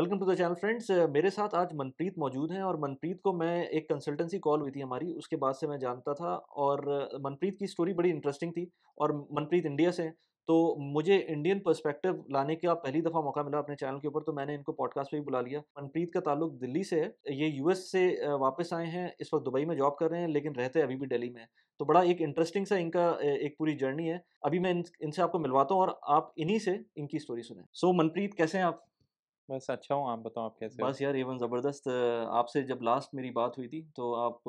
Welcome to the channel friends मेरे साथ आज मनप्रीत मौजूद हैं और मनप्रीत को मैं एक कंसल्टेंसी कॉल हुई थी हमारी उसके बाद से मैं जानता था और मनप्रीत की स्टोरी बड़ी इंटरेस्टिंग थी और मनप्रीत इंडिया से हैं तो मुझे इंडियन पर्सपेक्टिव लाने का पहली दफ़ा मौका मिला अपने चैनल के ऊपर तो मैंने इनको पॉडकास्ट पे भी बुला लिया मनप्रीत का ताल्लुक दिल्ली से है ये यूएस से वापस आए हैं इस वक्त दुबई में जॉब कर रहे हैं लेकिन रहते अभी भी दिल्ली में तो बड़ा एक इंटरेस्टिंग सा इनका एक पूरी जर्नी है अभी मैं इनसे आपको मिलवाता हूँ और आप इन्हीं से इनकी स्टोरी सुने सो so, मनप्रीत कैसे हैं आप बस अच्छा हूँ आप बताओ आप कैसे बस यार एवन ज़बरदस्त आपसे जब लास्ट मेरी बात हुई थी तो आप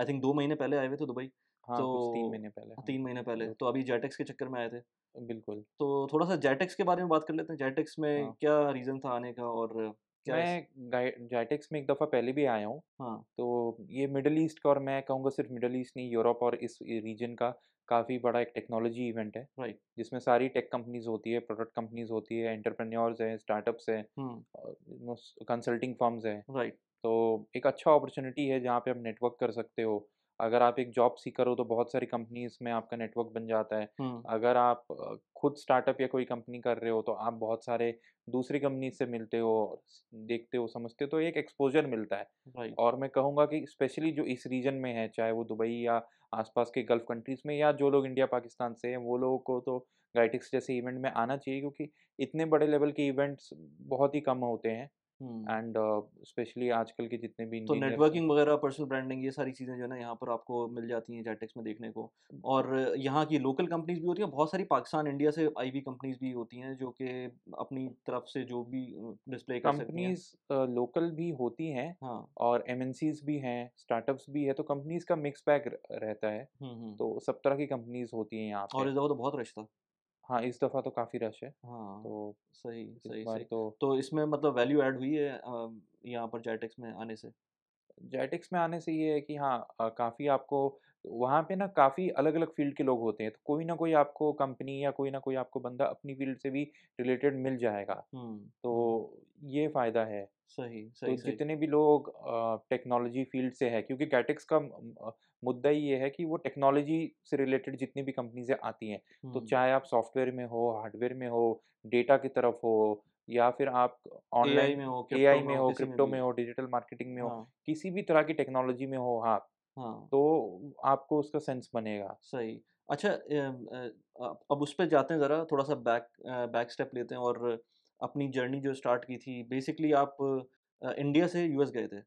आई थिंक दो महीने पहले आए हुए थे दुबई हाँ, तो तीन महीने पहले हाँ, तीन महीने पहले तो अभी जेटेक्स के चक्कर में आए थे बिल्कुल तो थोड़ा सा जेटेक्स के बारे में बात कर लेते हैं जेटेक्स में हाँ, क्या रीज़न था आने का और क्या मैं जेटेक्स में एक दफ़ा पहले भी आया हूँ हाँ तो ये मिडल ईस्ट का और मैं कहूँगा सिर्फ मिडल ईस्ट नहीं यूरोप और इस रीजन का काफ़ी बड़ा एक टेक्नोलॉजी इवेंट है right. जिसमें सारी टेक कंपनीज होती है प्रोडक्ट कंपनीज होती है एंटरप्रेन्योर्स हैं स्टार्टअप्स हैं कंसल्टिंग फर्म्स हैं राइट तो एक अच्छा अपॉर्चुनिटी है जहाँ पे आप नेटवर्क कर सकते हो अगर आप एक जॉब सीकर हो तो बहुत सारी कंपनीज में आपका नेटवर्क बन जाता है अगर आप खुद स्टार्टअप या कोई कंपनी कर रहे हो तो आप बहुत सारे दूसरी कंपनी से मिलते हो देखते हो समझते हो तो एक एक्सपोजर मिलता है और मैं कहूँगा कि स्पेशली जो इस रीजन में है चाहे वो दुबई या आसपास के गल्फ कंट्रीज में या जो लोग इंडिया पाकिस्तान से हैं वो लोगों को तो गाइटिक्स जैसे इवेंट में आना चाहिए क्योंकि इतने बड़े लेवल के इवेंट्स बहुत ही कम होते हैं हम्म। एंड स्पेशली आजकल के जितने भी तो नेटवर्किंग वगैरह पर्सनल ब्रांडिंग ये सारी चीज़ें जो है ना यहाँ पर आपको मिल जाती हैं जेटेक्स में देखने को और यहाँ की लोकल कंपनीज भी होती हैं बहुत सारी पाकिस्तान इंडिया से आईवी कंपनीज भी होती हैं जो कि अपनी तरफ से जो भी डिस्प्ले कंपनीज लोकल भी होती हैं हाँ और एम भी हैं स्टार्टअप भी है तो कंपनीज का मिक्स बैग रहता है तो सब तरह की कंपनीज होती हैं यहाँ और इस तो बहुत रश था हाँ इस दफा तो काफी रश है हाँ तो सही सही सही तो तो इसमें मतलब वैल्यू ऐड हुई है यहाँ पर जेटेक्स में आने से जेटेक्स में आने से ये है कि हाँ काफ़ी आपको तो वहाँ पे ना काफ़ी अलग अलग फील्ड के लोग होते हैं तो कोई ना कोई आपको कंपनी या कोई ना कोई आपको बंदा अपनी फील्ड से भी रिलेटेड मिल जाएगा तो ये फ़ायदा है सही तो सही तो सही। जितने भी लोग टेक्नोलॉजी फील्ड से है क्योंकि कैटेक्स का मुद्दा ही ये है कि वो टेक्नोलॉजी से रिलेटेड जितनी भी कंपनीज आती हैं तो चाहे आप सॉफ्टवेयर में हो हार्डवेयर में हो डेटा की तरफ हो या फिर आप ऑनलाइन में हो ए में हो क्रिप्टो में हो डिजिटल मार्केटिंग में हो हाँ। किसी भी तरह की टेक्नोलॉजी में हो आप हाँ, हाँ तो आपको उसका सेंस बनेगा सही अच्छा अब उस पर जाते हैं ज़रा थोड़ा सा बैक बैक स्टेप लेते हैं और अपनी जर्नी जो स्टार्ट की थी बेसिकली आप इंडिया से यूएस गए थे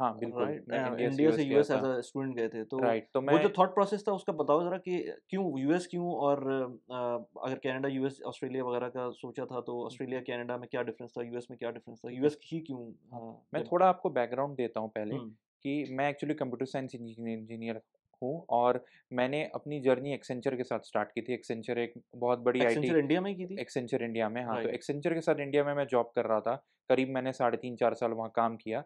हाँ बिल्कुल राइट इंडिया, इंडिया से यूएस एज अ स्टूडेंट गए थे तो राइट तो मैं वो जो थॉट प्रोसेस था उसका बताओ जरा कि क्यों यूएस क्यों और अगर कनाडा यूएस ऑस्ट्रेलिया वगैरह का सोचा था तो ऑस्ट्रेलिया कनाडा में क्या डिफरेंस था यूएस में क्या डिफरेंस था यूएस ही क्यों हाँ, मैं थोड़ा आपको बैकग्राउंड देता हूँ पहले कि मैं एक्चुअली कंप्यूटर साइंस इंजीनियर हूँ और मैंने अपनी जर्नी एक्सेंचर के साथ स्टार्ट की थी एक्सेंचर एक बहुत बड़ी आई इंडिया में की थी एक्सेंचर इंडिया में हाँ तो एक्सेंचर के साथ इंडिया में मैं जॉब कर रहा था करीब मैंने साढ़े तीन चार साल वहाँ काम किया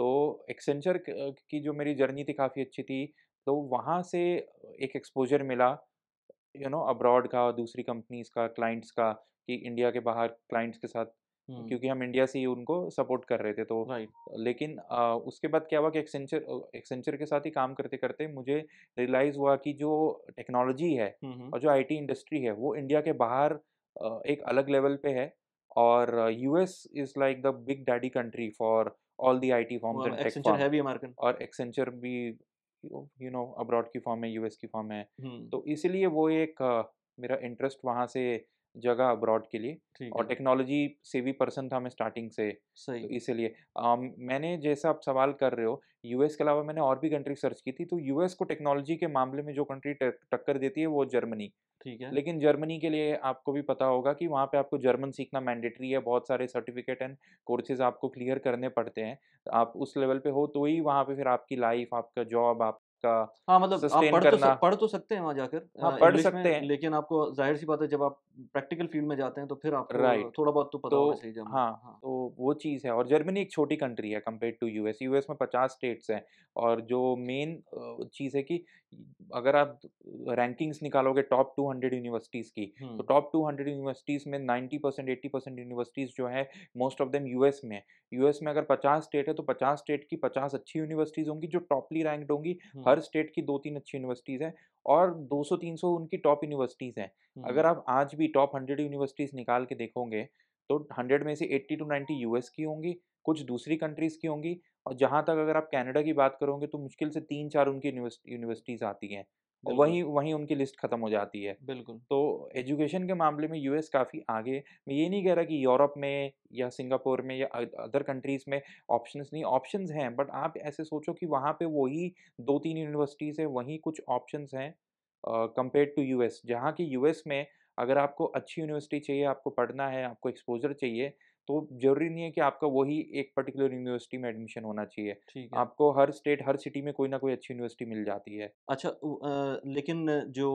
तो एक्सेंचर की जो मेरी जर्नी थी काफ़ी अच्छी थी तो वहाँ से एक एक्सपोजर मिला यू नो अब्रॉड का दूसरी कंपनीज का क्लाइंट्स का कि इंडिया के बाहर क्लाइंट्स के साथ हम्म। क्योंकि हम इंडिया से ही उनको सपोर्ट कर रहे थे तो लेकिन आ, उसके बाद क्या हुआ कि एक्सेंचर एक्सेंचर के साथ ही काम करते करते मुझे रियलाइज हुआ कि जो टेक्नोलॉजी है हम्म, हम्म। और जो आईटी इंडस्ट्री है वो इंडिया के बाहर एक अलग लेवल पे है और US is like the big daddy country for all the I T firm American और एक्सेंचर भी यू नो अब्रॉड की फॉर्म है यूएस की फॉर्म है तो इसीलिए वो एक मेरा इंटरेस्ट वहाँ से जगह अब्रॉड के लिए और टेक्नोलॉजी सेवी पर्सन था मैं स्टार्टिंग से तो इसीलिए um, मैंने जैसा आप सवाल कर रहे हो यूएस के अलावा मैंने और भी कंट्री सर्च की थी तो यूएस को टेक्नोलॉजी के मामले में जो कंट्री टक्कर देती है वो जर्मनी ठीक है लेकिन जर्मनी के लिए आपको भी पता होगा कि वहाँ पे आपको जर्मन सीखना मैंडेटरी है बहुत सारे सर्टिफिकेट एंड कोर्सेज आपको क्लियर करने पड़ते हैं आप उस लेवल पे हो तो ही वहाँ पे फिर आपकी लाइफ आपका जॉब आप का हाँ मतलब आप पढ़ तो करना। तो सक, पढ़ तो सकते हैं वहाँ जाकर हाँ, हाँ पढ़ सकते हैं लेकिन आपको जाहिर सी बात है जब आप प्रैक्टिकल फील्ड में जाते हैं तो फिर आप राइट थोड़ा बहुत तो पता तो, सही हाँ, हाँ, हाँ तो वो चीज़ है और जर्मनी एक छोटी कंट्री है कंपेयर टू यूएस यूएस में पचास स्टेट्स हैं और जो मेन चीज़ है कि अगर आप रैंकिंग्स निकालोगे टॉप टू हंड्रेड यूनिवर्सिटीज़ की तो टॉप टू हंड्रेड यूनिवर्सिटीज़ में ninety percent eighty percent universities जो है मोस्ट ऑफ देम यूएस में यूएस में अगर पचास स्टेट है तो पचास स्टेट की पचास अच्छी यूनिवर्सिटीज़ होंगी जो टॉपली रैंक्ड होंगी हर स्टेट की दो तीन अच्छी यूनिवर्सिटीज़ हैं और 200-300 उनकी टॉप यूनिवर्सिटीज़ हैं अगर आप आज भी टॉप हंड्रेड यूनिवर्सिटीज़ निकाल के देखोगे तो हंड्रेड में से एट्टी टू नाइन्टी यूएस की होंगी कुछ दूसरी कंट्रीज़ की होंगी और जहाँ तक अगर आप कैनेडा की बात करोगे तो मुश्किल से तीन चार उनकी यूनिवर्सिटीज़ आती हैं वहीं वहीं उनकी लिस्ट खत्म हो जाती है बिल्कुल तो एजुकेशन के मामले में यूएस काफ़ी आगे मैं ये नहीं कह रहा कि यूरोप में या सिंगापुर में या अदर कंट्रीज़ में ऑप्शंस नहीं ऑप्शंस हैं बट आप ऐसे सोचो कि वहाँ पे वही दो तीन यूनिवर्सिटीज़ हैं वहीं कुछ ऑप्शंस हैं कंपेयर टू यूएस जहाँ की यूएस में अगर आपको अच्छी यूनिवर्सिटी चाहिए आपको पढ़ना है आपको एक्सपोजर चाहिए तो जरूरी नहीं है कि आपका वही एक पर्टिकुलर यूनिवर्सिटी में एडमिशन होना चाहिए आपको हर स्टेट हर सिटी में कोई ना कोई अच्छी यूनिवर्सिटी मिल जाती है अच्छा लेकिन जो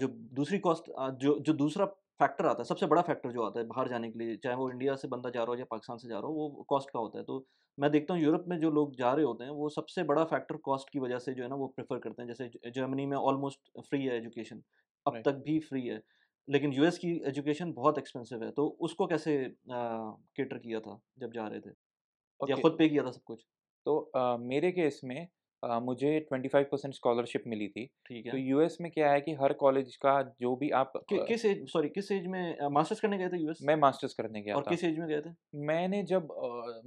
जो दूसरी कॉस्ट जो जो दूसरा फैक्टर आता है सबसे बड़ा फैक्टर जो आता है बाहर जाने के लिए चाहे वो इंडिया से बंदा जा रहा हो या पाकिस्तान से जा रहा हो वो कॉस्ट का होता है तो मैं देखता हूँ यूरोप में जो लोग जा रहे होते हैं वो सबसे बड़ा फैक्टर कॉस्ट की वजह से जो है ना वो प्रेफर करते हैं जैसे जर्मनी में ऑलमोस्ट फ्री है एजुकेशन अब तक भी फ्री है लेकिन यूएस की एजुकेशन बहुत एक्सपेंसिव है तो उसको कैसे केटर किया था जब जा रहे थे okay. या खुद पे किया था सब कुछ तो आ, मेरे केस में Uh, मुझे 25 परसेंट स्कॉलरशिप मिली थी ठीक तो है तो यूएस में क्या है कि हर कॉलेज का जो भी आप कि, किस एज सॉरी किस एज में मास्टर्स करने गए थे यूएस मैं मास्टर्स करने गया और था किस एज में गए थे मैंने जब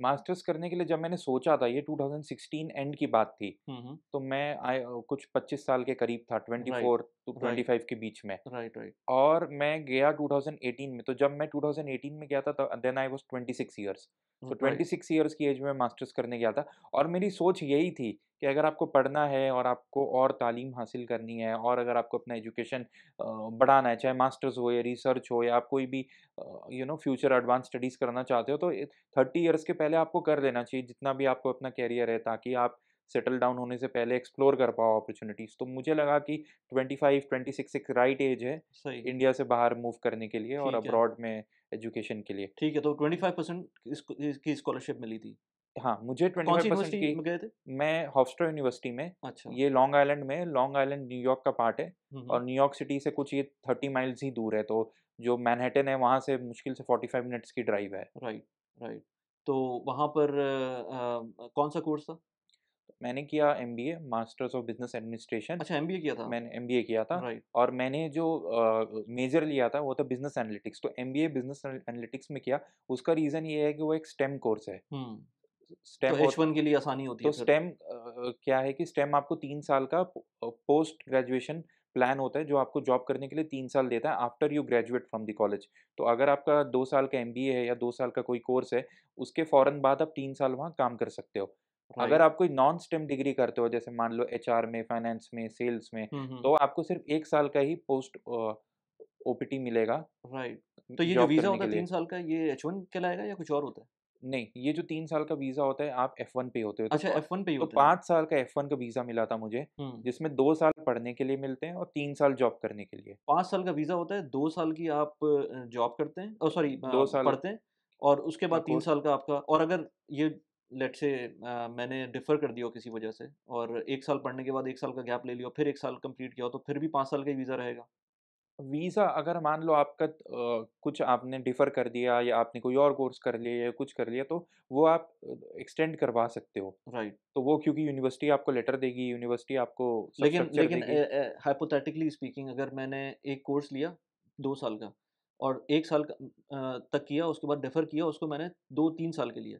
मास्टर्स करने के लिए जब मैंने सोचा था ये 2016 एंड की बात थी तो मैं आ, कुछ 25 साल के करीब था 24 टू फाइव के बीच में राइट राइट और मैं गया 2018 में तो जब मैं 2018 में गया था then I was twenty six years तो ट्वेंटी सिक्स ईयर्स की एज में मास्टर्स करने गया था और मेरी सोच यही थी कि अगर आपको पढ़ना है और आपको और तालीम हासिल करनी है और अगर आपको अपना एजुकेशन बढ़ाना है चाहे मास्टर्स हो या रिसर्च हो या आप कोई भी you know future advance studies करना चाहते हो तो थर्टी ईयर्स के पहले आपको कर लेना चाहिए जितना भी आपको अपना कैरियर है ताकि आप सेटल डाउन होने से पहले एक्सप्लोर कर पाओ अपॉर्चुनिटीज़ तो मुझे लगा कि ट्वेंटी फाइव ट्वेंटी सिक्स एक राइट एज है इंडिया से बाहर मूव करने के लिए और अब्रॉड में एजुकेशन के लिए ठीक है तो ट्वेंटी फाइव परसेंट की स्कॉलरशिप मिली थी हाँ मुझे ट्वेंटी मैं हॉफस्टर यूनिवर्सिटी में अच्छा ये लॉन्ग आइलैंड में लॉन्ग आइलैंड न्यूयॉर्क का पार्ट है और न्यूयॉर्क सिटी से कुछ ये थर्टी माइल्स ही दूर है तो जो मैनहेटन है वहाँ से मुश्किल से फोर्टी फाइव मिनट्स की ड्राइव है राइट राइट तो वहाँ पर आ, आ, कौन सा कोर्स था मैंने किया M B A masters of business administration अच्छा एम बी ए किया था मैंने एम बी ए किया था right. और मैंने जो मेजर uh, लिया था वो था बिजनेस एनालिटिक्स तो M B A business analytics में किया उसका रीज़न ये है कि वो एक स्टेम कोर्स है hmm. स्टेम तो H1 के लिए आसानी होती तो है तो स्टेम क्या है कि स्टेम आपको तीन साल का पोस्ट ग्रेजुएशन प्लान होता है जो आपको जॉब करने के लिए तीन साल देता है after you graduate from the college तो अगर आपका दो साल का एम है या दो साल का कोई कोर्स है उसके फ़ौरन बाद आप तीन साल वहाँ काम कर सकते हो अगर आप कोई नॉन स्टेम डिग्री करते हो जैसे मान लो एच में फाइनेंस में सेल्स में तो आपको सिर्फ एक साल का ही पोस्ट ओपीटी मिलेगा राइट तो ये जो वीज़ा होता है तीन साल का ये एच वन कहलाएगा या कुछ और होता है नहीं ये जो तीन साल का वीजा होता है आप एफ वन पे होते हो तो अच्छा एफ वन पे तो पांच साल का एफ वन का वीजा मिला था मुझे जिसमें दो साल पढ़ने के लिए मिलते हैं और तीन साल जॉब करने के लिए पांच साल का वीजा होता है दो साल की आप जॉब करते हैं और सॉरी दो साल पढ़ते हैं और उसके हाँ, बाद तीन साल का आपका और अगर ये लेट से मैंने डिफर कर दिया किसी वजह से और एक साल पढ़ने के बाद एक साल का गैप ले लिया फिर एक साल कंप्लीट किया तो फिर भी पाँच साल का वीज़ा रहेगा वीज़ा अगर मान लो आपका आ, कुछ आपने डिफ़र कर दिया या आपने कोई और कोर्स कर लिया या कुछ कर लिया तो वो आप एक्सटेंड करवा सकते हो राइट तो वो क्योंकि यूनिवर्सिटी आपको लेटर देगी यूनिवर्सिटी आपको लेकिन लेकिन हाइपोथेटिकली स्पीकिंग अगर मैंने एक कोर्स लिया दो साल का और एक साल का, तक किया उसके बाद डिफर किया उसको मैंने दो तीन साल के लिए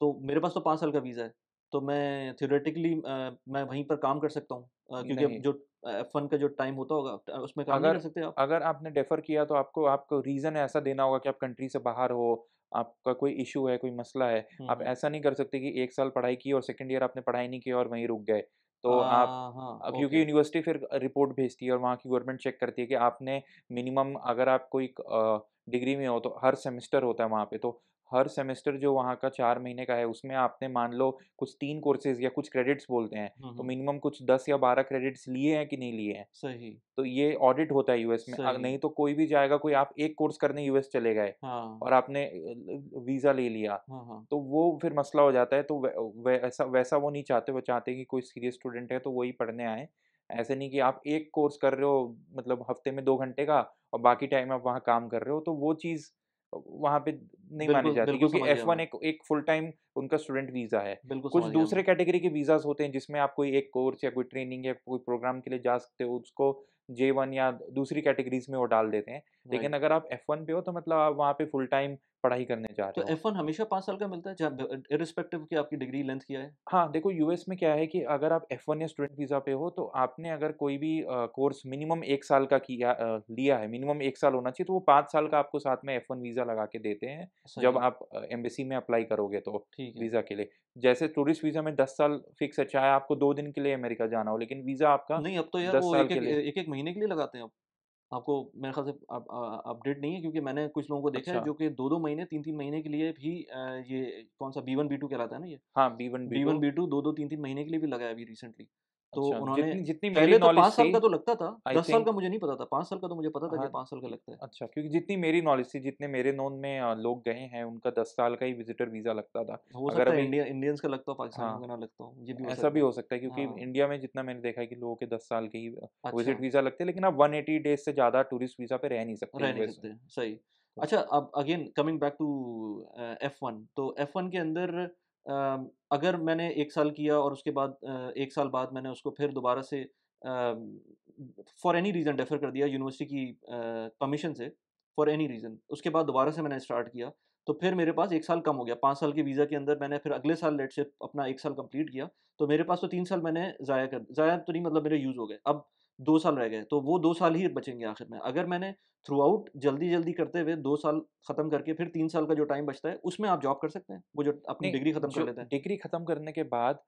तो मेरे पास तो पाँच साल का वीज़ा है तो मैं थियोरेटिकली मैं वहीं पर काम कर सकता हूँ क्योंकि जो एफ वन का जो टाइम होता होगा उसमें काम अगर, सकते आप अगर आपने डेफर किया तो आपको आपको रीज़न ऐसा देना होगा कि आप कंट्री से बाहर हो आपका कोई इशू है कोई मसला है आप ऐसा नहीं कर सकते कि एक साल पढ़ाई की और सेकेंड ईयर आपने पढ़ाई नहीं की और वहीं रुक गए तो आ, आप हाँ, हाँ क्योंकि यूनिवर्सिटी फिर रिपोर्ट भेजती है और वहाँ की गवर्नमेंट चेक करती है कि आपने मिनिमम अगर आप कोई डिग्री में हो तो हर सेमेस्टर होता है वहाँ पे तो हर सेमेस्टर जो वहाँ का चार महीने का है उसमें आपने मान लो कुछ तीन कोर्सेज या कुछ क्रेडिट्स बोलते हैं तो मिनिमम कुछ दस या बारह क्रेडिट्स लिए हैं कि नहीं लिए हैं सही तो ये ऑडिट होता है यूएस में नहीं तो कोई भी जाएगा कोई आप एक कोर्स करने यूएस चले गए हाँ। और आपने वीजा ले लिया हाँ, हाँ। तो वो फिर मसला हो जाता है तो वै, वैसा वैसा वो नहीं चाहते वो चाहते कि कोई सीरियस स्टूडेंट है तो वही पढ़ने आए ऐसे नहीं कि आप एक कोर्स कर रहे हो मतलब हफ्ते में दो घंटे का और बाकी टाइम आप वहाँ काम कर रहे हो तो वो चीज़ वहाँ पे नहीं मानी जाती क्योंकि एफ वन एक एक फुल टाइम उनका स्टूडेंट वीजा है कुछ दूसरे कैटेगरी के वीजाज होते हैं जिसमें आप कोई एक कोर्स या कोई ट्रेनिंग या कोई प्रोग्राम के लिए जा सकते हो उसको जे वन या दूसरी कैटेगरीज में वो डाल देते हैं लेकिन अगर आप एफ वन पे हो तो मतलब आप वहाँ पे फुल टाइम पढ़ाई करने जा तो रहे हो तो एफ हमेशा पाँच साल का मिलता है जहाँ इरिस्पेक्टिव की आपकी डिग्री लेंथ क्या है हाँ देखो यूएस में क्या है कि अगर आप एफ या स्टूडेंट वीज़ा पे हो तो आपने अगर कोई भी कोर्स मिनिमम एक साल का किया लिया है मिनिमम एक साल होना चाहिए तो वो पाँच साल का आपको साथ में एफ वीज़ा लगा के देते हैं जब आप एम्बेसी में अप्लाई करोगे तो वीज़ा के लिए जैसे टूरिस्ट वीज़ा में दस साल फिक्स है चाहे आपको दो दिन के लिए अमेरिका जाना हो लेकिन वीज़ा आपका नहीं अब तो यार वो एक एक महीने के लिए लगाते हैं आपको मेरे ख्याल से अपडेट नहीं है क्योंकि मैंने कुछ लोगों को देखा अच्छा। है जो कि दो दो महीने तीन तीन महीने के लिए भी ये कौन सा बी वन बी टू कहलाता है ना ये हाँ B one B one B two दो दो तीन तीन महीने के लिए भी लगाया अभी रिसेंटली तो अच्छा, उन्होंने जितनी, जितनी पहले तो पाँच साल का तो लगता था दस साल का मुझे नहीं पता था पांच साल का तो मुझे पता था कि हाँ, पांच साल का लगता है अच्छा क्योंकि जितनी मेरी नॉलेज थी जितने मेरे नोन में लोग गए हैं उनका दस साल का ही विजिटर वीजा लगता था अगर इंडिया इंडियंस का लगता हो पाकिस्तान हाँ, का ना लगता हो ये ऐसा भी हो सकता है क्योंकि इंडिया हाँ। में जितना मैंने देखा है की लोगों के दस साल के ही विजिट वीजा अच्छा। लगते हैं लेकिन आप वन डेज से ज्यादा टूरिस्ट वीजा पे रह नहीं सकते रह नहीं सकते सही तो अच्छा अब again coming back to F one तो एफ वन के अंदर अगर मैंने एक साल किया और उसके बाद एक साल बाद मैंने उसको फिर दोबारा से फॉर एनी रीज़न डेफर कर दिया यूनिवर्सिटी की कमीशन से फॉर एनी रीज़न उसके बाद दोबारा से मैंने स्टार्ट किया तो फिर मेरे पास एक साल कम हो गया पाँच साल के वीज़ा के अंदर मैंने फिर अगले साल लेट से अपना एक साल कंप्लीट किया तो मेरे पास तो तीन साल मैंने ज़ाया कर ज़ाया तो नहीं मतलब मेरे यूज़ हो गए अब दो साल रह गए तो वो दो साल ही बचेंगे आखिर में अगर मैंने थ्रू आउट जल्दी जल्दी करते हुए दो साल खत्म करके फिर तीन साल का जो टाइम बचता है उसमें आप जॉब कर सकते हैं वो जो अपनी डिग्री खत्म कर लेते हैं डिग्री खत्म करने के बाद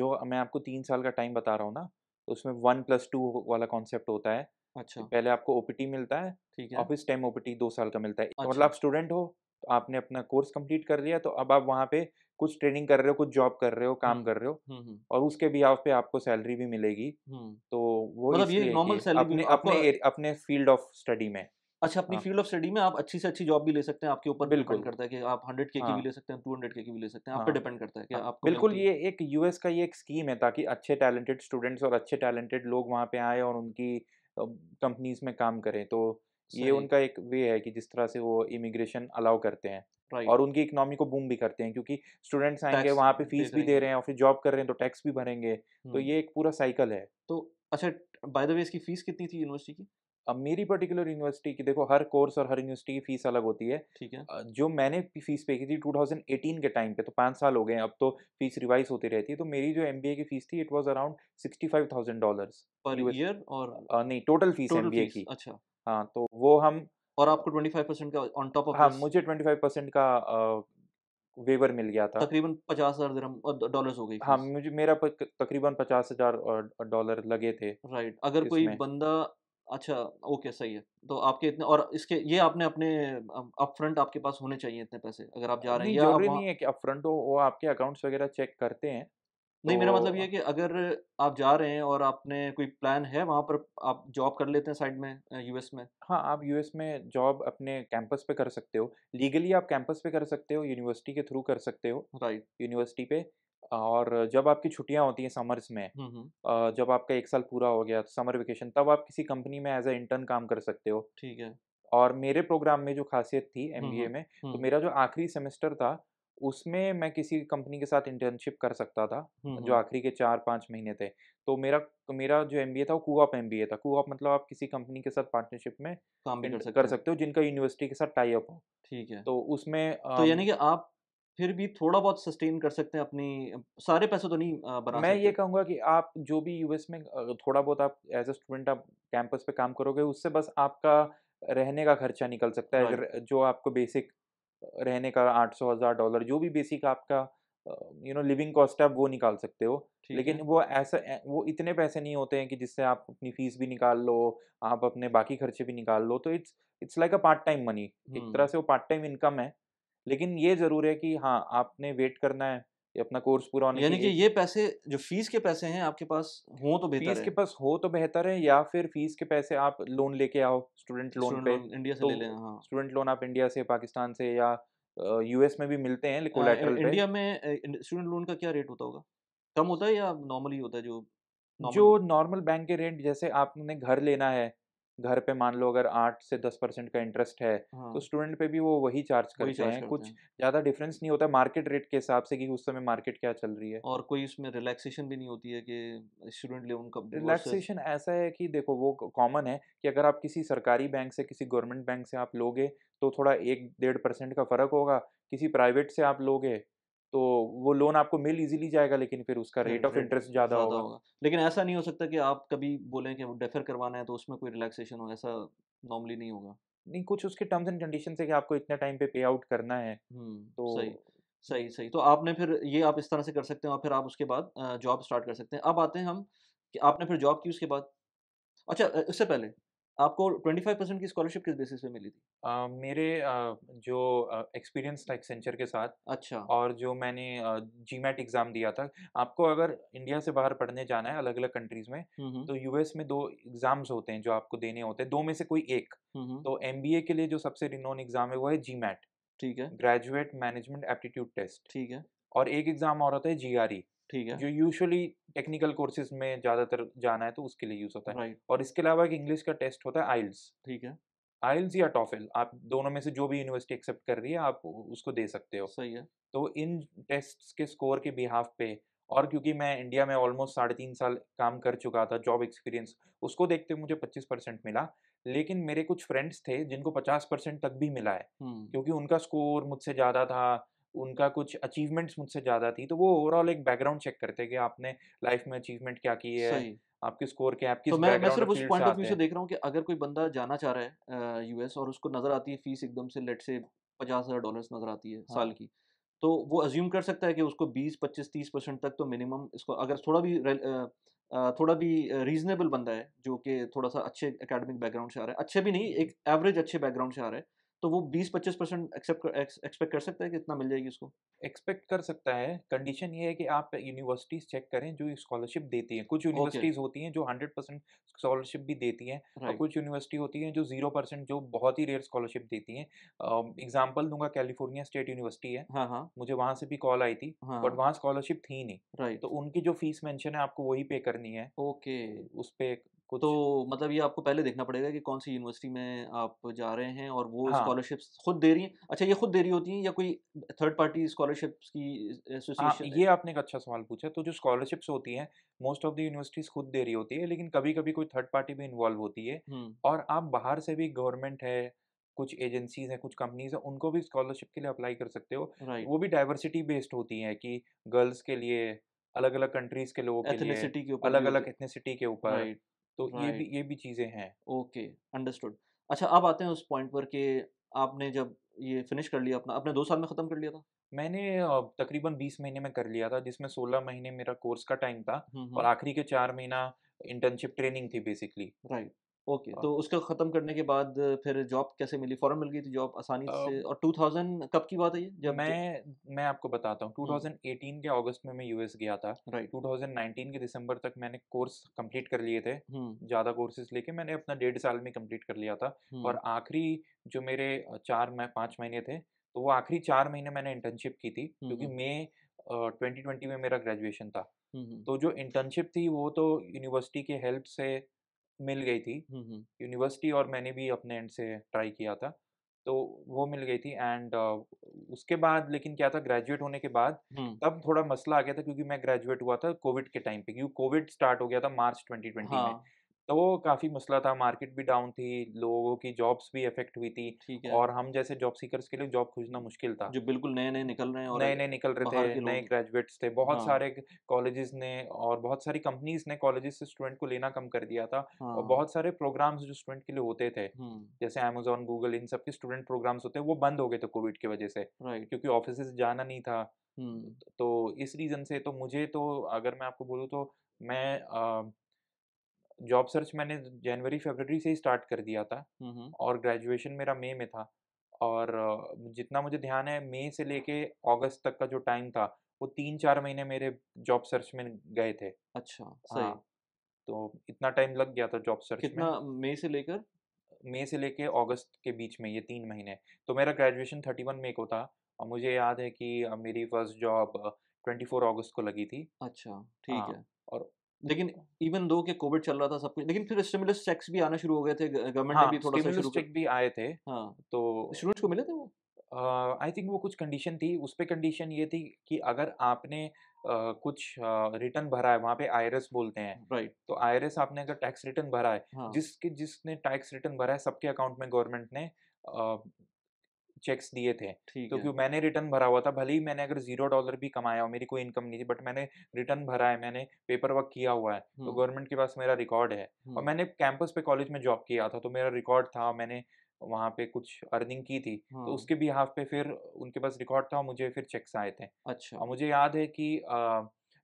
जो मैं आपको तीन साल का टाइम बता रहा हूँ ना तो उसमें वन प्लस टू वाला कॉन्सेप्ट होता है अच्छा पहले आपको ओपीटी मिलता है ठीक है और फिर स्टेम ओपीटी दो साल का मिलता है मतलब अच्छा। आप स्टूडेंट हो तो आपने अपना कोर्स कंप्लीट कर लिया तो अब आप वहाँ पे कुछ ट्रेनिंग कर रहे हो कुछ जॉब कर रहे हो काम हम्म, कर रहे हो हम्म, हम्म। और उसके भी आप पे आपको सैलरी भी मिलेगी तो वो मतलब ये नॉर्मल सैलरी अपने अपने अपने फील्ड ऑफ स्टडी में अच्छा अपनी फील्ड ऑफ स्टडी में आप अच्छी से अच्छी जॉब भी ले सकते हैं आपके ऊपर बिल्कुल करता है कि आप हंड्रेड के की भी हाँ। ले सकते हैं टू हंड्रेड के की भी ले सकते हैं आप पे डिपेंड हाँ। करता है कि हाँ, आप बिल्कुल ये एक यूएस का ये एक स्कीम है ताकि अच्छे टैलेंटेड स्टूडेंट्स और अच्छे टैलेंटेड लोग वहाँ पे आए और उनकी कंपनीज में काम करें तो ये उनका एक वे है कि जिस तरह से वो इमिग्रेशन अलाउ करते हैं Right. और उनकी इकोनॉमी को बूम भी करते हैं क्योंकि स्टूडेंट्स आएंगे वहाँ पे फीस भी दे रहे हैं और फिर जॉब कर रहे हैं तो टैक्स भी भरेंगे तो ये एक पूरा साइकिल है तो अच्छा बाय द वे इसकी फीस कितनी थी यूनिवर्सिटी की अब मेरी पर्टिकुलर यूनिवर्सिटी की देखो हर कोर्स और हर यूनिवर्सिटी की फीस अलग होती है ठीक है जो मैंने फीस पे की थी 2018 के टाइम पे तो पाँच साल हो गए अब तो फीस रिवाइज होती रहती है तो मेरी जो एमबीए की फीस थी it was around sixty five thousand dollar per year और नहीं टोटल फीस एम की अच्छा हाँ तो वो हम और आपको 25 परसेंट का ऑन टॉप ऑफ हाँ मुझे 25 परसेंट का वेवर मिल गया था तकरीबन पचास हजार डॉलर्स हो गई हाँ मुझे मेरा तकरीबन पचास हजार डॉलर लगे थे राइट अगर कोई बंदा अच्छा ओके सही है तो आपके इतने और इसके ये आपने अपने अप फ्रंट आपके पास होने चाहिए इतने पैसे अगर आप जा रहे हैं या नहीं है कि अप फ्रंट हो वो आपके अकाउंट्स वगैरह चेक करते हैं नहीं मेरा मतलब ये तो है कि अगर आप जा रहे हैं और आपने कोई प्लान है वहाँ पर आप जॉब कर लेते हैं साइड में यूएस में हाँ आप यूएस में जॉब अपने कैंपस पे कर सकते हो लीगली आप कैंपस पे कर सकते हो यूनिवर्सिटी के थ्रू कर सकते हो राइट यूनिवर्सिटी पे और जब आपकी छुट्टियाँ होती हैं समर्स में जब आपका एक साल पूरा हो गया समर वेकेशन तब आप किसी कंपनी में एज ए इंटर्न काम कर सकते हो ठीक है और मेरे प्रोग्राम में जो खासियत थी एम में तो मेरा जो आखिरी सेमेस्टर था उसमें मैं किसी कंपनी के साथ इंटर्नशिप कर सकता था जो आखिरी के चार पाँच महीने थे तो मेरा मेरा जो एम था वो कूआप एम था कूआप मतलब आप किसी कंपनी के साथ पार्टनरशिप में काम भी कर सकते, कर सकते हो जिनका यूनिवर्सिटी के साथ टाई अप हो ठीक है तो उसमें तो यानी कि आप फिर भी थोड़ा बहुत सस्टेन कर सकते हैं अपनी सारे पैसे तो नहीं बना मैं सकते। ये कहूँगा कि आप जो भी यूएस में थोड़ा बहुत आप एज अ स्टूडेंट आप कैंपस पे काम करोगे उससे बस आपका रहने का खर्चा निकल सकता है जो आपको बेसिक रहने का आठ सौ हज़ार डॉलर जो भी बेसिक आपका यू नो लिविंग कॉस्ट आप वो निकाल सकते हो लेकिन वो ऐसा वो इतने पैसे नहीं होते हैं कि जिससे आप अपनी फीस भी निकाल लो आप अपने बाकी खर्चे भी निकाल लो तो it's it's like a part time money एक तरह से वो पार्ट टाइम इनकम है लेकिन ये ज़रूर है कि हाँ आपने वेट करना है ये अपना कोर्स पूरा होने यानी कि ये पैसे जो फीस के पैसे हैं आपके पास हो तो बेहतर फीस के पास हो तो बेहतर है या फिर फीस के पैसे आप लोन लेके आओ स्टूडेंट लोन पे इंडिया से तो ले लें हाँ स्टूडेंट लोन आप इंडिया से पाकिस्तान से या यूएस में भी मिलते हैं हाँ, कोलेटरल इंडिया में स्टूडेंट लोन का क्या रेट होता होगा कम होता है या नॉर्मली होता है जो जो नॉर्मल बैंक के रेट जैसे आपने घर लेना है घर पे मान लो अगर आठ से दस परसेंट का इंटरेस्ट है तो हाँ। तो स्टूडेंट पे भी वो वही चार्ज करते वही चार्ज हैं करते कुछ ज्यादा डिफरेंस नहीं होता मार्केट रेट के हिसाब से कि उस समय मार्केट क्या चल रही है और कोई उसमें रिलैक्सेशन भी नहीं होती है कि स्टूडेंट लोन का रिलैक्सेशन ऐसा है कि देखो वो कॉमन है कि अगर आप किसी सरकारी बैंक से किसी गवर्नमेंट बैंक से आप लोगे तो थोड़ा एक डेढ़ परसेंट का फर्क होगा किसी प्राइवेट से आप लोगे तो वो लोन आपको मिल इजीली जाएगा लेकिन फिर उसका रेट ऑफ इंटरेस्ट ज़्यादा होगा।, लेकिन ऐसा नहीं हो सकता कि आप कभी बोलें कि वो डेफर करवाना है तो उसमें कोई रिलैक्सेशन हो ऐसा नॉर्मली नहीं होगा नहीं कुछ उसके टर्म्स एंड कंडीशन है कि आपको इतने टाइम पे पे आउट करना है हम्म, तो सही सही सही तो आपने फिर ये आप इस तरह से कर सकते हैं और फिर आप उसके बाद जॉब स्टार्ट कर सकते हैं अब आते हैं हम कि आपने फिर जॉब की उसके बाद अच्छा उससे पहले आपको 25 की स्कॉलरशिप किस बेसिस पे मिली थी uh, मेरे uh, जो एक्सपीरियंस था एक्सेंचर के साथ अच्छा और जो मैंने जी मैट एग्ज़ाम दिया था आपको अगर इंडिया से बाहर पढ़ने जाना है अलग अलग कंट्रीज में तो यूएस में दो एग्ज़ाम्स होते हैं जो आपको देने होते हैं दो में से कोई एक तो एम के लिए जो सबसे रिनोन एग्ज़ाम है वो है जी ठीक है ग्रेजुएट मैनेजमेंट एप्टीट्यूड टेस्ट ठीक है और एक एग्ज़ाम और होता है जी ठीक है जो यूजुअली टेक्निकल कोर्सेज में ज़्यादातर जाना है तो उसके लिए यूज़ होता है right. और इसके अलावा एक इंग्लिश का टेस्ट होता है आइल्स ठीक है आइल्स या टॉफिल आप दोनों में से जो भी यूनिवर्सिटी एक्सेप्ट कर रही है आप उसको दे सकते हो सही है तो इन टेस्ट के स्कोर के बिहाफ पे और क्योंकि मैं इंडिया में ऑलमोस्ट साढ़े तीन साल काम कर चुका था जॉब एक्सपीरियंस उसको देखते मुझे पच्चीस परसेंट मिला लेकिन मेरे कुछ फ्रेंड्स थे जिनको पचास परसेंट तक भी मिला है क्योंकि उनका स्कोर मुझसे ज़्यादा था उनका कुछ अचीवमेंट्स मुझसे ज़्यादा थी तो वो ओवरऑल एक बैकग्राउंड चेक करते कि आपने लाइफ में अचीवमेंट क्या की है आपके स्कोर क्या आपकी तो मैं मैं सिर्फ उस पॉइंट ऑफ व्यू से देख रहा हूँ कि अगर कोई बंदा जाना चाह रहा है यूएस और उसको नज़र आती है फीस एकदम से लेट से पचास हज़ार डॉलर्स नज़र आती है हाँ। साल की तो वो अज्यूम कर सकता है कि उसको बीस पच्चीस तीस परसेंट तक तो मिनिमम इसको अगर थोड़ा भी थोड़ा भी रीजनेबल बंदा है जो कि थोड़ा सा अच्छे एकेडमिक बैकग्राउंड से आ रहा है अच्छे भी नहीं एक एवरेज अच्छे बैकग्राउंड से आ रहा है तो वो 20-25 परसेंट एक्सपेक्ट कर सकता है कि इतना मिल जाएगी उसको एक्सपेक्ट कर सकता है कंडीशन ये है कि आप यूनिवर्सिटीज चेक करें जो स्कॉलरशिप देती हैं कुछ यूनिवर्सिटीज okay. होती हैं जो 100 परसेंट स्कॉलरशिप भी देती हैं right. और कुछ यूनिवर्सिटी होती हैं जो जीरो परसेंट जो बहुत ही रेयर स्कॉलरशिप देती हैं एग्जाम्पल दूंगा कैलिफोर्निया स्टेट यूनिवर्सिटी है हाँ हाँ मुझे वहाँ से भी कॉल आई थी हाँ बट हाँ। वहाँ स्कॉलरशिप थी नहीं right. तो उनकी जो फीस मैंशन है आपको वही पे करनी है ओके उस पर तो मतलब ये आपको पहले देखना पड़ेगा कि कौन सी यूनिवर्सिटी में आप जा रहे हैं और वो हाँ। स्कॉलरशिप खुद दे रही हैं अच्छा ये खुद दे रही होती हैं या कोई थर्ड पार्टी स्कॉलरशिप्स की हाँ, एसोसिएशन हाँ, ये आपने एक अच्छा सवाल पूछा तो जो स्कॉलरशिप्स होती हैं मोस्ट ऑफ द यूनिवर्सिटीज खुद दे रही होती है लेकिन कभी कभी कोई थर्ड पार्टी भी इन्वॉल्व होती है और आप बाहर से भी गवर्नमेंट है कुछ एजेंसीज हैं कुछ कंपनीज हैं उनको भी स्कॉलरशिप के लिए अप्लाई कर सकते हो right. वो भी डाइवर्सिटी बेस्ड होती हैं कि गर्ल्स के लिए अलग अलग कंट्रीज के लोगों के लिए अलग अलग एथनिसिटी के ऊपर तो right. ये भी ये भी चीज़ें हैं ओके अंडरस्टूड अच्छा अब आते हैं उस पॉइंट पर कि आपने जब ये फिनिश कर लिया अपना अपने दो साल में ख़त्म कर लिया था मैंने तकरीबन बीस महीने में कर लिया था जिसमें सोलह महीने मेरा कोर्स का टाइम था और आखिरी के चार महीना इंटर्नशिप ट्रेनिंग थी बेसिकली राइट ओके हाँ। तो उसका खत्म करने के बाद फिर जॉब कैसे मिली फॉरन मिल गई थी जॉब आसानी uh, से और 2000 कब की बात है ये जब मैं मैं आपको बताता हूँ 2018 हम्म। के अगस्त में मैं यूएस गया था राइट right. 2019 के दिसंबर तक मैंने कोर्स कंप्लीट कर लिए थे हम्म। ज़्यादा कोर्सेज लेके मैंने अपना डेढ़ साल में कंप्लीट कर लिया था और हम्म। आखिरी जो मेरे चार मैं पांच महीने थे तो वो आखिरी चार महीने मैंने इंटर्नशिप की थी क्योंकि मई ट्वेंटी में मेरा ग्रेजुएशन था तो जो इंटर्नशिप थी वो तो यूनिवर्सिटी के हेल्प से मिल गई थी यूनिवर्सिटी और मैंने भी अपने एंड से ट्राई किया था तो वो मिल गई थी एंड uh, उसके बाद लेकिन क्या था ग्रेजुएट होने के बाद तब थोड़ा मसला आ गया था क्योंकि मैं ग्रेजुएट हुआ था कोविड के टाइम पे क्योंकि कोविड स्टार्ट हो गया था मार्च 2020 हाँ, में तो वो काफ़ी मसला था मार्केट भी डाउन थी लोगों की जॉब्स भी इफेक्ट हुई थी और हम जैसे जॉब सीकर्स के लिए जॉब खोजना मुश्किल था जो बिल्कुल नए नए निकल रहे हैं नए नए निकल रहे थे नए ग्रेजुएट्स थे बहुत हाँ। सारे कॉलेजेस ने और बहुत सारी कंपनीज ने कॉलेजेस से स्टूडेंट को लेना कम कर दिया था हाँ। और बहुत सारे प्रोग्राम्स जो स्टूडेंट के लिए होते थे हम्म। जैसे अमेजोन गूगल इन सब के स्टूडेंट प्रोग्राम्स होते वो बंद हो गए थे कोविड की वजह से क्योंकि ऑफिस जाना नहीं था हम्म। तो इस रीज़न से तो मुझे तो अगर मैं आपको बोलूँ तो मैं जॉब सर्च मैंने जनवरी फरवरी से ही स्टार्ट कर दिया था और ग्रेजुएशन मेरा मई में था और जितना मुझे ध्यान है मई से लेके अगस्त तक का जो टाइम था वो तीन चार महीने मेरे जॉब सर्च में गए थे अच्छा सही हाँ, तो इतना टाइम लग गया था जॉब सर्च कितना मई से लेकर मई से लेके अगस्त के बीच में ये तीन महीने तो मेरा ग्रेजुएशन थर्टी वन मई को था और मुझे याद है कि मेरी फर्स्ट जॉब ट्वेंटी फोर अगस्त को लगी थी अच्छा ठीक हाँ, है और लेकिन इवन दो के कोविड चल रहा था सब कुछ लेकिन फिर स्टिमुलस चेक्स भी आना शुरू हो गए थे गवर्नमेंट हाँ, ने भी थोड़ा सा शुरू चेक भी आए थे हाँ तो स्टूडेंट्स को मिले थे वो आई थिंक वो कुछ कंडीशन थी उस पर कंडीशन ये थी कि अगर आपने Uh, कुछ रिटर्न uh, भरा है वहाँ पे आई बोलते हैं राइट right. तो आई आपने अगर टैक्स रिटर्न भरा है हाँ. जिसके जिसने टैक्स रिटर्न भरा है सबके अकाउंट में गवर्नमेंट ने uh, चेक्स दिए थे तो क्यों मैंने रिटर्न भरा हुआ था भले ही मैंने अगर जीरो डॉलर भी कमाया हो मेरी कोई इनकम नहीं थी बट मैंने रिटर्न भरा है मैंने पेपर वर्क किया हुआ है तो गवर्नमेंट के पास मेरा रिकॉर्ड है और मैंने कैंपस पे कॉलेज में जॉब किया था तो मेरा रिकॉर्ड था मैंने वहाँ पे कुछ अर्निंग की थी हाँ। तो उसके भी हाफ पे फिर उनके पास रिकॉर्ड था और मुझे फिर चेक्स आए थे अच्छा और मुझे याद है कि आ,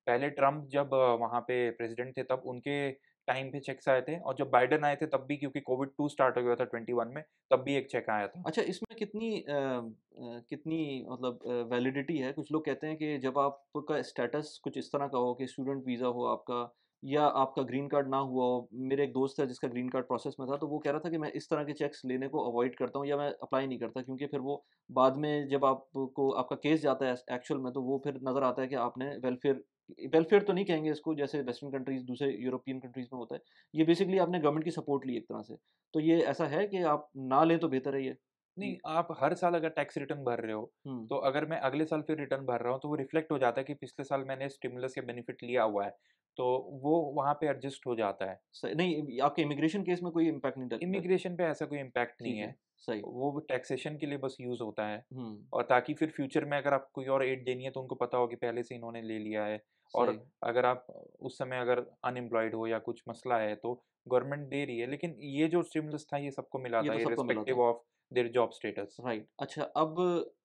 पहले ट्रम्प जब वहाँ पे प्रेसिडेंट थे तब उनके टाइम पे चेक आए थे और जब बाइडन आए थे तब भी क्योंकि कोविड टू स्टार्ट हो गया था ट्वेंटी वन में तब भी एक चेक आया था अच्छा इसमें कितनी आ, कितनी मतलब वैलिडिटी है कुछ लोग कहते हैं कि जब आपका स्टेटस कुछ इस तरह का हो कि स्टूडेंट वीज़ा हो आपका या आपका ग्रीन कार्ड ना हुआ हो मेरे एक दोस्त है जिसका ग्रीन कार्ड प्रोसेस में था तो वो कह रहा था कि मैं इस तरह के चेक्स लेने को अवॉइड करता हूँ या मैं अप्लाई नहीं करता क्योंकि फिर वो बाद में जब आपको आपका केस जाता है एक्चुअल में तो वो फिर नज़र आता है कि आपने वेलफेयर वेलफेयर तो नहीं कहेंगे इसको जैसे वेस्टर्न कंट्रीज दूसरे यूरोपियन कंट्रीज में होता है ये बेसिकली आपने गवर्नमेंट की सपोर्ट ली एक तरह से तो ये ऐसा है कि आप ना लें तो बेहतर है ये नहीं आप हर साल अगर टैक्स रिटर्न भर रहे हो तो अगर मैं अगले साल फिर रिटर्न भर रहा हूँ तो वो रिफ्लेक्ट हो जाता है कि पिछले साल मैंने स्टिमुलस या बेनिफिट लिया हुआ है तो वो वहाँ पे एडजस्ट हो जाता है सही नहीं आपके इमिग्रेशन केस में कोई इम्पैक्ट नहीं इमिग्रेशन पे ऐसा कोई इम्पैक्ट नहीं है सही वो टैक्सेशन के लिए बस यूज होता है और ताकि फिर फ्यूचर में अगर आप कोई और एड देनी है तो उनको पता हो कि पहले से इन्होंने ले लिया है और अगर आप उस समय अगर अनएम्प्लॉयड हो या कुछ मसला है तो गवर्नमेंट दे रही है लेकिन ये जो स्टिमुलस था ये सबको मिला था तो of their job status right अच्छा अब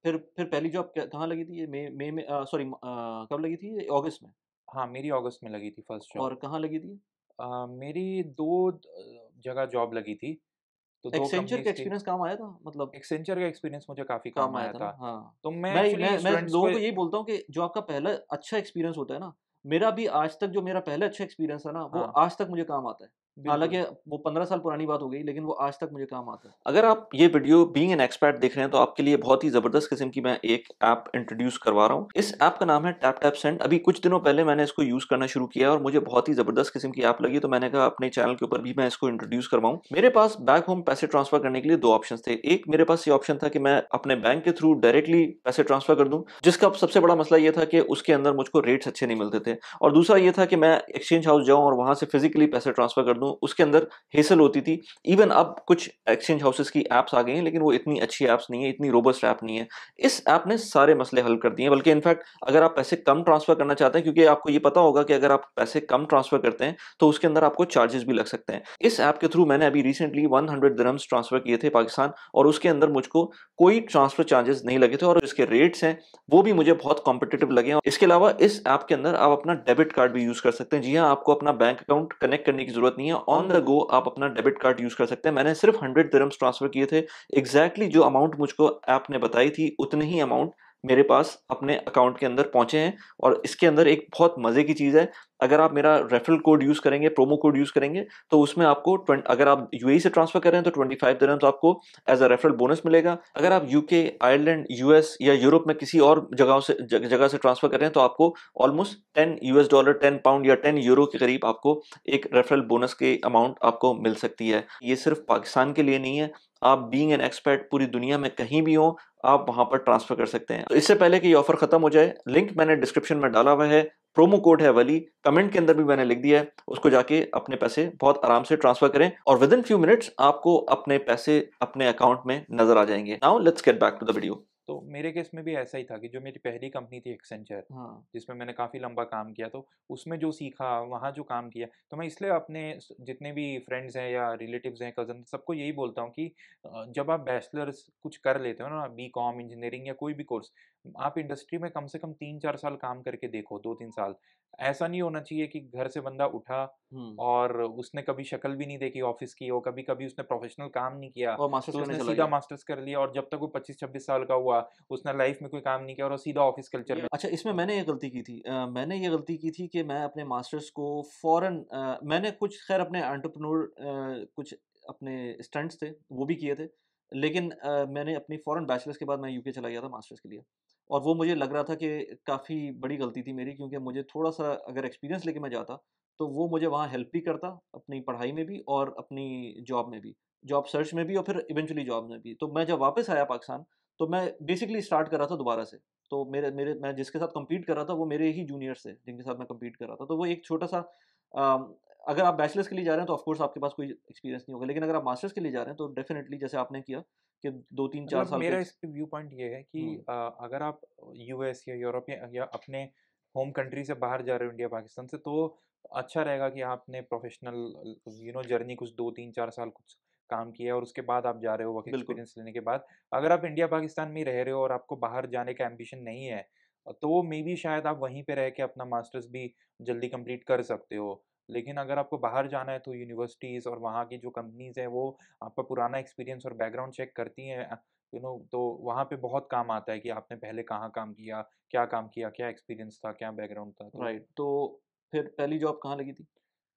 फिर फिर पहली जॉब कहाँ लगी थी ये मई मई में सॉरी कब लगी थी अगस्त में हाँ मेरी अगस्त में लगी थी फर्स्ट जॉब और कहाँ लगी थी uh, मेरी दो जगह जॉब लगी थी तो एक्सेंचर का एक्सपीरियंस काम आया था मतलब एक्सेंचर का एक्सपीरियंस मुझे काफी काम, काम आया था, था। हाँ। तो मैं मैं, मैं, मैं लोगों को यही बोलता हूँ कि जो आपका पहला अच्छा एक्सपीरियंस होता है ना मेरा भी आज तक जो मेरा पहला अच्छा एक्सपीरियंस है ना वो हाँ। आज तक मुझे काम आता है हालांकि वो पंद्रह साल पुरानी बात हो गई लेकिन वो आज तक मुझे काम आता है अगर आप ये वीडियो बीइंग एन एक्सपर्ट देख रहे हैं तो आपके लिए बहुत ही जबरदस्त किस्म की मैं एक ऐप इंट्रोड्यूस करवा रहा हूँ इस ऐप का नाम है टैप टैप सेंड अभी कुछ दिनों पहले मैंने इसको यूज करना शुरू किया और मुझे बहुत ही जबरदस्त किस्म की ऐप लगी तो मैंने कहा अपने चैनल के ऊपर भी मैं इसको इंट्रोड्यूस करवाऊँ मेरे पास बैक होम पैसे ट्रांसफर करने के लिए दो ऑप्शन थे एक मेरे पास ये ऑप्शन था कि मैं अपने बैंक के थ्रू डायरेक्टली पैसे ट्रांसफर कर दूँ जिसका सबसे बड़ा मसला यह था कि उसके अंदर मुझको रेट्स अच्छे नहीं मिलते थे और दूसरा यह था कि मैं एक्सचेंज हाउस जाऊँ और वहाँ से फिजिकली पैसे ट्रांसफर कर दूँ नो उसके अंदर हेसल होती थी इवन अब कुछ एक्सचेंज हाउसेस की एप्स आ गई हैं लेकिन वो इतनी अच्छी एप्स नहीं है इतनी रोबस्ट ऐप नहीं है इस ऐप ने सारे मसले हल कर दिए बल्कि इनफैक्ट अगर आप पैसे कम ट्रांसफर करना चाहते हैं क्योंकि आपको ये पता होगा कि अगर आप पैसे कम ट्रांसफर करते हैं तो उसके अंदर आपको चार्जेस भी लग सकते हैं इस ऐप के थ्रू मैंने अभी रिसेंटली वन हंड्रेड ट्रांसफर किए थे पाकिस्तान और उसके अंदर मुझको कोई ट्रांसफर चार्जेस नहीं लगे थे और इसके रेट्स हैं वो भी मुझे बहुत कॉम्पिटेटिव लगे हैं इसके अलावा इस ऐप के अंदर आप अपना डेबिट कार्ड भी यूज कर सकते हैं जी हाँ आपको अपना बैंक अकाउंट कनेक्ट करने की जरूरत नहीं है हैं ऑन द गो आप अपना डेबिट कार्ड यूज कर सकते हैं मैंने सिर्फ हंड्रेड दरम्स ट्रांसफर किए थे एग्जैक्टली exactly जो अमाउंट मुझको ऐप ने बताई थी उतनी ही अमाउंट मेरे पास अपने अकाउंट के अंदर पहुंचे हैं और इसके अंदर एक बहुत मज़े की चीज़ है अगर आप मेरा रेफरल कोड यूज़ करेंगे प्रोमो कोड यूज़ करेंगे तो उसमें आपको अगर आप यू e से ट्रांसफ़र करें तो ट्वेंटी फाइव दिनम तो आपको एज अ रेफरल बोनस मिलेगा अगर आप यूके आयरलैंड यूएस या यूरोप में किसी और जगह से जगह से ट्रांसफ़र करें तो आपको almost ten U dollar ten pound या टेन यूरो के करीब आपको एक रेफरल बोनस के अमाउंट आपको मिल सकती है ये सिर्फ पाकिस्तान के लिए नहीं है आप बीइंग एन एक्सपर्ट पूरी दुनिया में कहीं भी हो आप वहां पर ट्रांसफर कर सकते हैं तो इससे पहले कि ये ऑफर खत्म हो जाए लिंक मैंने डिस्क्रिप्शन में डाला हुआ है प्रोमो कोड है वली कमेंट के अंदर भी मैंने लिख दिया है उसको जाके अपने पैसे बहुत आराम से ट्रांसफर करें और विद इन फ्यू मिनट्स आपको अपने पैसे अपने अकाउंट में नजर आ जाएंगे now let's get back to the video तो मेरे केस में भी ऐसा ही था कि जो मेरी पहली कंपनी थी एक्सेंचर हाँ। जिसमें मैंने काफ़ी लंबा काम किया तो उसमें जो सीखा वहाँ जो काम किया तो मैं इसलिए अपने जितने भी फ्रेंड्स हैं या रिलेटिव्स हैं कज़न सबको यही बोलता हूँ कि जब आप बैचलर्स कुछ कर लेते हो ना बी कॉम इंजीनियरिंग या कोई भी कोर्स आप इंडस्ट्री में कम से कम तीन चार साल काम करके देखो दो तीन साल ऐसा नहीं होना चाहिए कि घर से बंदा उठा और उसने कभी शक्ल भी नहीं देखी ऑफिस की और कभी कभी उसने प्रोफेशनल काम नहीं किया और मास्टर्स तो उसने सीधा मास्टर्स कर लिया और जब तक वो पच्चीस छब्बीस साल का हुआ उसने लाइफ में कोई काम नहीं किया और सीधा ऑफिस कल्चर में अच्छा इसमें मैंने ये गलती की थी आ, मैंने ये गलती की थी कि मैं अपने मास्टर्स को फॉरन मैंने कुछ खैर अपने एंटरप्रनोर कुछ अपने स्टंट्स थे वो भी किए थे लेकिन मैंने अपनी फॉरन बैचलर्स के बाद मैं यूके चला गया था मास्टर्स के लिए और वो मुझे लग रहा था कि काफ़ी बड़ी गलती थी मेरी क्योंकि मुझे थोड़ा सा अगर एक्सपीरियंस लेके मैं जाता तो वो मुझे वहाँ हेल्प भी करता अपनी पढ़ाई में भी और अपनी जॉब में भी जॉब सर्च में भी और फिर इवेंचुअली जॉब में भी तो मैं जब वापस आया पाकिस्तान तो मैं बेसिकली स्टार्ट कर रहा था दोबारा से तो मेरे मेरे मैं जिसके साथ कम्पीट कर रहा था वो मेरे ही जूनियर्स थे जिनके साथ मैं कम्पीट कर रहा था तो वो एक छोटा सा अगर आप बैचलर्स के लिए जा रहे हैं तो ऑफकोर्स आपके पास कोई एक्सपीरियंस नहीं होगा लेकिन अगर आप मास्टर्स के लिए जा रहे हैं तो डेफिनेटली जैसे आपने किया कि दो तीन चार साल मेरा इसके व्यू पॉइंट ये है कि आ, अगर आप यूएस या यूरोप या अपने होम कंट्री से बाहर जा रहे हो इंडिया पाकिस्तान से तो अच्छा रहेगा कि आपने प्रोफेशनल यू नो जर्नी कुछ दो तीन चार साल कुछ काम किया और उसके बाद आप जा रहे हो वर्क एक्सपीरियंस लेने के बाद अगर आप इंडिया पाकिस्तान में रह रहे हो और आपको बाहर जाने का एम्बिशन नहीं है तो मे बी शायद आप वहीं पे रह के अपना मास्टर्स भी जल्दी कंप्लीट कर सकते हो लेकिन अगर आपको बाहर जाना है तो यूनिवर्सिटीज़ और वहाँ की जो कंपनीज़ हैं वो आपका पुराना एक्सपीरियंस और बैकग्राउंड चेक करती हैं यू नो तो वहाँ पे बहुत काम आता है कि आपने पहले कहाँ काम किया क्या काम किया क्या एक्सपीरियंस था क्या बैकग्राउंड था राइट तो right. तो फिर पहली जॉब कहाँ लगी थी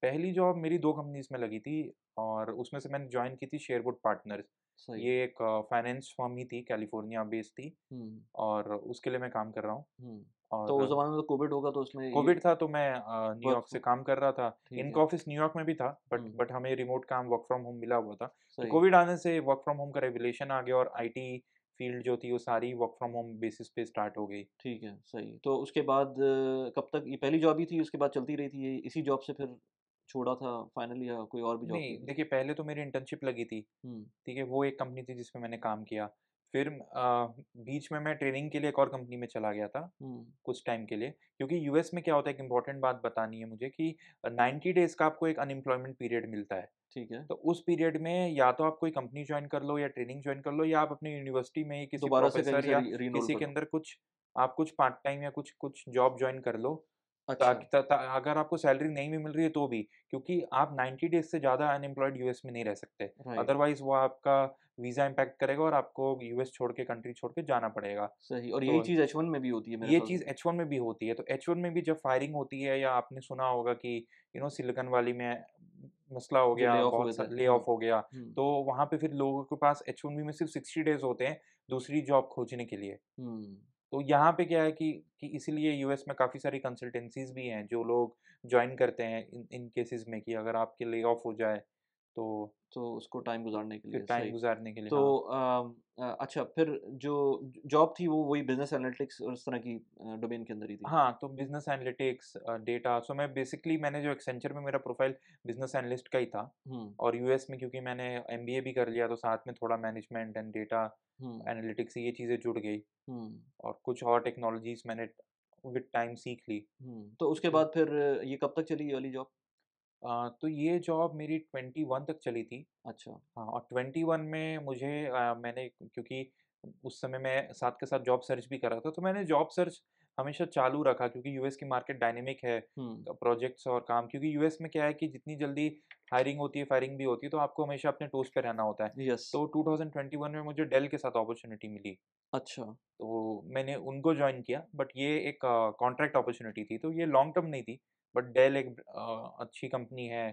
पहली जॉब मेरी दो कंपनीज में लगी थी और उसमें से मैंने ज्वाइन की थी शेयरवुड पार्टनर्स ये एक फाइनेंस फर्म ही थी कैलिफोर्निया बेस्ड थी और उसके लिए मैं काम कर रहा हूँ तो उस जमाने में तो कोविड होगा तो उसमें कोविड था तो मैं न्यूयॉर्क से काम कर रहा था इनका ऑफिस न्यूयॉर्क में भी था बट बट हमें रिमोट काम वर्क फ्रॉम होम मिला हुआ था तो कोविड आने से वर्क फ्रॉम होम का रेगुलेशन आ गया और आईटी फील्ड जो थी वो सारी वर्क फ्रॉम होम बेसिस पे स्टार्ट हो गई ठीक है सही तो उसके बाद कब तक ये पहली जॉब ही थी उसके बाद चलती रही थी ये इसी जॉब से फिर छोड़ा था फाइनली या कोई और भी जॉब नहीं देखिए पहले तो मेरी इंटर्नशिप लगी थी ठीक है वो एक कंपनी थी जिसमें मैंने काम किया फिर आ, बीच में मैं ट्रेनिंग के लिए एक और कंपनी में चला गया था कुछ टाइम के लिए क्योंकि यूएस में क्या होता है एक इम्पॉर्टेंट बात बतानी है मुझे कि नाइन्टी डेज का आपको एक अनएम्प्लॉयमेंट पीरियड मिलता है ठीक है तो उस पीरियड में या तो आप कोई कंपनी ज्वाइन कर लो या ट्रेनिंग ज्वाइन कर लो या आप अपनी यूनिवर्सिटी में किसी या किसी के अंदर कुछ आप कुछ पार्ट टाइम या कुछ कुछ जॉब ज्वाइन कर लो अच्छा। ता, ता, अगर आपको सैलरी नहीं भी मिल रही है तो भी क्योंकि आप 90 डेज से ज्यादा अनएम्प्लॉयड यूएस में नहीं रह सकते अदरवाइज वो आपका वीजा इम्पैक्ट करेगा और आपको यूएस छोड़ के कंट्री छोड़ के जाना पड़ेगा सही और तो, यही चीज एच में भी होती है ये चीज एच में भी होती है तो एच वन में भी जब फायरिंग होती है या आपने सुना होगा कि यू नो सिलिकन वाली में मसला हो गया ले ऑफ हो गया हम्म। हम्म। तो वहाँ पे फिर लोगों के पास एच वन में सिर्फ सिक्सटी डेज होते हैं दूसरी जॉब खोजने के लिए हम्म। तो यहाँ पे क्या है कि कि इसीलिए यूएस में काफ़ी सारी कंसल्टेंसीज भी हैं जो लोग ज्वाइन करते हैं इन इन केसेस में कि अगर आपके ले ऑफ हो जाए तो तो उसको टाइम गुजारने के लिए टाइम गुजारने के लिए तो हाँ। आ, अच्छा फिर जो जॉब थी वो वही बिजनेस एनालिटिक्स और इस तरह की डोमेन के अंदर ही थी हाँ तो बिजनेस एनालिटिक्स डेटा सो मैं बेसिकली मैंने जो एक्सेंचर में मेरा प्रोफाइल बिजनेस एनालिस्ट का ही था और यूएस में क्योंकि मैंने एम भी कर लिया तो साथ में थोड़ा मैनेजमेंट एंड डेटा एनालिटिक्स ये चीज़ें जुड़ गई और कुछ और टेक्नोलॉजीज मैंने विद टाइम सीख ली तो उसके तो बाद फिर ये कब तक चली वाली जॉब आ, तो ये जॉब मेरी ट्वेंटी वन तक चली थी अच्छा हाँ और ट्वेंटी वन में मुझे आ, मैंने क्योंकि उस समय मैं साथ के साथ जॉब सर्च भी कर रहा था तो मैंने जॉब सर्च हमेशा चालू रखा क्योंकि यूएस की मार्केट डायनेमिक है प्रोजेक्ट्स और काम क्योंकि यूएस में क्या है कि जितनी जल्दी हायरिंग होती है फायरिंग भी होती है तो आपको हमेशा अपने टोस्ट पे रहना होता है yes. तो 2021 में मुझे डेल के साथ अपॉर्चुनिटी मिली अच्छा तो मैंने उनको ज्वाइन किया बट ये एक कॉन्ट्रैक्ट uh, अपॉर्चुनिटी थी तो ये लॉन्ग टर्म नहीं थी बट डेल एक आ, अच्छी कंपनी है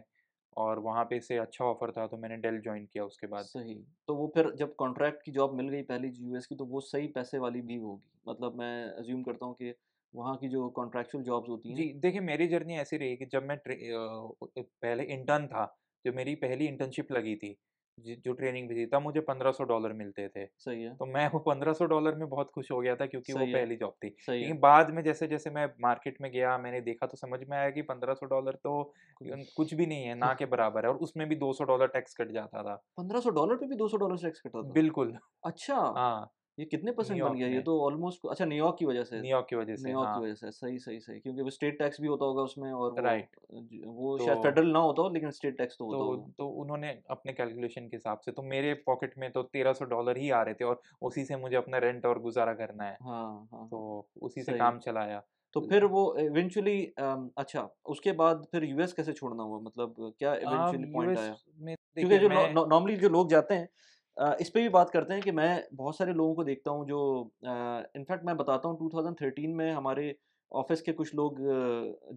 और वहाँ पे से अच्छा ऑफर था तो मैंने डेल ज्वाइन किया उसके बाद सही तो वो फिर जब कॉन्ट्रैक्ट की जॉब मिल गई पहली यूएस की तो वो सही पैसे वाली भी होगी मतलब मैं अज्यूम करता हूँ कि वहाँ की जो कॉन्ट्रैक्चुअल जॉब्स होती हैं जी देखिए मेरी जर्नी ऐसी रही कि जब मैं पहले इंटर्न था जो मेरी पहली इंटर्नशिप लगी थी जो ट्रेनिंग भी थी तब मुझे पंद्रह सौ डॉलर मिलते थे सही है तो मैं वो पंद्रह सौ डॉलर में बहुत खुश हो गया था क्योंकि वो पहली जॉब थी लेकिन बाद में जैसे जैसे मैं मार्केट में गया मैंने देखा तो समझ में आया कि पंद्रह सौ डॉलर तो कुछ भी नहीं है ना के बराबर है और उसमें भी दो सौ डॉलर टैक्स कट जाता था पंद्रह सौ डॉलर पे भी दो सौ डॉलर टैक्स कटा बिल्कुल अच्छा हाँ ये कितने परसेंट बन गया ये तो ऑलमोस्ट अच्छा न्यूयॉर्क की वजह से न्यूयॉर्क की वजह से न्यूयॉर्क की हाँ। वजह से सही सही सही क्योंकि वो स्टेट टैक्स भी होता होगा उसमें और राइट वो, तो शायद फेडरल ना होता हो लेकिन स्टेट टैक्स तो, होता तो, होगा तो उन्होंने अपने कैलकुलेशन के हिसाब से तो मेरे पॉकेट में तो तेरह सौ डॉलर ही आ रहे थे और उसी से मुझे अपना रेंट और गुजारा करना है हाँ, हाँ, तो उसी से काम चलाया तो, तो फिर वो इवेंचुअली अच्छा उसके बाद फिर यूएस कैसे छोड़ना हुआ मतलब क्या इवेंचुअली पॉइंट आया क्योंकि जो नॉर्मली जो लोग जाते हैं इस पर भी बात करते हैं कि मैं बहुत सारे लोगों को देखता हूँ जो इनफैक्ट मैं बताता हूँ 2013 में हमारे ऑफिस के कुछ लोग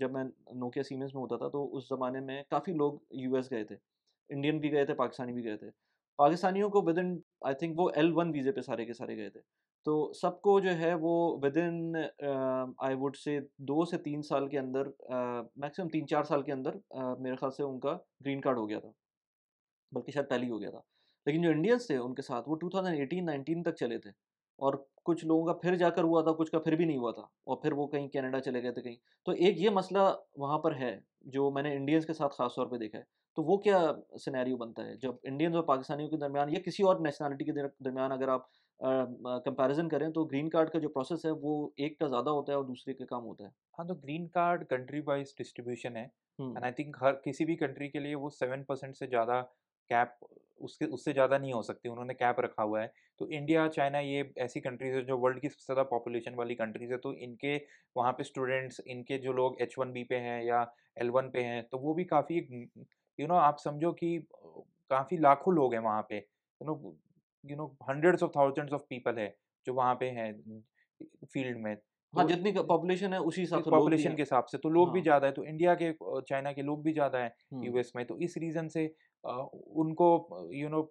जब मैं नोकिया सीमेंस में होता था तो उस ज़माने में काफ़ी लोग यू गए थे इंडियन भी गए थे पाकिस्तानी भी गए थे पाकिस्तानियों को विद इन आई थिंक वो एल वन वीज़े पे सारे के सारे गए थे तो सबको जो है वो विद इन आई वुड से दो से तीन साल के अंदर मैक्सिमम तीन चार साल के अंदर uh, मेरे ख्याल से उनका ग्रीन कार्ड हो गया था बल्कि शायद पहले ही हो गया था लेकिन जो इंडियंस थे उनके साथ वो 2018-19 तक चले थे और कुछ लोगों का फिर जाकर हुआ था कुछ का फिर भी नहीं हुआ था और फिर वो कहीं कनाडा चले गए थे कहीं तो एक ये मसला वहाँ पर है जो मैंने इंडियंस के साथ खास तौर पे देखा है तो वो क्या सिनेरियो बनता है जब इंडियंस और पाकिस्तानियों के दरमियान या किसी और नेशनैलिटी के दरमियान अगर आप कंपैरिजन करें तो ग्रीन कार्ड का जो प्रोसेस है वो एक का ज़्यादा होता है और दूसरे का कम होता है हाँ तो green card country wise distribution है एंड आई थिंक हर किसी भी कंट्री के लिए वो सेवन परसेंट से ज़्यादा कैप उसके उससे ज़्यादा नहीं हो सकती उन्होंने कैप रखा हुआ है तो इंडिया चाइना ये ऐसी कंट्रीज है जो वर्ल्ड की सबसे ज़्यादा पॉपुलेशन वाली कंट्रीज है तो इनके वहाँ पे स्टूडेंट्स इनके जो लोग एच वन बी पे हैं या एल वन पे हैं तो वो भी काफ़ी यू नो आप समझो कि काफ़ी लाखों लोग हैं वहाँ पे you know you know hundreds of thousands of people है जो वहाँ पे हैं फील्ड में तो हाँ जितनी पॉपुलेशन है उसी हिसाब से पॉपुलेशन के हिसाब से तो लोग हाँ। भी ज्यादा है तो इंडिया के चाइना के लोग भी ज्यादा है यूएस में तो इस रीजन से उनको यू नो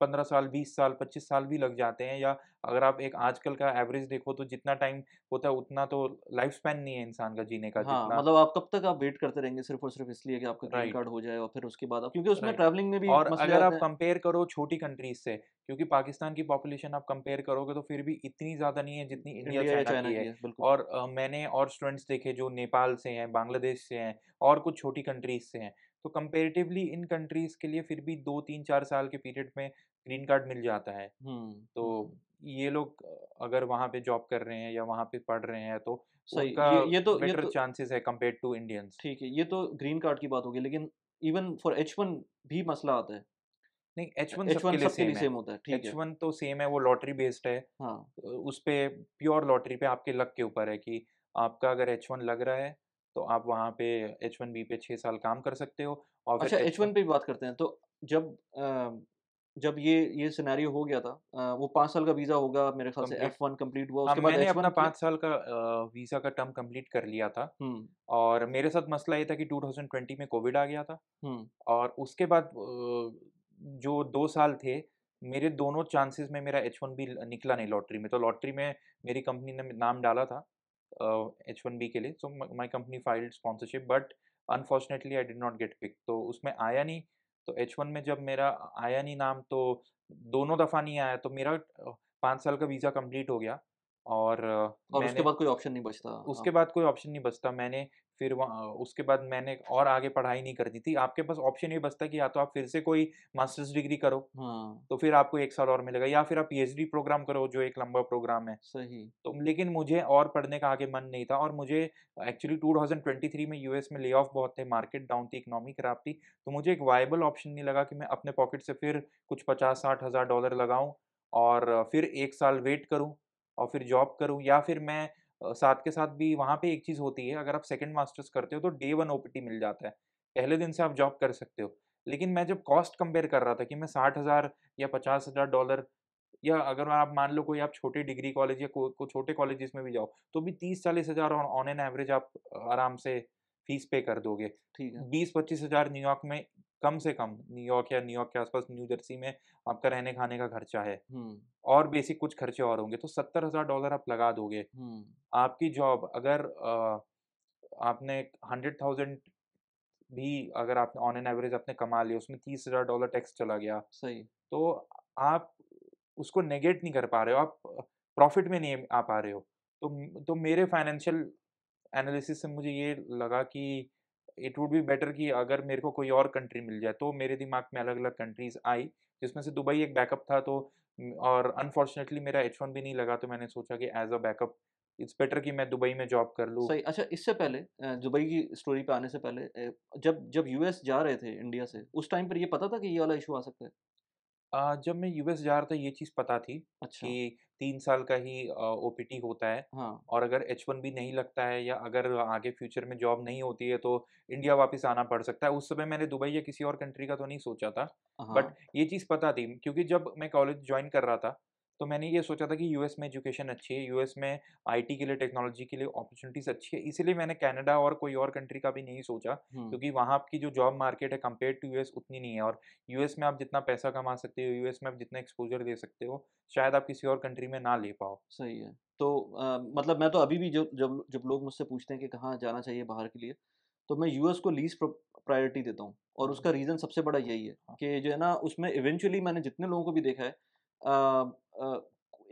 पंद्रह साल बीस साल पच्चीस साल भी लग जाते हैं या अगर आप एक आजकल का एवरेज देखो तो जितना टाइम होता है उतना तो लाइफ स्पैन नहीं है इंसान का जीने का हाँ, जितना मतलब आप कब तक आप वेट करते रहेंगे सिर्फ और सिर्फ इसलिए कि आपका ग्रीन कार्ड हो जाए और फिर उसके बाद आप क्योंकि उसमें ट्रैवलिंग में भी और अगर आप कंपेयर करो छोटी कंट्रीज से क्योंकि पाकिस्तान की पॉपुलेशन आप कंपेयर करोगे तो फिर भी इतनी ज्यादा नहीं है जितनी इंडिया चाइना की है और मैंने और स्टूडेंट्स देखे जो नेपाल से हैं बांग्लादेश से हैं और कुछ छोटी कंट्रीज से हैं तो कंपेरेटिवली इन कंट्रीज के लिए फिर भी दो तीन चार साल के पीरियड में ग्रीन कार्ड मिल जाता है तो ये लोग अगर वहाँ पे जॉब कर रहे हैं या वहाँ पे पढ़ रहे हैं तो सही ये, ये तो बेटर तो, चांसेस है कम्पेयर टू इंडियंस ठीक है ये तो ग्रीन कार्ड की बात होगी लेकिन इवन फॉर एच वन भी मसला आता है नहीं एच वन सबके लिए सेम, सेम होता है एच वन तो सेम है वो लॉटरी बेस्ड है हाँ. उस पर प्योर लॉटरी पे आपके लक के ऊपर है कि आपका अगर एच वन लग रहा है तो आप वहाँ पे एच वन बी पे छः साल काम कर सकते हो और अच्छा एच वन पे भी बात करते हैं तो जब आ, जब ये ये सिनेरियो हो गया था आ, वो पाँच साल का वीज़ा होगा मेरे ख्याल से एफ वन कम्प्लीट हुआ हाँ, उसके मैंने अपना पाँच साल का वीज़ा का टर्म कम्प्लीट कर लिया था और मेरे साथ मसला ये था कि 2020 में कोविड आ गया था और उसके बाद जो दो साल थे मेरे दोनों चांसेस में मेरा एच वन भी निकला नहीं लॉटरी में तो लॉटरी में मेरी कंपनी ने नाम डाला था एच वन बी के लिए so my company filed sponsorship but unfortunately I did not get pick तो उसमें आया नहीं तो एच वन में जब मेरा आया नहीं नाम तो दोनों दफ़ा नहीं आया तो मेरा पाँच साल का वीज़ा कंप्लीट हो गया और और उसके बाद कोई ऑप्शन नहीं बचता उसके हाँ। बाद कोई ऑप्शन नहीं बचता मैंने फिर उसके बाद मैंने और आगे पढ़ाई नहीं करनी थी आपके पास ऑप्शन ये बचता कि या तो आप फिर से कोई मास्टर्स डिग्री करो हाँ। तो फिर आपको एक साल और मिलेगा या फिर आप पीएचडी प्रोग्राम करो जो एक लंबा प्रोग्राम है सही तो लेकिन मुझे और पढ़ने का आगे मन नहीं था और मुझे एक्चुअली 2023 में यूएस में ले ऑफ बहुत थे मार्केट डाउन थी इकनॉमी खराब थी तो मुझे एक वायबल ऑप्शन नहीं लगा कि मैं अपने पॉकेट से फिर कुछ पचास साठ हज़ार डॉलर लगाऊँ और फिर एक साल वेट करूँ और फिर जॉब करूँ या फिर मैं साथ के साथ भी वहाँ पे एक चीज़ होती है अगर आप सेकेंड मास्टर्स करते हो तो डे वन ओपीटी मिल जाता है पहले दिन से आप जॉब कर सकते हो लेकिन मैं जब कॉस्ट कंपेयर कर रहा था कि मैं साठ हज़ार या पचास हज़ार डॉलर या अगर आप मान लो कोई आप छोटे डिग्री कॉलेज या को, छोटे कॉलेज में भी जाओ तो भी तीस चालीस हज़ार ऑन एन एवरेज आप आराम से फीस पे कर दोगे ठीक है बीस पच्चीस हज़ार न्यूयॉर्क में कम से कम न्यूयॉर्क या न्यूयॉर्क के आसपास न्यू जर्सी में आपका रहने खाने का खर्चा है और बेसिक कुछ खर्चे और होंगे तो सत्तर हजार डॉलर आप लगा दोगे आपकी जॉब अगर आपने हंड्रेड थाउजेंड भी अगर आपने ऑन एन एवरेज आपने कमा लिया उसमें तीस हजार डॉलर टैक्स चला गया सही तो आप उसको नेगेट नहीं कर पा रहे हो आप प्रॉफिट में नहीं आ पा रहे हो तो तो मेरे फाइनेंशियल एनालिसिस से मुझे ये लगा कि इट वुड बी बेटर कि अगर मेरे को कोई और कंट्री मिल जाए तो मेरे दिमाग में अलग अलग कंट्रीज आई जिसमें से दुबई एक बैकअप था तो और अनफॉर्चुनेटली मेरा एच भी नहीं लगा तो मैंने सोचा कि as a backup it's better कि मैं दुबई में जॉब कर लूँ सही अच्छा इससे पहले दुबई की स्टोरी पे आने से पहले जब जब यूएस जा रहे थे इंडिया से उस टाइम पर ये पता था कि ये वाला इशू आ सकता है जब मैं यूएस जा रहा था ये चीज़ पता थी अच्छा। कि तीन साल का ही ओपीटी होता है हाँ. और अगर एच वन भी नहीं लगता है या अगर आगे फ्यूचर में जॉब नहीं होती है तो इंडिया वापस आना पड़ सकता है उस समय मैंने दुबई या किसी और कंट्री का तो नहीं सोचा था हाँ. बट ये चीज़ पता थी क्योंकि जब मैं कॉलेज ज्वाइन कर रहा था तो मैंने ये सोचा था कि यूएस में एजुकेशन अच्छी है यूएस में आईटी के लिए टेक्नोलॉजी के लिए अपॉर्चुनिटीज अच्छी है इसीलिए मैंने कनाडा और कोई और कंट्री का भी नहीं सोचा क्योंकि वहाँ आपकी जो जॉब मार्केट है कंपेयर टू यूएस उतनी नहीं है और यूएस में आप जितना पैसा कमा सकते हो यूएस में आप जितना एक्सपोजर दे सकते हो शायद आप किसी और कंट्री में ना ले पाओ सही है तो आ, मतलब मैं तो अभी भी जब जब जब लोग मुझसे पूछते हैं कि कहाँ जाना चाहिए बाहर के लिए तो मैं यूएस को लीज प्रायोरिटी देता हूँ और उसका रीज़न सबसे बड़ा यही है हाँ। कि जो है ना उसमें इवेंचुअली मैंने जितने लोगों को भी देखा है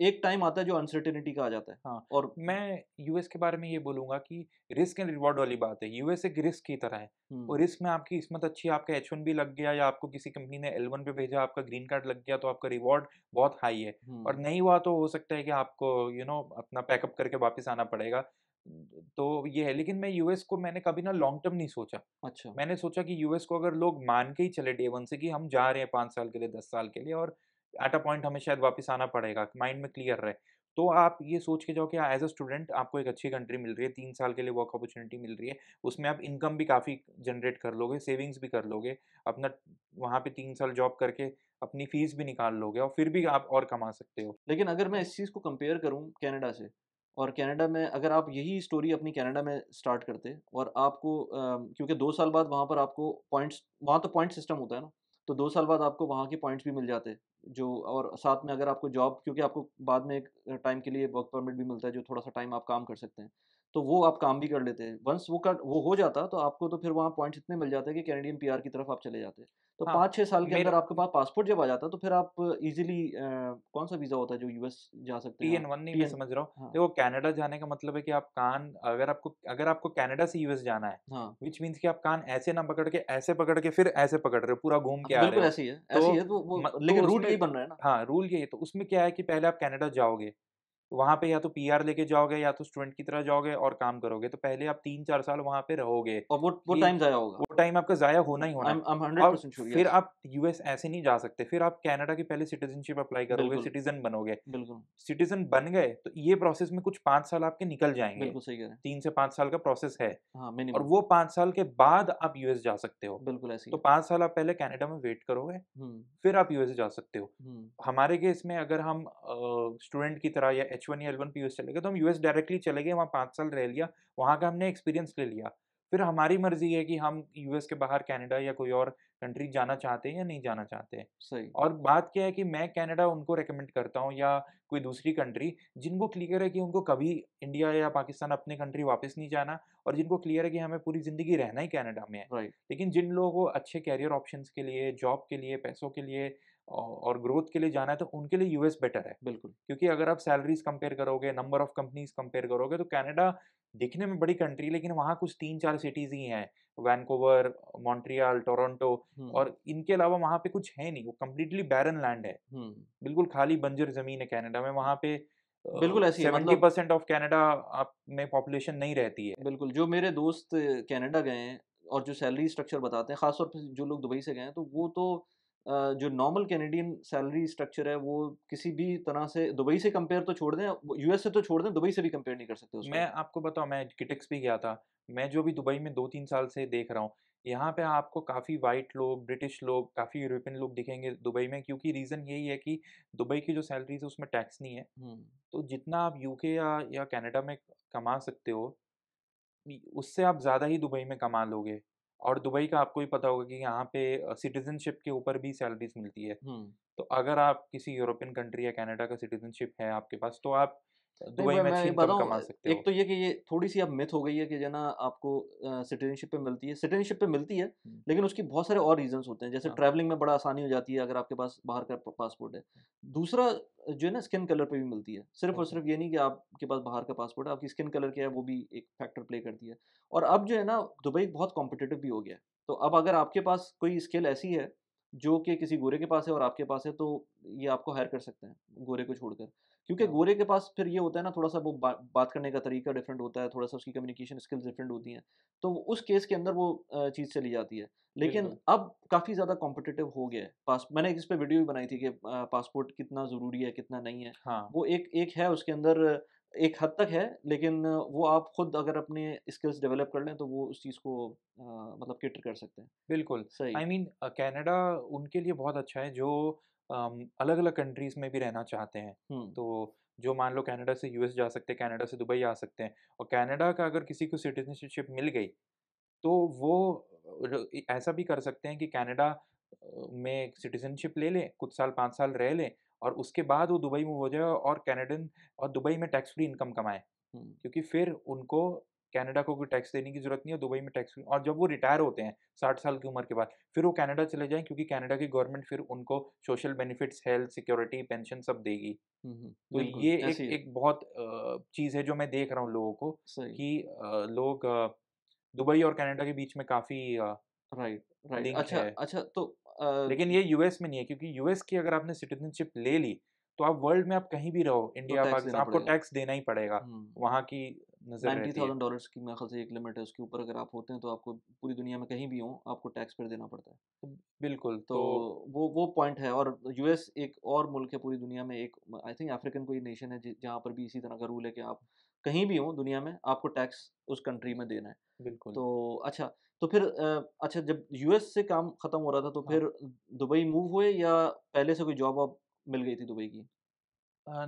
एक टाइम आता है जो अनसर्टेनिटी का आ जाता है हाँ और मैं यूएस के बारे में ये बोलूंगा कि रिस्क एंड रिवॉर्ड वाली बात है यूएस एक रिस्क की तरह है और रिस्क में आपकी किस्मत अच्छी है आपका एच वन भी लग गया या आपको किसी कंपनी ने एल वन पे भेजा आपका ग्रीन कार्ड लग गया तो आपका रिवॉर्ड बहुत हाई है और नहीं हुआ तो हो सकता है कि आपको यू you नो know, अपना पैकअप करके वापस आना पड़ेगा तो ये है लेकिन मैं यूएस को मैंने कभी ना लॉन्ग टर्म नहीं सोचा अच्छा मैंने सोचा कि यूएस को अगर लोग मान के ही चले डे वन से कि हम जा रहे हैं पांच साल के लिए दस साल के लिए और एट अ पॉइंट हमें शायद वापस आना पड़ेगा माइंड में क्लियर रहे तो आप ये सोच के जाओ कि एज अ स्टूडेंट आपको एक अच्छी कंट्री मिल रही है तीन साल के लिए वर्क अपॉर्चुनिटी मिल रही है उसमें आप इनकम भी काफ़ी जनरेट कर लोगे सेविंग्स भी कर लोगे अपना वहाँ पे तीन साल जॉब करके अपनी फीस भी निकाल लोगे और फिर भी आप और कमा सकते हो लेकिन अगर मैं इस चीज़ को कंपेयर करूँ कैनेडा से और कनाडा में अगर आप यही स्टोरी अपनी कनाडा में स्टार्ट करते और आपको क्योंकि दो साल बाद वहाँ पर आपको पॉइंट्स वहाँ तो पॉइंट सिस्टम होता है ना तो दो साल बाद आपको वहाँ के पॉइंट्स भी मिल जाते जो और साथ में अगर आपको जॉब क्योंकि आपको बाद में एक टाइम के लिए वर्क परमिट भी मिलता है जो थोड़ा सा टाइम आप काम कर सकते हैं तो वो आप काम भी कर लेते हैं वंस वो कर वो हो जाता तो आपको तो फिर वहाँ पॉइंट्स इतने मिल जाते हैं कि कैनेडियन पीआर की तरफ आप चले जाते हैं तो हाँ, पाँच छः साल के अंदर आपके पास पासपोर्ट जब आ जाता तो फिर आप इजीली कौन सा वीज़ा होता है जो यूएस जा सकते हैं टी एन वन नहीं मैं समझ रहा हूँ हाँ। देखो कनाडा जाने का मतलब है कि आप कान अगर आपको अगर आपको कनाडा से यूएस जाना है विच हाँ। मीन्स कि आप कान ऐसे ना पकड़ के ऐसे पकड़ के फिर ऐसे पकड़ रहे हो पूरा घूम हाँ, के तो आ रहे हो लेकिन रूल यही बन रहा है हाँ रूल यही तो उसमें क्या है कि पहले आप कैनेडा जाओगे तो वहाँ पे या तो पीआर लेके जाओगे या तो स्टूडेंट की तरह जाओगे और काम करोगे तो पहले आप तीन चार साल वहाँ पे रहोगे और वो वो टाइम जाया होगा वो टाइम आपका जाया होना ही होना I'm, I'm और sure, yes. फिर आप यूएस ऐसे नहीं जा सकते फिर आप कनाडा की पहले सिटीजनशिप अप्लाई करोगे सिटीजन बनोगे सिटीजन बन गए तो ये प्रोसेस में कुछ पांच साल आपके निकल जाएंगे तीन से पांच साल का प्रोसेस है हाँ, और वो पांच साल के बाद आप यूएस जा सकते हो बिल्कुल ऐसे तो पांच साल आप पहले कैनेडा में वेट करोगे हम्म। फिर आप यूएस जा सकते हो हम्म। हमारे केस में अगर हम स्टूडेंट की तरह या एच वन या एल वन पी चले गए तो हम यूएस डायरेक्टली चले गए वहाँ पाँच साल रह लिया वहाँ का हमने एक्सपीरियंस ले लिया फिर हमारी मर्जी है कि हम यूएस के बाहर कनाडा या कोई और कंट्री जाना चाहते हैं या नहीं जाना चाहते हैं सही और बात क्या है कि मैं कनाडा उनको रेकमेंड करता हूँ या कोई दूसरी कंट्री जिनको क्लियर है कि उनको कभी इंडिया या पाकिस्तान अपने कंट्री वापस नहीं जाना और जिनको क्लियर है कि हमें पूरी जिंदगी रहना ही कैनेडा में है लेकिन जिन लोगों को अच्छे कैरियर ऑप्शन के लिए जॉब के लिए पैसों के लिए और ग्रोथ के लिए जाना है तो उनके लिए यूएस बेटर है बिल्कुल क्योंकि अगर आप सैलरीज कंपेयर करोगे नंबर ऑफ कंपनीज कंपेयर करोगे तो कनाडा दिखने में बड़ी कंट्री लेकिन वहाँ कुछ तीन चार सिटीज ही हैं वैनकोवर मॉन्ट्रियल टोरंटो और इनके अलावा वहाँ पे कुछ है नहीं वो कम्प्लीटली बैरन लैंड है बिल्कुल खाली बंजर जमीन है कनाडा में वहाँ पे बिल्कुल ऐसी मतलब सेवेंटी परसेंट ऑफ कैनेडा आप में पॉपुलेशन नहीं रहती है बिल्कुल जो मेरे दोस्त कैनेडा गए हैं और जो सैलरी स्ट्रक्चर बताते हैं खासतौर पर जो लोग दुबई से गए हैं तो वो तो जो नॉर्मल कैनेडियन सैलरी स्ट्रक्चर है वो किसी भी तरह से दुबई से कंपेयर तो छोड़ दें यूएस से तो छोड़ दें दुबई से भी कंपेयर नहीं कर सकते उसको मैं आपको बताऊँ मैं किटिक्स भी गया था मैं जो भी दुबई में दो तीन साल से देख रहा हूँ यहाँ पे आपको काफ़ी वाइट लोग ब्रिटिश लोग काफ़ी यूरोपियन लोग दिखेंगे दुबई में क्योंकि रीज़न यही है कि दुबई की जो सैलरीज है उसमें टैक्स नहीं है तो जितना आप यूके या या कनाडा में कमा सकते हो उससे आप ज़्यादा ही दुबई में कमा लोगे और दुबई का आपको ही पता होगा कि यहाँ पे सिटीजनशिप के ऊपर भी सैलरीज मिलती है तो अगर आप किसी यूरोपियन कंट्री या कनाडा का सिटीजनशिप है आपके पास तो आप दुबई तो में मैं बताऊँ कमा सकते एक तो ये कि ये थोड़ी सी अब मिथ हो गई है कि जना आपको सिटीजनशिप पे मिलती है सिटीजनशिप पे मिलती है लेकिन उसकी बहुत सारे और रीजंस होते हैं जैसे ट्रैवलिंग हाँ। में बड़ा आसानी हो जाती है अगर आपके पास बाहर का पासपोर्ट है दूसरा जो है ना स्किन कलर पे भी मिलती है सिर्फ और सिर्फ ये नहीं कि आपके पास बाहर का पासपोर्ट है आपकी स्किन कलर क्या है वो भी एक फैक्टर प्ले करती है और अब जो है ना दुबई बहुत कॉम्पिटेटिव भी हो गया है तो अब अगर आपके पास कोई स्किल ऐसी है जो कि किसी गोरे के पास है और आपके पास है तो ये आपको हायर कर सकते हैं गोरे को छोड़कर क्योंकि हाँ। गोरे के पास फिर ये होता है ना थोड़ा सा वो बा, बात करने का तरीका डिफरेंट होता है थोड़ा सा उसकी कम्युनिकेशन स्किल्स डिफरेंट होती हैं तो उस केस के अंदर वो चीज़ चली जाती है लेकिन अब काफ़ी ज़्यादा कॉम्पिटिटिव हो गया है पास मैंने इस पर वीडियो भी बनाई थी कि पासपोर्ट कितना ज़रूरी है कितना नहीं है हाँ। वो एक एक है उसके अंदर एक हद तक है लेकिन वो आप खुद अगर अपने स्किल्स डेवलप कर लें तो वो उस चीज़ को आ, मतलब केटर कर सकते हैं बिल्कुल सही आई मीन कनाडा उनके लिए बहुत अच्छा है जो अलग अलग कंट्रीज में भी रहना चाहते हैं तो जो मान लो कनाडा से यूएस जा सकते हैं कनाडा से दुबई आ सकते हैं और कनाडा का अगर किसी को सिटीजनशिप मिल गई तो वो ऐसा भी कर सकते हैं कि कनाडा में सिटीजनशिप ले लें कुछ साल पाँच साल रह ले और उसके बाद वो दुबई मूव हो जाए और कैनेडन और दुबई में टैक्स फ्री इनकम कमाए क्योंकि फिर उनको कनाडा को कोई टैक्स देने की जरूरत नहीं है दुबई में टैक्स और जब वो रिटायर होते हैं साठ साल की उम्र के बाद फिर वो कनाडा चले जाएं क्योंकि कनाडा की गवर्नमेंट फिर उनको social benefits health security pension सब देगी तो ये एक एक बहुत चीज़ है जो मैं देख रहा हूँ लोगों को कि लोग दुबई और कनाडा के बीच में काफ़ी राइट राइट अच्छा अच्छा तो लेकिन ये यूएस में नहीं है क्योंकि यूएस की अगर आपने सिटीजनशिप ले ली तो आप वर्ल्ड में आप कहीं भी रहो तो इंडिया तो पाकिस्तान आपको टैक्स देना ही पड़ेगा वहाँ की नाइन्टी थाउजेंड की मेरा से एक लिमिट है उसके ऊपर अगर आप होते हैं तो आपको पूरी दुनिया में कहीं भी हो आपको टैक्स पेड देना पड़ता है बिल्कुल तो, तो वो वो पॉइंट है और यूएस एक और मुल्क है पूरी दुनिया में एक आई थिंक अफ्रीकन कोई नेशन है जहाँ पर भी इसी तरह का रूल है कि आप कहीं भी हों दुनिया में आपको टैक्स उस कंट्री में देना है बिल्कुल तो अच्छा तो फिर अच्छा जब यूएस से काम ख़त्म हो रहा था तो हाँ। फिर दुबई मूव हुए या पहले से कोई जॉब वॉब मिल गई थी दुबई की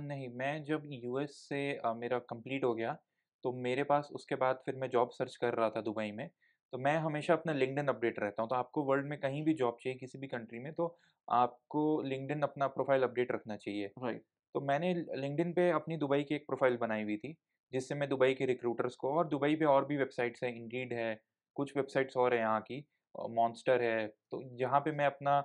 नहीं मैं जब यूएस से मेरा कंप्लीट हो गया तो मेरे पास उसके बाद फिर मैं जॉब सर्च कर रहा था दुबई में तो मैं हमेशा अपना लिंकडिन अपडेट रहता हूँ तो आपको वर्ल्ड में कहीं भी जॉब चाहिए किसी भी कंट्री में तो आपको लिंकडिन अपना प्रोफाइल अपडेट रखना चाहिए राइट right. तो मैंने लिंकडिन पे अपनी दुबई की एक प्रोफाइल बनाई हुई थी जिससे मैं दुबई के रिक्रूटर्स को और दुबई पे और भी वेबसाइट्स हैं इंडीड है कुछ वेबसाइट्स और हैं यहाँ की मॉन्स्टर है तो यहाँ पे मैं अपना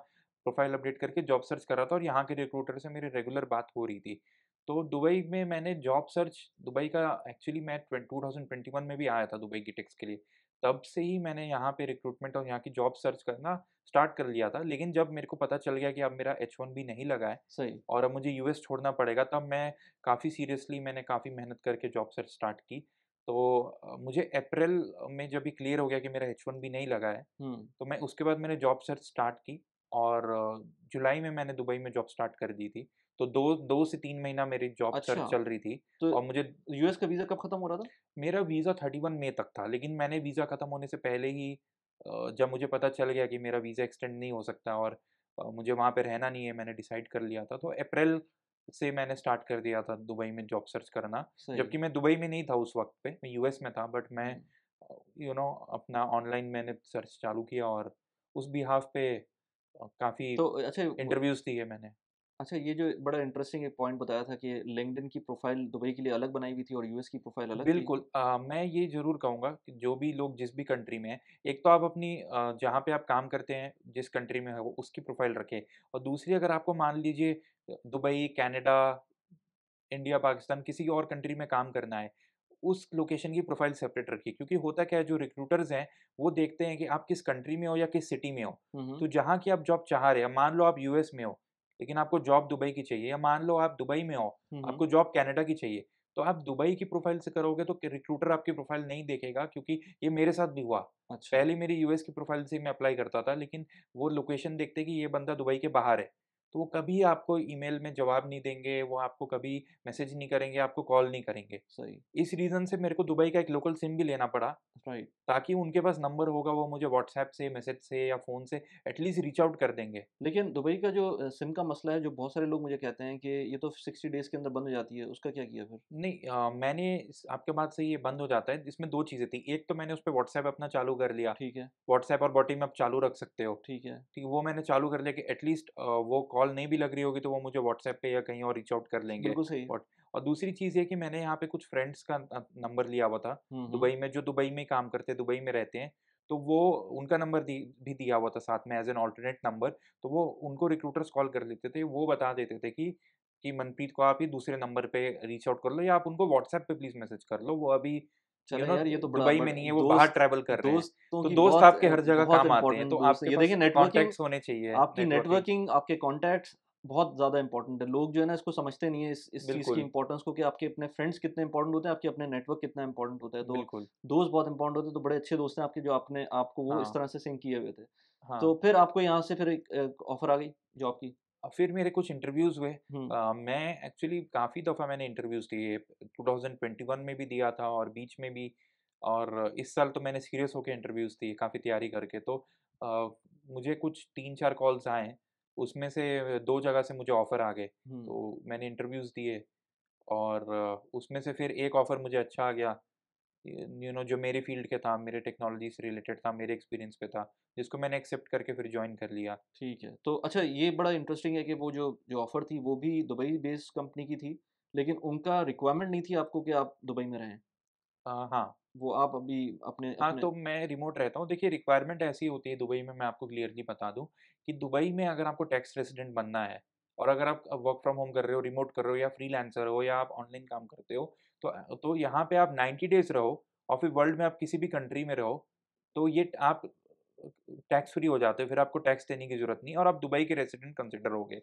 प्रोफाइल अपडेट करके जॉब सर्च कर रहा था और यहाँ के रिक्रूटर से मेरी रेगुलर बात हो रही थी तो दुबई में मैंने जॉब सर्च दुबई का एक्चुअली मैं टू थाउजेंड ट्वेंटी वन में भी आया था दुबई की टेक्स के लिए तब से ही मैंने यहाँ पे रिक्रूटमेंट और यहाँ की जॉब सर्च करना स्टार्ट कर लिया था लेकिन जब मेरे को पता चल गया कि अब मेरा एच वन भी नहीं लगा है सही और अब मुझे यूएस छोड़ना पड़ेगा तब मैं काफ़ी सीरियसली मैंने काफ़ी मेहनत करके जॉब सर्च स्टार्ट की तो मुझे अप्रैल में जब भी क्लियर हो गया कि मेरा एच वन भी नहीं लगा है तो मैं उसके बाद मैंने जॉब सर्च स्टार्ट की और जुलाई में मैंने दुबई में जॉब स्टार्ट कर दी थी तो दो दो से तीन महीना मेरी जॉब अच्छा। चल रही थी तो और मुझे यूएस का वीजा कब खत्म हो रहा था मेरा वीजा थर्टी वन मई तक था लेकिन मैंने वीजा खत्म होने से पहले ही जब मुझे पता चल गया कि मेरा वीजा एक्सटेंड नहीं हो सकता और मुझे वहाँ पे रहना नहीं है मैंने डिसाइड कर लिया था तो अप्रैल से मैंने स्टार्ट कर दिया था दुबई में जॉब सर्च करना जबकि मैं दुबई में नहीं था उस वक्त पे मैं यूएस में था बट मैं हम्म। यू नो अपना ऑनलाइन मैंने सर्च चालू किया और उस बिहाफ पे काफी तो अच्छा इंटरव्यूज दिए मैंने अच्छा ये जो बड़ा इंटरेस्टिंग एक पॉइंट बताया था कि लिंकडिन की प्रोफाइल दुबई के लिए अलग बनाई हुई थी और यूएस की प्रोफाइल अलग बिल्कुल आ, मैं ये जरूर कहूँगा कि जो भी लोग जिस भी कंट्री में है एक तो आप अपनी जहाँ पे आप काम करते हैं जिस कंट्री में है वो उसकी प्रोफाइल रखें और दूसरी अगर आपको मान लीजिए दुबई कैनेडा इंडिया पाकिस्तान किसी और कंट्री में काम करना है उस लोकेशन की प्रोफाइल सेपरेट रखिए क्योंकि होता क्या है जो रिक्रूटर्स हैं वो देखते हैं कि आप किस कंट्री में हो या किस सिटी में हो तो जहाँ की आप जॉब चाह रहे हैं मान लो आप यूएस में हो लेकिन आपको जॉब दुबई की चाहिए या मान लो आप दुबई में हो आपको जॉब कैनेडा की चाहिए तो आप दुबई की प्रोफाइल से करोगे तो रिक्रूटर आपकी प्रोफाइल नहीं देखेगा क्योंकि ये मेरे साथ भी हुआ अच्छा। पहले मेरी यूएस की प्रोफाइल से मैं अप्लाई करता था लेकिन वो लोकेशन देखते कि ये बंदा दुबई के बाहर है तो वो कभी आपको ईमेल में जवाब नहीं देंगे वो आपको कभी मैसेज नहीं करेंगे आपको कॉल नहीं करेंगे सही इस रीज़न से मेरे को दुबई का एक लोकल सिम भी लेना पड़ा राइट ताकि उनके पास नंबर होगा वो मुझे व्हाट्सएप से मैसेज से या फ़ोन से एटलीस्ट रीच आउट कर देंगे लेकिन दुबई का जो सिम का मसला है जो बहुत सारे लोग मुझे कहते हैं कि ये तो सिक्सटी डेज़ के अंदर बंद हो जाती है उसका क्या किया फिर नहीं आ, मैंने आपके बात से ये बंद हो जाता है इसमें दो चीज़ें थी एक तो मैंने उस पर व्हाट्सएप अपना चालू कर लिया ठीक है व्हाट्सएप और बॉटी में आप चालू रख सकते हो ठीक है ठीक वो मैंने चालू कर लिया कि एटलीस्ट वो कॉल कॉल नहीं भी लग रही होगी तो वो मुझे व्हाट्सएप पे या कहीं और रीच आउट कर लेंगे बिल्कुल सही और दूसरी चीज ये कि मैंने यहाँ पे कुछ फ्रेंड्स का नंबर लिया हुआ था दुबई में जो दुबई में काम करते हैं दुबई में रहते हैं तो वो उनका नंबर दी, भी दिया हुआ था साथ में एज एन ऑल्टरनेट नंबर तो वो उनको रिक्रूटर्स कॉल कर लेते थे वो बता देते थे कि कि मनप्रीत को आप ही दूसरे नंबर पे रीच आउट कर लो या आप उनको व्हाट्सएप पे प्लीज़ मैसेज कर लो वो अभी चलो यार ये तो दुबई में नहीं है वो बाहर ट्रैवल कर रहे हैं तो दोस्त आपके हर जगह काम आते हैं तो आप ये देखिए नेटवर्किंग होने चाहिए आपकी नेटवर्किंग आपके बहुत ज़्यादा इंपॉर्टेंट है लोग जो है ना इसको समझते नहीं है इस चीज़ की इंपॉर्टेंस को कि आपके अपने फ्रेंड्स कितने इंपॉर्टेंट होते हैं आपके अपने नेटवर्क कितना इंपॉर्टेंट होता है तो दोस्त बहुत इंपॉर्टेंट होते हैं तो बड़े अच्छे दोस्त हैं आपके जो आपने आपको वो इस हाँ। तरह से सिंक किए हुए थे तो हाँ। फिर आपको यहाँ से फिर एक ऑफर आ गई जॉब की फिर मेरे कुछ इंटरव्यूज हुए आ, मैं एक्चुअली काफ़ी दफ़ा मैंने इंटरव्यूज दिए 2021 में भी दिया था और बीच में भी और इस साल तो मैंने सीरियस होकर इंटरव्यूज दिए काफ़ी तैयारी करके तो आ, मुझे कुछ तीन चार कॉल्स आए उसमें से दो जगह से मुझे ऑफ़र आ गए तो मैंने इंटरव्यूज दिए और उसमें से फिर एक ऑफ़र मुझे अच्छा आ गया यू नो जो मेरे फील्ड के था मेरे टेक्नोलॉजी से रिलेटेड था मेरे एक्सपीरियंस पे था जिसको मैंने एक्सेप्ट करके फिर ज्वाइन कर लिया ठीक है तो अच्छा ये बड़ा इंटरेस्टिंग है कि वो जो जो ऑफर थी वो भी दुबई बेस्ड कंपनी की थी लेकिन उनका रिक्वायरमेंट नहीं थी आपको कि आप दुबई में रहें आ, हाँ वो आप अभी अपने हाँ अपने... तो मैं रिमोट रहता हूँ देखिए रिक्वायरमेंट ऐसी होती है दुबई में मैं आपको क्लियरली बता दूँ कि दुबई में अगर आपको टैक्स रेसिडेंट बनना है और अगर आप वर्क फ्रॉम होम कर रहे हो रिमोट कर रहे हो या फ्री हो या आप ऑनलाइन काम करते हो तो तो यहाँ पे आप 90 डेज रहो और फिर वर्ल्ड में आप किसी भी कंट्री में रहो तो ये आप टैक्स फ्री हो जाते हो फिर आपको टैक्स देने की ज़रूरत नहीं और आप दुबई के रेसिडेंट कंसिडर हो गए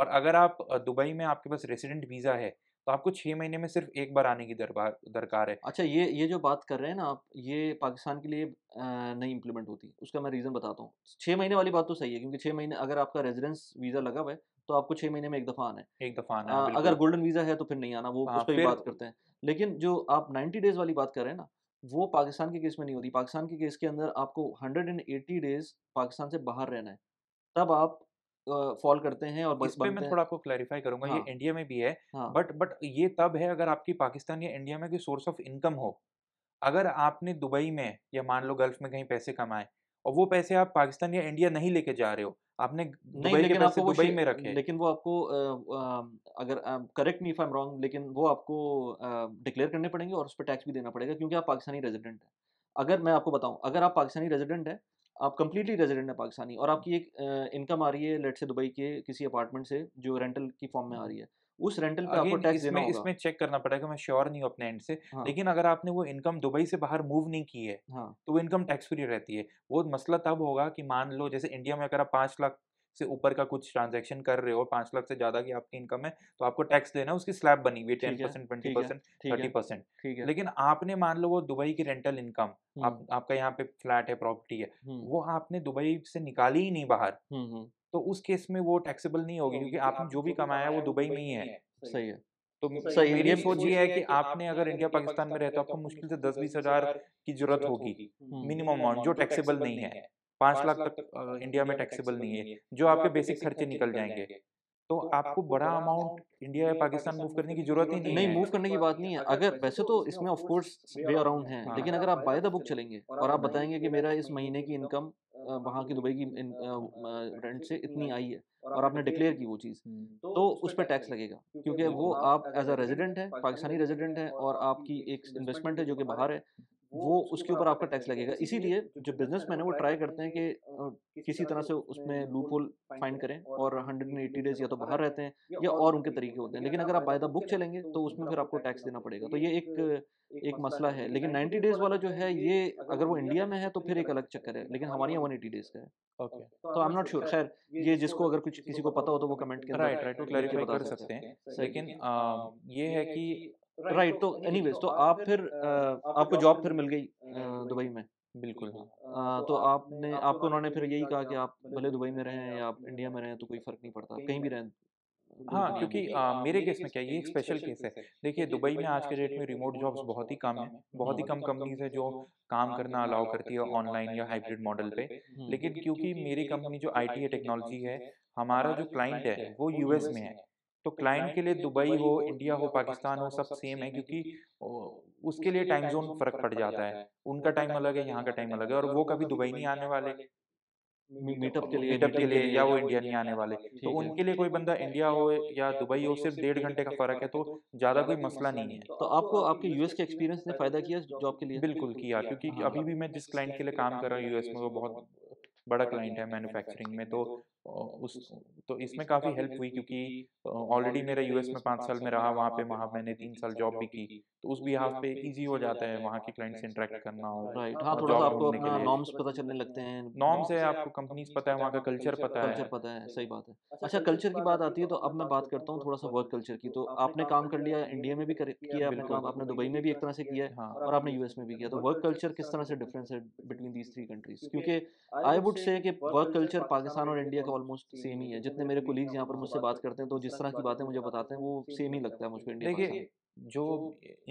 और अगर आप दुबई में आपके पास रेसिडेंट वीज़ा है तो आपको छः महीने में सिर्फ एक बार आने की दरबार दरकार है अच्छा ये ये जो बात कर रहे हैं ना आप ये पाकिस्तान के लिए नहीं इम्प्लीमेंट होती उसका मैं रीज़न बताता हूँ छः महीने वाली बात तो सही है क्योंकि छः महीने अगर आपका रेजिडेंस वीज़ा लगा हुआ है तो आपको छह महीने में एक दफा आना है एक दफा आना है अगर गोल्डन वीजा है तो फिर नहीं आना वो हाँ, उस पर बात करते हैं लेकिन जो आप नाइन्टी डेज वाली बात कर रहे हैं ना वो पाकिस्तान के केस में नहीं होती पाकिस्तान के केस के अंदर आपको हंड्रेड एंड 180 डेज पाकिस्तान से बाहर रहना है तब आप फॉल uh, करते हैं और बस इस मैं थोड़ा आपको क्लैरिफाई करूंगा हाँ, ये इंडिया में भी है हाँ, बट बट ये तब है अगर आपकी पाकिस्तान या इंडिया में कोई सोर्स ऑफ इनकम हो अगर आपने दुबई में या मान लो गल्फ में कहीं पैसे कमाए और वो पैसे आप पाकिस्तान या इंडिया नहीं लेके जा रहे हो आपने नहीं लेकिन आपको वो दुबई में रखे लेकिन वो आपको अगर correct me if I am wrong लेकिन वो आपको डिक्लेयर करने पड़ेंगे और उस पर टैक्स भी देना पड़ेगा क्योंकि आप पाकिस्तानी रेजिडेंट हैं अगर मैं आपको बताऊं अगर आप पाकिस्तानी रेजिडेंट हैं आप कंप्लीटली रेजिडेंट हैं पाकिस्तानी और आपकी एक इनकम आ रही है लेट से दुबई के किसी अपार्टमेंट से जो रेंटल की फॉर्म में आ रही है उस रेंटल पे आपको टैक्स देना होगा इसमें चेक करना पड़ेगा मैं श्योर नहीं हूँ अपने एंड से हाँ. लेकिन अगर आपने वो इनकम दुबई से बाहर मूव नहीं की है हाँ. तो वो इनकम टैक्स फ्री रहती है वो मसला तब होगा कि मान लो जैसे इंडिया में अगर आप पाँच लाख से ऊपर का कुछ ट्रांजेक्शन कर रहे हो पाँच लाख से ज्यादा की आपकी इनकम है तो आपको टैक्स देना उसकी स्लैब बनी हुई ten percent twenty percent thirty percent लेकिन आपने मान लो वो दुबई की रेंटल इनकम हम्म। आप, आपका यहाँ पे फ्लैट है प्रॉपर्टी है हम्म। वो आपने दुबई से निकाली ही नहीं बाहर हम्म, तो उस केस में वो टैक्सेबल नहीं होगी क्योंकि आपने जो भी कमाया है वो दुबई में ही है सही है तो, तो सही मेरी सोच ये है कि आपने अगर इंडिया पाकिस्तान में रहे तो आपको तो मुश्किल से दस बीस हजार की जरूरत होगी मिनिमम अमाउंट जो टैक्सेबल नहीं है पांच लाख तक इंडिया में टैक्सेबल नहीं है जो तो आपके बेसिक खर्चे निकल जाएंगे तो आपको बड़ा अमाउंट इंडिया या पाकिस्तान मूव करने की जरूरत ही नहीं नहीं मूव करने की बात नहीं है अगर वैसे तो इसमें ऑफ कोर्स वे अराउंड है लेकिन हाँ, अगर आप बाय द बुक चलेंगे और आप बताएंगे कि मेरा इस महीने की इनकम वहाँ की दुबई की रेंट हाँ, हाँ, हाँ, से इतनी आई है और आपने डिक्लेयर की वो चीज़ तो, तो उस पर टैक्स लगेगा क्योंकि वो आप एज अ रेजिडेंट है पाकिस्तानी रेजिडेंट है और आपकी एक इन्वेस्टमेंट है जो कि बाहर है वो उसके ऊपर आपका टैक्स लगेगा इसीलिए जो बिजनेस मैन है वो ट्राई करते हैं कि किसी तरह से उसमें लूप होल फाइंड करें और हंड्रेड एंड एटी डेज या तो, तो बाहर रहते हैं या और उनके तरीके होते हैं लेकिन अगर आप बाय द बुक चलेंगे तो, तो उसमें फिर आपको टैक्स देना पड़ेगा तो ये तो एक एक मसला है लेकिन नाइन्टी डेज वाला जो है ये अगर वो इंडिया में है तो फिर एक अलग चक्कर है लेकिन हमारे यहाँ वन एटी डेज का है ओके तो आई एम नॉट श्योर खैर ये जिसको अगर कुछ किसी को पता हो तो वो कमेंट कर सकते हैं लेकिन ये है कि राइट तो एनीवेज तो, तो, तो आप फिर आपको जॉब फिर मिल गई दुबई में बिल्कुल हाँ तो आपने आपको उन्होंने फिर यही कहा कि आप मतलब भले दुबई में मतलब रहें या आप इंडिया में रहें तो कोई फ़र्क नहीं पड़ता कहीं भी रहें हाँ क्योंकि हाँ, आ, मेरे केस में क्या ये एक स्पेशल केस है देखिए दुबई में आज के डेट में रिमोट जॉब्स बहुत ही कम है बहुत ही कम कंपनीज है जो काम करना अलाउ करती है ऑनलाइन या हाइब्रिड मॉडल पे लेकिन क्योंकि मेरी कंपनी जो आईटी टी टेक्नोलॉजी है हमारा जो क्लाइंट है वो यूएस में है तो, तो क्लाइंट के लिए दुबई हो इंडिया हो पाकिस्तान हो सब सेम है क्योंकि उसके लिए टाइम जोन फर्क पड़ जाता है उनका टाइम अलग है यहाँ का टाइम अलग है और वो कभी दुबई नहीं आने वाले मीटअप के लिए मीटअप के लिए या वो इंडिया नहीं आने वाले तो उनके लिए कोई बंदा इंडिया हो या दुबई हो सिर्फ डेढ़ घंटे का फर्क है तो, तो ज़्यादा कोई मसला नहीं है तो आपको आपके यूएस तो के एक्सपीरियंस ने फ़ायदा किया जॉब के लिए बिल्कुल किया हाँ, क्योंकि हाँ, अभी हाँ। भी मैं जिस क्लाइंट के लिए काम कर रहा हूँ यूएस में वो बहुत बड़ा क्लाइंट है मैन्युफैक्चरिंग में तो उस तो, तो इसमें काफ़ी हेल्प हुई क्योंकि ऑलरेडी मेरा यूएस में पाँच साल में रहा वहाँ पे वहाँ मैंने तीन साल जॉब भी की तो उस तो भी हाफ पे इजी हो जाता है वहाँ के क्लाइंट से इंटरेक्ट करना और राइट हाँ थोड़ा आपको अपना नॉर्म्स पता चलने लगते हैं नॉर्म्स है आपको कंपनीज पता है वहाँ का कल्चर पता है कल्चर पता है सही बात है अच्छा, अच्छा कल्चर की बात आती है तो, तो अब मैं बात करता हूँ थोड़ा सा वर्क कल्चर की तो आपने काम कर लिया इंडिया में भी किया आपने काम आपने दुबई में भी एक तरह से किया है और आपने यूएस में भी किया तो वर्क कल्चर किस तरह से डिफरेंस है बिटवीन दीज थ्री कंट्रीज क्योंकि I would say work culture Pakistan और इंडिया का ऑलमोस्ट सेम ही है जितने मतलब मेरे कोलीग्स यहाँ पर मुझसे बात करते हैं तो, तो जिस तरह की बातें मुझे बताते हैं वो सेम ही लगता है मुझको इंडिया देखिए जो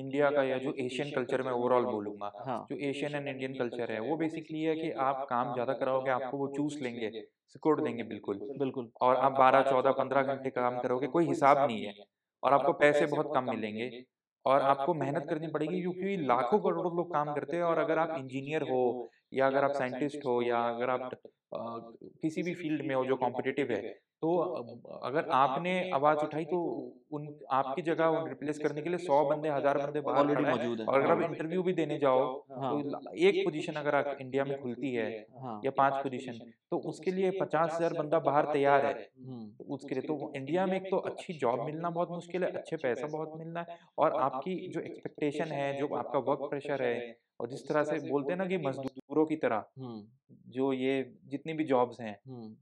इंडिया का या जो एशियन कल्चर में ओवरऑल बोलूंगा हाँ। जो एशियन एंड इंडियन कल्चर है वो बेसिकली है कि आप काम ज्यादा कराओगे आपको वो चूस लेंगे सिकोड़ देंगे बिल्कुल बिल्कुल और आप बारह चौदह पंद्रह घंटे काम करोगे कोई हिसाब नहीं है और आपको पैसे बहुत कम मिलेंगे और आपको मेहनत करनी पड़ेगी क्योंकि लाखों करोड़ों लोग काम करते हैं और अगर आप इंजीनियर हो या अगर आप साइंटिस्ट हो या अगर आप किसी भी फील्ड में हो जो कॉम्पिटिटिव है तो, तो अगर आपने आवाज उठाई तो, तो उन आपकी जगह रिप्लेस करने के लिए सौ बंदे हजार बंदे बाहर मौजूद हैं और हाँ, अगर आप इंटरव्यू हाँ, भी देने जाओ तो हाँ, एक पोजीशन अगर इंडिया में खुलती है या पांच पोजीशन तो, तो उसके लिए पचास हजार बंदा बाहर तैयार है उसके लिए तो इंडिया में एक तो अच्छी जॉब मिलना बहुत मुश्किल है अच्छे पैसा बहुत मिलना है और आपकी जो एक्सपेक्टेशन है जो आपका वर्क प्रेशर है और जिस तरह से बोलते हैं ना कि मजदूर पूर्व की तरह जो ये जितनी भी जॉब्स हैं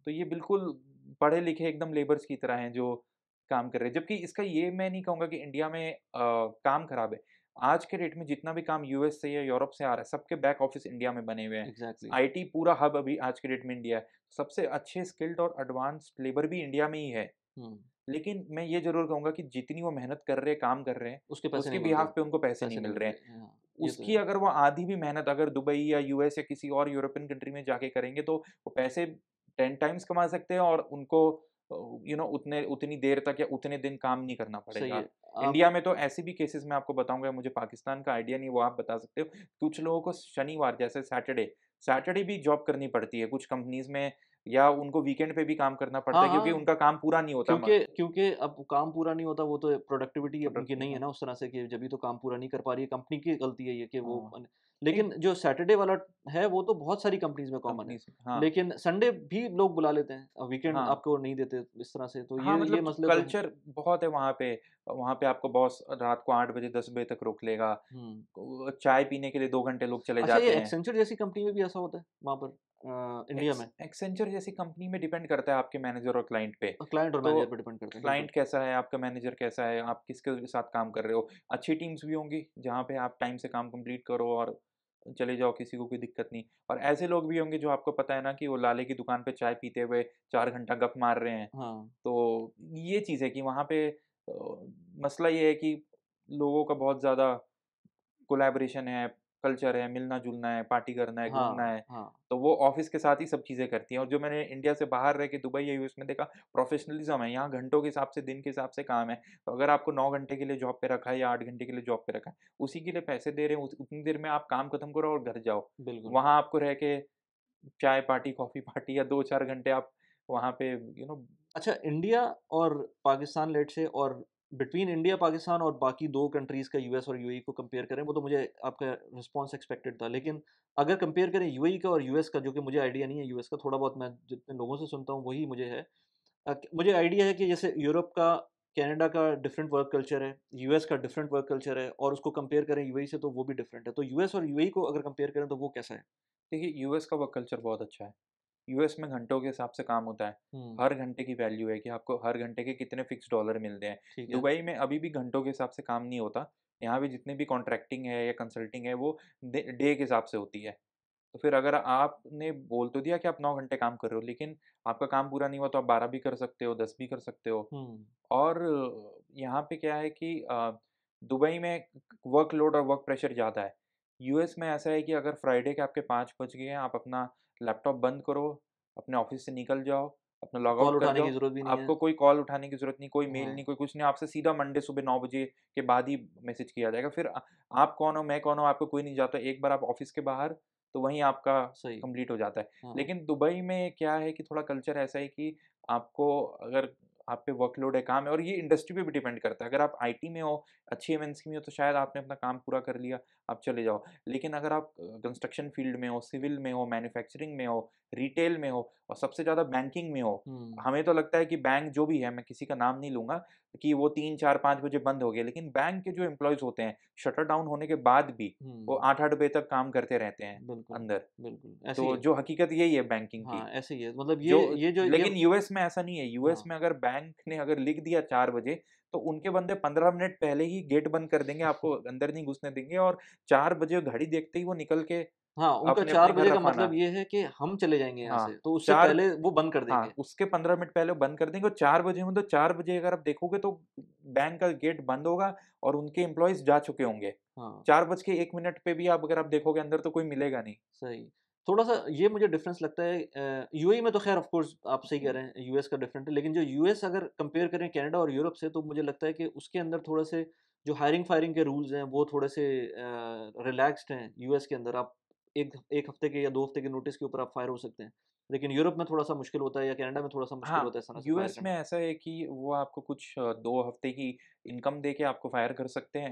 तो ये बिल्कुल पढ़े लिखे एकदम लेबर्स की तरह हैं जो काम कर रहे हैं जबकि इसका ये मैं नहीं कहूँगा कि इंडिया में आ, काम खराब है आज के डेट में जितना भी काम यूएस से या यूरोप से आ रहा है सबके बैक ऑफिस इंडिया में बने हुए हैं आई टी पूरा हब अभी आज के डेट में इंडिया है सबसे अच्छे स्किल्ड और एडवांस्ड लेबर भी इंडिया में ही है लेकिन मैं ये जरूर कहूंगा कि जितनी वो मेहनत कर रहे हैं काम कर रहे हैं उसके पैसे उसके पे उनको पैसे, पैसे नहीं मिल रहे हैं तो उसकी अगर वो आधी भी मेहनत अगर दुबई या यूएस या किसी और यूरोपियन कंट्री में जाके करेंगे तो वो पैसे टेन टाइम्स कमा सकते हैं और उनको यू नो उतने उतनी देर तक या उतने दिन काम नहीं करना पड़ेगा इंडिया में तो ऐसे भी केसेस में आपको बताऊंगा मुझे पाकिस्तान का आइडिया नहीं वो आप बता सकते हो कुछ लोगों को शनिवार जैसे सैटरडे सैटरडे भी जॉब करनी पड़ती है कुछ कंपनीज में या उनको वीकेंड पे भी काम करना पड़ता हाँ, है क्योंकि हाँ। उनका काम पूरा नहीं होता क्योंकि क्योंकि अब काम पूरा नहीं होता वो तो प्रोडक्टिविटी नहीं है ना उस तरह से कि जब भी तो काम पूरा नहीं कर पा रही है कंपनी की गलती है ये कि वो हाँ। लेकिन जो सैटरडे वाला है वो तो बहुत सारी कंपनीज में कॉमन है हाँ। लेकिन संडे भी लोग बुला लेते हैं वीकेंड हाँ। आपको नहीं देते इस तरह से तो हाँ, ये मतलब ये मसले कल्चर तो बहुत है वहाँ पे वहाँ पे आपको बॉस रात को आठ बजे दस बजे तक रोक लेगा हम्म। चाय पीने के लिए दो घंटे लोग चले अच्छा, जाते हैं एक्सेंचर जैसी कंपनी में भी ऐसा होता है वहाँ पर इंडिया में एक्सेंचर जैसी कंपनी में डिपेंड करता है आपके मैनेजर और क्लाइंट पे क्लाइंट और तो मैनेजर पे डिपेंड करता है क्लाइंट कैसा है आपका मैनेजर कैसा है आप किसके साथ काम कर रहे हो अच्छी टीम्स भी होंगी जहाँ पे आप टाइम से काम कंप्लीट करो और चले जाओ किसी को कोई दिक्कत नहीं और ऐसे लोग भी होंगे जो आपको पता है ना कि वो लाले की दुकान पे चाय पीते हुए चार घंटा गप मार रहे हैं हाँ। तो ये चीज़ है कि वहाँ पे मसला ये है कि लोगों का बहुत ज़्यादा कोलैबोरेशन है कल्चर है मिलना जुलना है पार्टी करना है घूमना हाँ, है हाँ. तो वो ऑफिस के साथ ही सब चीजें करती है और जो मैंने इंडिया से बाहर रह के दुबई या यूएस में देखा प्रोफेशनलिज्म है यहाँ घंटों के हिसाब से दिन के हिसाब से काम है तो अगर आपको नौ घंटे के लिए जॉब पे रखा है या आठ घंटे के लिए जॉब पे रखा है उसी के लिए पैसे दे रहे हैं उतनी देर में आप काम खत्म करो और घर जाओ बिल्कुल वहाँ आपको रह के चाय पार्टी कॉफी पार्टी या दो चार घंटे आप वहाँ पे यू नो अच्छा इंडिया और पाकिस्तान लेट से और बिटवीन इंडिया पाकिस्तान और बाकी दो कंट्रीज़ का यूएस और यूएई e को कंपेयर करें वो तो मुझे आपका रिस्पांस एक्सपेक्टेड था लेकिन अगर कंपेयर करें यूएई e का और यूएस का जो कि मुझे आइडिया नहीं है यूएस का थोड़ा बहुत मैं जितने लोगों से सुनता हूँ वही मुझे है मुझे आइडिया है कि जैसे यूरोप का कनाडा का डिफरेंट वर्क कल्चर है यूएस का डिफरेंट वर्क कल्चर है और उसको कंपेयर करें यू e से तो वो भी डिफरेंट है तो यूएस और यू को अगर कंपेयर करें तो वो कैसा है देखिए यूएस का वर्क कल्चर बहुत अच्छा है यूएस में घंटों के हिसाब से काम होता है हर घंटे की वैल्यू है कि आपको हर घंटे के कितने फिक्स डॉलर मिलते हैं दुबई में अभी भी घंटों के हिसाब से काम नहीं होता यहाँ पे जितने भी कॉन्ट्रैक्टिंग है या कंसल्टिंग है वो डे के हिसाब से होती है तो फिर अगर आपने बोल तो दिया कि आप नौ घंटे काम कर रहे हो लेकिन आपका काम पूरा नहीं हुआ तो आप बारह भी कर सकते हो दस भी कर सकते हो और यहाँ पे क्या है कि दुबई में वर्कलोड और वर्क प्रेशर ज़्यादा है यूएस में ऐसा है कि अगर फ्राइडे के आपके पाँच बज गए हैं आप अपना लैपटॉप बंद करो अपने ऑफिस से निकल जाओ अपना लॉग आउट उठाने की जरूरत भी नहीं आपको कोई कॉल उठाने की जरूरत नहीं कोई मेल नहीं कोई कुछ नहीं आपसे सीधा मंडे सुबह नौ बजे के बाद ही मैसेज किया जाएगा फिर आप कौन हो मैं कौन हो आपको कोई नहीं जाता एक बार आप ऑफिस के बाहर तो वहीं आपका कंप्लीट हो जाता है हाँ, हाँ। लेकिन दुबई में क्या है कि थोड़ा कल्चर ऐसा है कि आपको अगर आप पे वर्कलोड है काम है और ये इंडस्ट्री पे भी डिपेंड करता है अगर आप आईटी में हो अच्छी एमएनसी में हो तो शायद आपने अपना काम पूरा कर लिया आप चले जाओ लेकिन अगर आप कंस्ट्रक्शन फील्ड में हो सिविल में हो मैन्युफैक्चरिंग में हो रिटेल में हो और सबसे ज़्यादा बैंकिंग में हो हमें तो लगता है कि बैंक जो भी है मैं किसी का नाम नहीं लूँगा कि वो तीन चार पाँच बजे बंद हो गए लेकिन बैंक के जो एम्प्लॉयज होते हैं शटर डाउन होने के बाद भी वो आठ आठ बजे तक काम करते रहते हैं अंदर बिल्कुल तो जो हकीकत यही है बैंकिंग की हाँ, ऐसे ही है मतलब ये ये जो लेकिन यूएस में ऐसा नहीं है यूएस हाँ। में अगर बैंक ने अगर लिख दिया चार बजे तो उनके बंदे पंद्रह मिनट पहले ही गेट बंद कर देंगे आपको अंदर नहीं घुसने देंगे और चार बजे घड़ी देखते ही वो निकल के हाँ उनका चार बजे का मतलब ये है कि हम चले जाएंगे यहाँ हाँ, से तो उससे पहले वो बंद कर हाँ, देंगे हाँ, उसके पंद्रह मिनट पहले बंद कर देंगे और चार बजे में तो चार बजे अगर आप देखोगे तो बैंक का गेट बंद होगा और उनके एम्प्लॉयज जा चुके होंगे हाँ, चार बज के एक मिनट पे भी आप अगर आप देखोगे अंदर तो कोई मिलेगा नहीं सही थोड़ा सा ये मुझे डिफरेंस लगता है यू e में तो खैर ऑफकोर्स आप सही कह हम्म। रहे हैं यू का डिफरेंट है लेकिन जो यू अगर कंपेयर करें कैनेडा और यूरोप से तो मुझे लगता है कि उसके अंदर थोड़ा से जो हायरिंग फायरिंग के रूल्स हैं वो थोड़े से रिलैक्सड हैं यू के अंदर आप एक एक हफ्ते के या दो हफ्ते के नोटिस के ऊपर आप फायर हो सकते हैं लेकिन यूरोप में थोड़ा सा मुश्किल होता है या कनाडा में थोड़ा सा मुश्किल हाँ, होता है यूएस में ऐसा है कि वो आपको कुछ दो हफ्ते की इनकम दे के आपको फायर कर सकते हैं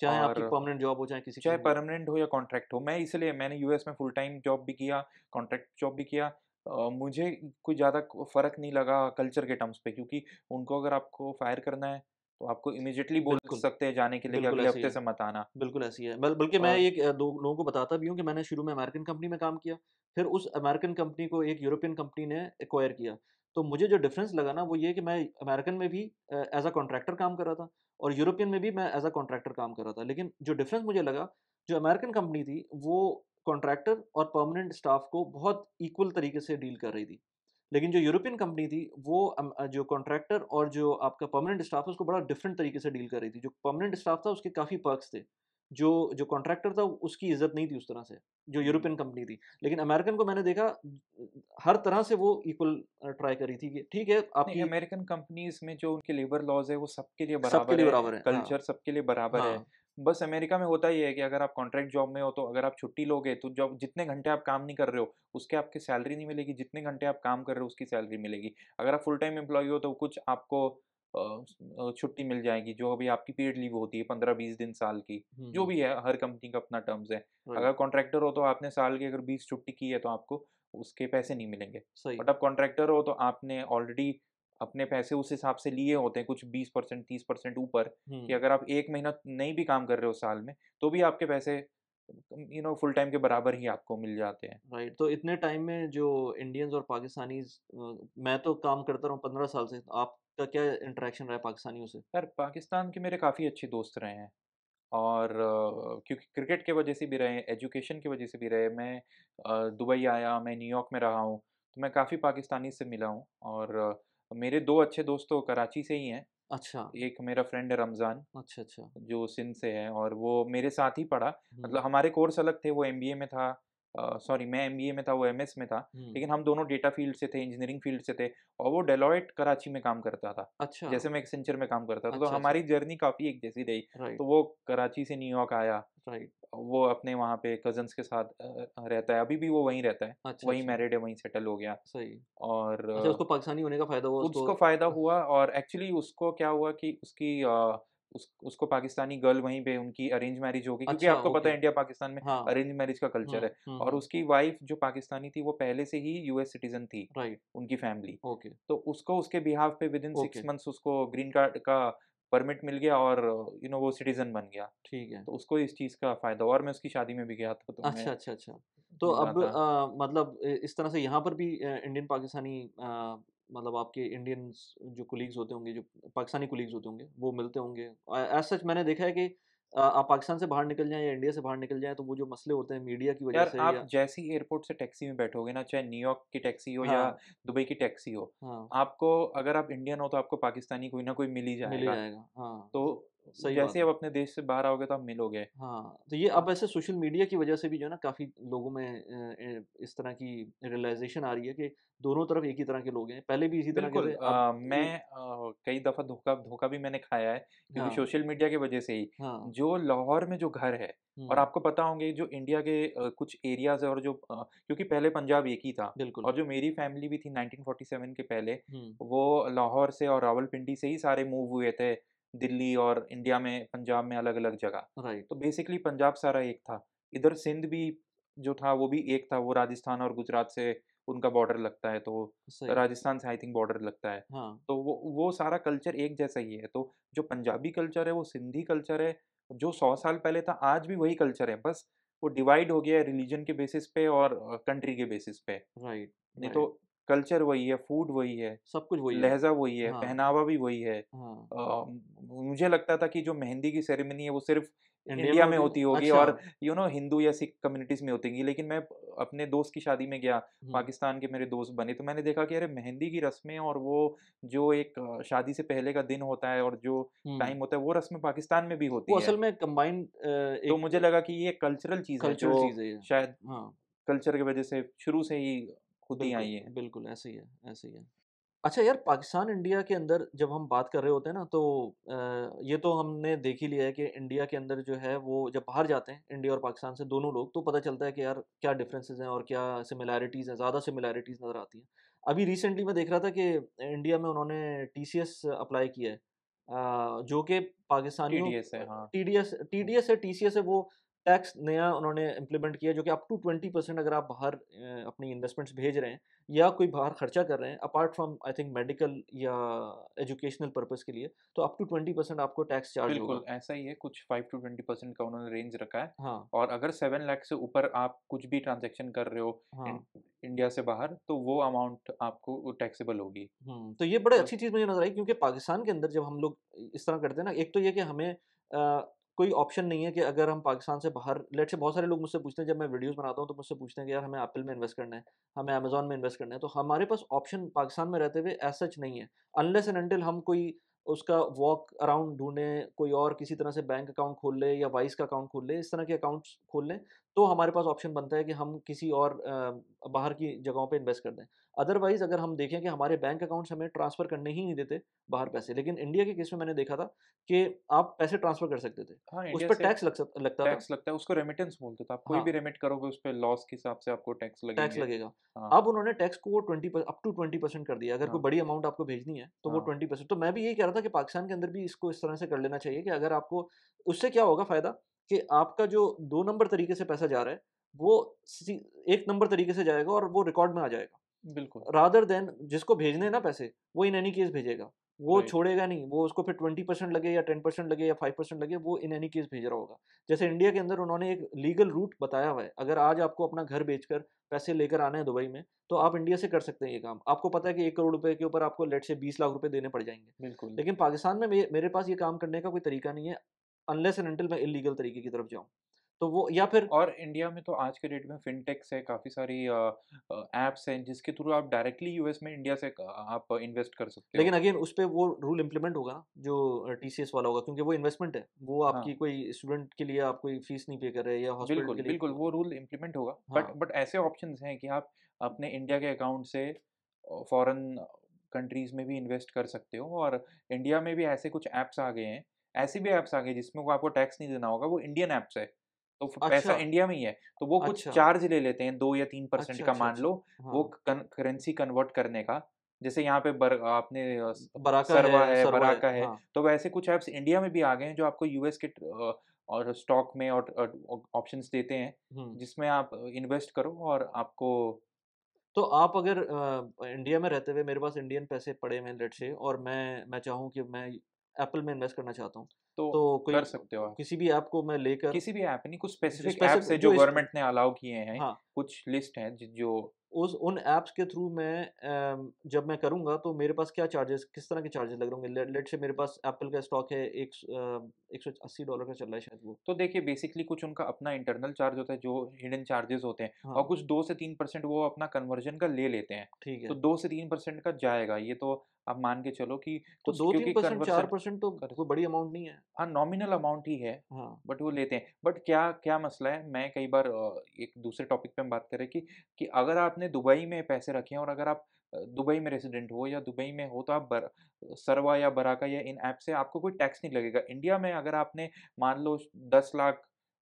चाहे आपकी परमानेंट जॉब हो चाहे किसी चाहे परमानेंट हो या कॉन्ट्रैक्ट हो मैं इसलिए मैंने यूएस में फुल टाइम जॉब भी किया कॉन्ट्रैक्ट जॉब भी किया Uh, मुझे कोई ज़्यादा फ़र्क नहीं लगा कल्चर के टर्म्स पे क्योंकि उनको अगर आपको फायर करना है तो आपको इमीजिएटली बोल सकते हैं जाने के लिए अगले हफ्ते से मत आना बिल्कुल ऐसी है बल, बल्कि मैं एक दो लोगों को बताता भी हूँ कि मैंने शुरू में अमेरिकन कंपनी में काम किया फिर उस अमेरिकन कंपनी को एक यूरोपियन कंपनी ने एक्वायर किया तो मुझे जो डिफरेंस लगा ना वो ये कि मैं अमेरिकन में भी एज अ कॉन्ट्रैक्टर काम कर रहा था और यूरोपियन में भी मैं एज अ कॉन्ट्रैक्टर काम कर रहा था लेकिन जो डिफरेंस मुझे लगा जो अमेरिकन कंपनी थी वो कॉन्ट्रैक्टर और परमानेंट स्टाफ को बहुत इक्वल तरीके से डील कर रही थी लेकिन जो यूरोपियन कंपनी थी वो जो कॉन्ट्रैक्टर और जो आपका परमानेंट स्टाफ था उसको बड़ा डिफरेंट तरीके से डील कर रही थी जो परमानेंट स्टाफ था उसके काफ़ी पर्क्स थे जो जो कॉन्ट्रैक्टर था उसकी इज्जत नहीं थी उस तरह से जो यूरोपियन कंपनी थी लेकिन अमेरिकन को मैंने देखा हर तरह से वो इक्वल ट्राई करी थी कि ठीक है आपकी अमेरिकन कंपनीज में जो उनके लेबर लॉज है वो सबके लिए बराबर हाँ। सबके लिए बराबर हाँ। है कल्चर सबके लिए बराबर है बस अमेरिका में होता ही है कि अगर आप कॉन्ट्रैक्ट जॉब में हो तो अगर आप छुट्टी लोगे तो जॉब जितने घंटे आप काम नहीं कर रहे हो उसके आपकी सैलरी नहीं मिलेगी जितने घंटे आप काम कर रहे हो उसकी सैलरी मिलेगी अगर आप फुल टाइम एम्प्लॉय हो तो कुछ आपको छुट्टी मिल जाएगी जो अभी आपकी पेड लीव होती है पंद्रह बीस दिन साल की जो भी है हर कंपनी का अपना टर्म्स है अगर कॉन्ट्रैक्टर हो तो आपने साल की अगर बीस छुट्टी की है तो आपको उसके पैसे नहीं मिलेंगे बट आप कॉन्ट्रैक्टर हो तो आपने ऑलरेडी अपने पैसे उस हिसाब से लिए होते हैं कुछ बीस परसेंट तीस परसेंट ऊपर कि अगर आप एक महीना नहीं भी काम कर रहे हो साल में तो भी आपके पैसे यू नो फुल टाइम के बराबर ही आपको मिल जाते हैं राइट right. तो इतने टाइम में जो इंडियंस और पाकिस्तानी मैं तो काम करता रहा हूँ पंद्रह साल से तो आपका क्या इंटरेक्शन रहा है पाकिस्तानियों से सर पाकिस्तान के मेरे काफ़ी अच्छे दोस्त रहे हैं और क्योंकि क्रिकेट के वजह से भी रहे एजुकेशन की वजह से भी रहे मैं दुबई आया मैं न्यूयॉर्क में रहा हूँ तो मैं काफ़ी पाकिस्तानी से मिला हूँ और तो मेरे दो अच्छे दोस्त तो कराची से ही हैं अच्छा एक मेरा फ्रेंड है रमज़ान अच्छा अच्छा जो सिंध से है और वो मेरे साथ ही पढ़ा मतलब हमारे कोर्स अलग थे वो एमबीए में था सॉरी मैं एम में था वो एम में था लेकिन हम दोनों डेटा फील्ड से थे इंजीनियरिंग फील्ड से थे और वो डेलॉयट कराची में काम करता था अच्छा जैसे मैं एक्सेंचर में काम करता था तो अच्छा, तो हमारी जर्नी काफी एक जैसी रही तो वो कराची से न्यूयॉर्क आया वो अपने वहाँ पे कजन्स के साथ रहता है अभी भी वो वहीं रहता है अच्छा, वहीं मैरिड अच्छा। है वहीं सेटल हो गया सही और अच्छा, उसको पाकिस्तानी होने का फायदा हुआ उसको, उसको फायदा हाँ। हुआ और एक्चुअली उसको क्या हुआ कि उसकी उस, उसको पाकिस्तानी गर्ल वहीं पे उनकी अरेंज मैरिज होगी अच्छा, क्योंकि आपको पता है इंडिया पाकिस्तान में हाँ, अरेंज मैरिज का कल्चर हम्म, है हुँ, हम्म, और हम्म। उसकी वाइफ जो पाकिस्तानी थी वो पहले से ही यूएस सिटीजन थी उनकी फैमिली ओके तो उसको उसके बिहाफ पे विद इन सिक्स मंथ्स उसको ग्रीन कार्ड का परमिट मिल गया और यू नो वो सिटीजन बन गया ठीक है तो उसको इस चीज का फायदा और मैं उसकी शादी में भी गया था तो अच्छा अच्छा अच्छा तो अब आ, मतलब इस तरह से यहाँ पर भी इंडियन पाकिस्तानी मतलब आपके इंडियन जो कोलीग्स होते होंगे जो पाकिस्तानी कोलीग्स होते होंगे वो मिलते होंगे एज सच मैंने देखा है कि आप पाकिस्तान से बाहर निकल जाएं या इंडिया से बाहर निकल जाएं तो वो जो मसले होते हैं मीडिया की वजह से आप या... जैसे ही एयरपोर्ट से टैक्सी में बैठोगे ना चाहे न्यूयॉर्क की टैक्सी हो हाँ, या दुबई की टैक्सी हो हाँ, आपको अगर आप इंडियन हो तो आपको पाकिस्तानी कोई ना कोई मिल ही जाएगा, मिल जाएगा हाँ, तो सही जैसे तो आप अपने देश से बाहर आओगे तो आप मिलोगे हाँ तो ये अब ऐसे सोशल मीडिया की वजह से भी जो है ना काफ़ी लोगों में इस तरह की रियलाइजेशन आ रही है कि दोनों तरफ एक ही तरह के लोग हैं पहले भी इसी तरह के आ, मैं आ, कई दफ़ा धोखा धोखा भी मैंने खाया है क्योंकि हाँ। सोशल मीडिया की वजह से ही हाँ। जो लाहौर में जो घर है और आपको पता होंगे जो इंडिया के कुछ एरियाज है और जो क्योंकि पहले पंजाब एक ही था बिल्कुल और जो मेरी फैमिली भी थी 1947 के पहले वो लाहौर से और रावलपिंडी से ही सारे मूव हुए थे दिल्ली और इंडिया में पंजाब में अलग अलग जगह राइट तो बेसिकली पंजाब सारा एक था इधर सिंध भी जो था वो भी एक था वो राजस्थान और गुजरात से उनका बॉर्डर लगता है तो राजस्थान से आई थिंक बॉर्डर लगता है हाँ. तो वो वो सारा कल्चर एक जैसा ही है तो जो पंजाबी कल्चर है वो सिंधी कल्चर है जो सौ साल पहले था आज भी वही कल्चर है बस वो डिवाइड हो गया है रिलीजन के बेसिस पे और कंट्री के बेसिस पे राइट नहीं तो कल्चर वही है फूड वही है सब कुछ वही लहजा वही है हाँ। पहनावा भी वही है हाँ। आ, मुझे लगता था कि जो मेहंदी की सेरेमनी है वो सिर्फ इंडिया, इंडिया में होती होगी अच्छा। और यू नो हिंदू या सिख कम्युनिटीज में होती लेकिन मैं अपने दोस्त की शादी में गया पाकिस्तान के मेरे दोस्त बने तो मैंने देखा कि अरे मेहंदी की रस्में और वो जो एक शादी से पहले का दिन होता है और जो टाइम होता है वो रस्में पाकिस्तान में भी होती है असल में कंबाइंड तो मुझे लगा कि ये कल्चरल चीज है जो शायद कल्चर हाँ। की वजह से शुरू से ही खुद ही आई है बिल्कुल ऐसे ही है ऐसे ही है अच्छा यार पाकिस्तान इंडिया के अंदर जब हम बात कर रहे होते हैं ना तो ये तो हमने देख ही लिया है कि इंडिया के अंदर जो है वो जब बाहर जाते हैं इंडिया और पाकिस्तान से दोनों लोग तो पता चलता है कि यार क्या डिफरेंसेस हैं और क्या सिमिलैरिटीज़ हैं ज़्यादा सिमिलैरिटीज़ नज़र आती हैं अभी रिसेंटली मैं देख रहा था कि इंडिया में उन्होंने टी अप्लाई किया है जो कि पाकिस्तानी टी डी एस है टी डी एस है टी सी एस है वो टैक्स नया उन्होंने इम्प्लीमेंट किया जो कि अप टू ट्वेंटी परसेंट अगर आप बाहर अपनी इन्वेस्टमेंट्स भेज रहे हैं या कोई बाहर खर्चा कर रहे हैं apart from I think medical या एजुकेशनल पर्पज़ के लिए तो अप टू ट्वेंटी परसेंट आपको टैक्स चार्ज बिल्कुल ऐसा ही है कुछ फाइव टू ट्वेंटी परसेंट का उन्होंने रेंज रखा है हाँ और अगर सेवन लाख से ऊपर आप कुछ भी ट्रांजेक्शन कर रहे हो हाँ इंडिया से बाहर तो वो अमाउंट आपको टैक्सेबल होगी तो ये बड़ी अच्छी चीज़ मुझे नजर आई क्योंकि पाकिस्तान के अंदर जब हम लोग इस तरह करते हैं ना एक तो ये कि हमें कोई ऑप्शन नहीं है कि अगर हम पाकिस्तान से बाहर लेट से बहुत सारे लोग मुझसे पूछते हैं जब मैं वीडियोस बनाता हूँ तो मुझसे पूछते हैं कि यार हमें एप्पल में इन्वेस्ट करना है हमें अमेजोन में इन्वेस्ट करना है तो हमारे पास ऑप्शन पाकिस्तान में रहते हुए एज सच नहीं है अनलेस एंड अनटिल हम कोई उसका वॉक अराउंड ढूंढें कोई और किसी तरह से बैंक अकाउंट खोल ले या वाइस का अकाउंट खोल ले इस तरह के अकाउंट्स खोल लें तो हमारे पास ऑप्शन बनता है कि हम किसी और बाहर की जगहों पे इन्वेस्ट कर दें अदरवाइज अगर हम देखें कि हमारे बैंक अकाउंट्स हमें ट्रांसफर करने ही नहीं देते बाहर पैसे लेकिन इंडिया के केस में मैंने देखा था कि आप पैसे ट्रांसफर कर सकते थे हाँ, उस पर टैक्स लग सकता लगता टैक्स लगता है उसको रेमिटेंस बोलते थे आप कोई हाँ, भी रेमिट करोगे उस पर लॉस के हिसाब से आपको टैक्स लगेगा टैक्स हाँ। लगेगा अब उन्होंने टैक्स को twenty up to twenty percent कर दिया अगर कोई हाँ। बड़ी अमाउंट आपको भेजनी है तो वो ट्वेंटी हाँ। परसेंट तो मैं भी यही कह रहा था कि पाकिस्तान के अंदर भी इसको इस तरह से कर लेना चाहिए कि अगर आपको उससे क्या होगा फायदा कि आपका जो दो नंबर तरीके से पैसा जा रहा है वो एक नंबर तरीके से जाएगा और वो रिकॉर्ड में आ जाएगा बिल्कुल रादर देन जिसको भेजने ना पैसे वो इन एनी केस भेजेगा वो right. छोड़ेगा नहीं वो उसको फिर ट्वेंटी परसेंट लगे या टेन परसेंट लगे या फाइव परसेंट लगे वो इन एनी केस भेज रहा होगा जैसे इंडिया के अंदर उन्होंने एक लीगल रूट बताया हुआ है अगर आज आपको अपना घर बेचकर पैसे लेकर आना है दुबई में तो आप इंडिया से कर सकते हैं ये काम आपको पता है कि एक करोड़ रुपए के ऊपर आपको लेट से बीस लाख रुपए देने पड़ जाएंगे बिल्कुल लेकिन पाकिस्तान में मेरे पास ये काम करने का कोई तरीका नहीं है अनलेस एंड मैं इलीगल तरीके की तरफ जाऊँ तो वो या फिर और इंडिया में तो आज के डेट में फिनटेक्स है काफ़ी सारी ऐप्स हैं जिसके थ्रू आप डायरेक्टली यूएस में इंडिया से आप इन्वेस्ट कर सकते हैं लेकिन अगेन उस पर वो रूल इम्प्लीमेंट होगा जो टी वाला होगा क्योंकि वो इन्वेस्टमेंट है वो आपकी हाँ. कोई स्टूडेंट के लिए आप कोई फीस नहीं पे कर रहे या बिल्कुल के लिए बिल्कुल वो रूल इम्प्लीमेंट होगा बट हाँ। बट ऐसे ऑप्शन हैं कि आप अपने इंडिया के अकाउंट से फॉरन कंट्रीज़ में भी इन्वेस्ट कर सकते हो और इंडिया में भी ऐसे कुछ ऐप्स आ गए हैं ऐसे भी ऐप्स आ गए जिसमें वो आपको टैक्स नहीं देना होगा वो इंडियन ऐप्स है तो अच्छा, पैसा इंडिया में ही है तो वो कुछ अच्छा, चार्ज ले लेते हैं दो या तीन परसेंट अच्छा, का अच्छा, मान अच्छा। लो हाँ, वो करेंसी कन्वर्ट करने का जैसे यहाँ पे बर, आपने बराका सर्वा है, है बराका है हाँ. तो वैसे कुछ ऐप्स इंडिया में भी आ गए हैं जो आपको यूएस के और स्टॉक में और ऑप्शन देते हैं जिसमें आप इन्वेस्ट करो और आपको तो आप अगर आ, इंडिया में रहते हुए मेरे पास इंडियन पैसे पड़े हैं लेट से और मैं मैं चाहूँ कि मैं एप्पल में इन्वेस्ट करना चाहता हूँ तो, तो कोई कर सकते हो किसी भी ऐप को मैं लेकर किसी भी ऐप नहीं कुछ स्पेसिफिक ऐप से जो गवर्नमेंट ने अलाउ किए हैं हाँ, कुछ लिस्ट है जो उस उन एप्स के थ्रू मैं जब मैं करूँगा तो मेरे पास क्या चार्जेस किस तरह के चार्जेस लग रहे होंगे लेट से मेरे पास एप्पल का स्टॉक है एक एक सौ अस्सी डॉलर का चल रहा है शायद वो तो देखिए बेसिकली कुछ उनका अपना इंटरनल चार्ज होता है जो हिडन चार्जेस होते हैं हाँ। और कुछ दो से तीन परसेंट वो अपना कन्वर्जन का ले लेते हैं ठीक है तो दो से तीन परसेंट का जाएगा ये तो आप मान के चलो कि तो दो तीन परसेंट चार परसेंट तो कोई बड़ी अमाउंट नहीं है हाँ नॉमिनल अमाउंट ही है हाँ बट वो लेते हैं बट क्या क्या मसला है मैं कई बार एक दूसरे टॉपिक पे हम बात करें कि कि अगर आपने दुबई में पैसे रखे हैं और अगर आप दुबई में रेसिडेंट हो या दुबई में हो तो आप बर, सरवा या बराका या इन ऐप से आपको कोई टैक्स नहीं लगेगा इंडिया में अगर आपने मान लो दस लाख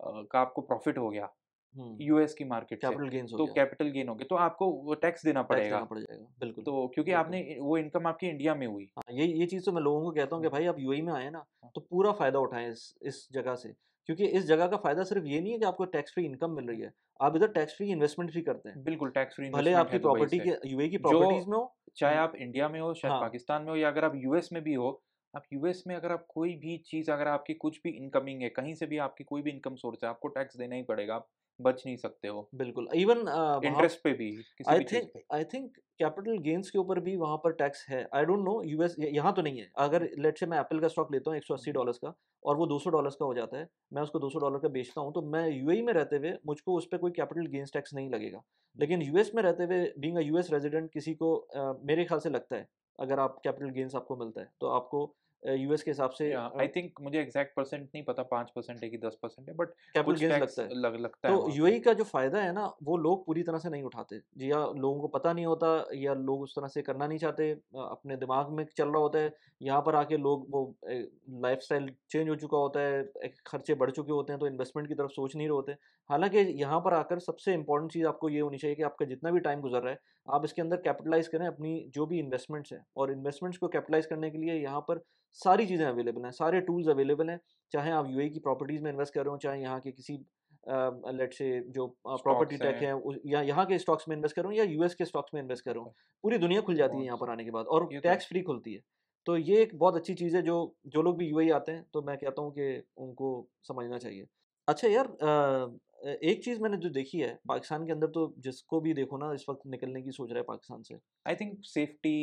का आपको प्रॉफिट हो गया हम्म। यूएस की मार्केट तो कैपिटल गेन तो कैपिटल गेन हो गया तो आपको वो टैक्स देना पड़ेगा पड़ जाएगा बिल्कुल तो क्योंकि आपने वो इनकम आपकी इंडिया में हुई हाँ, ये ये चीज़ तो मैं लोगों को कहता हूँ कि हम्म। भाई आप यूएई में आए ना हाँ। तो पूरा फायदा उठाएं इस इस जगह से क्योंकि इस जगह का फायदा सिर्फ ये नहीं है कि आपको टैक्स फ्री इनकम मिल रही है आप इधर टैक्स फ्री इन्वेस्टमेंट भी करते हैं बिल्कुल टैक्स फ्री भले आपकी प्रॉपर्टी के यूए की प्रॉपर्टीज में हो चाहे हम्म। आप इंडिया में हो चाहे हाँ। पाकिस्तान में हो या अगर आप यूएस में भी हो आप यूएस में अगर आप कोई भी चीज़ अगर आपकी कुछ भी इनकमिंग है कहीं से भी आपकी कोई भी इनकम सोर्स है आपको टैक्स देना ही पड़ेगा आप बच नहीं सकते हो बिल्कुल इवन इंटरेस्ट पे भी I think I think capital gains के ऊपर भी वहाँ पर टैक्स है आई डोंट नो यूएस यहाँ तो नहीं है अगर लेट से मैं एप्पल का स्टॉक लेता हूँ एक सौ अस्सी हम्म। डॉलर का और वो दो सौ डॉलर का हो जाता है मैं उसको दो सौ डॉलर का बेचता हूँ तो मैं यू में रहते हुए मुझको उस पर कोई कैपिटल गेंस टैक्स नहीं लगेगा लेकिन हम्म। यूएस में रहते हुए बींग यूएस रेजिडेंट किसी को uh, मेरे ख्याल से लगता है अगर आप कैपिटल गेंस आपको मिलता है तो आपको यूएस के हिसाब से आई थिंक मुझे एग्जैक्ट परसेंट नहीं पता पाँच परसेंट है कि दस परसेंट है बट कैपिटल गेंस लगता है लग, लगता तो यू e का जो फायदा है ना वो लोग पूरी तरह से नहीं उठाते या हाँ, लोगों को पता नहीं होता या लोग उस तरह से करना नहीं चाहते अपने दिमाग में चल रहा होता है यहाँ पर आके लोग वो लाइफ चेंज हो चुका होता है खर्चे बढ़ चुके होते हैं तो इन्वेस्टमेंट की तरफ सोच नहीं रहे होते हालांकि यहाँ पर आकर सबसे इंपॉर्टेंट चीज़ आपको ये होनी चाहिए कि आपका जितना भी टाइम गुजर रहा है आप इसके अंदर कैपिटलाइज करें अपनी जो भी इन्वेस्टमेंट्स हैं और इन्वेस्टमेंट्स को कैपिटलाइज करने के लिए यहाँ पर सारी चीज़ें अवेलेबल हैं सारे टूल्स अवेलेबल हैं चाहे आप यूए की प्रॉपर्टीज़ में इन्वेस्ट कर रहे हो चाहे यहाँ के किसी लेट uh, से जो प्रॉपर्टी टैक है, या यहाँ के स्टॉक्स में इन्वेस्ट करूँ या यूएस के स्टॉक्स में इन्वेस्ट करूँ पूरी दुनिया खुल जाती है यहाँ पर आने के बाद और तो टैक्स फ्री खुलती है तो ये एक बहुत अच्छी चीज़ है जो जो लोग भी यू आते हैं तो मैं कहता हूँ कि उनको समझना चाहिए अच्छा यार एक चीज़ मैंने जो देखी है पाकिस्तान के अंदर तो जिसको भी देखो ना इस वक्त निकलने की सोच रहा है पाकिस्तान से I think safety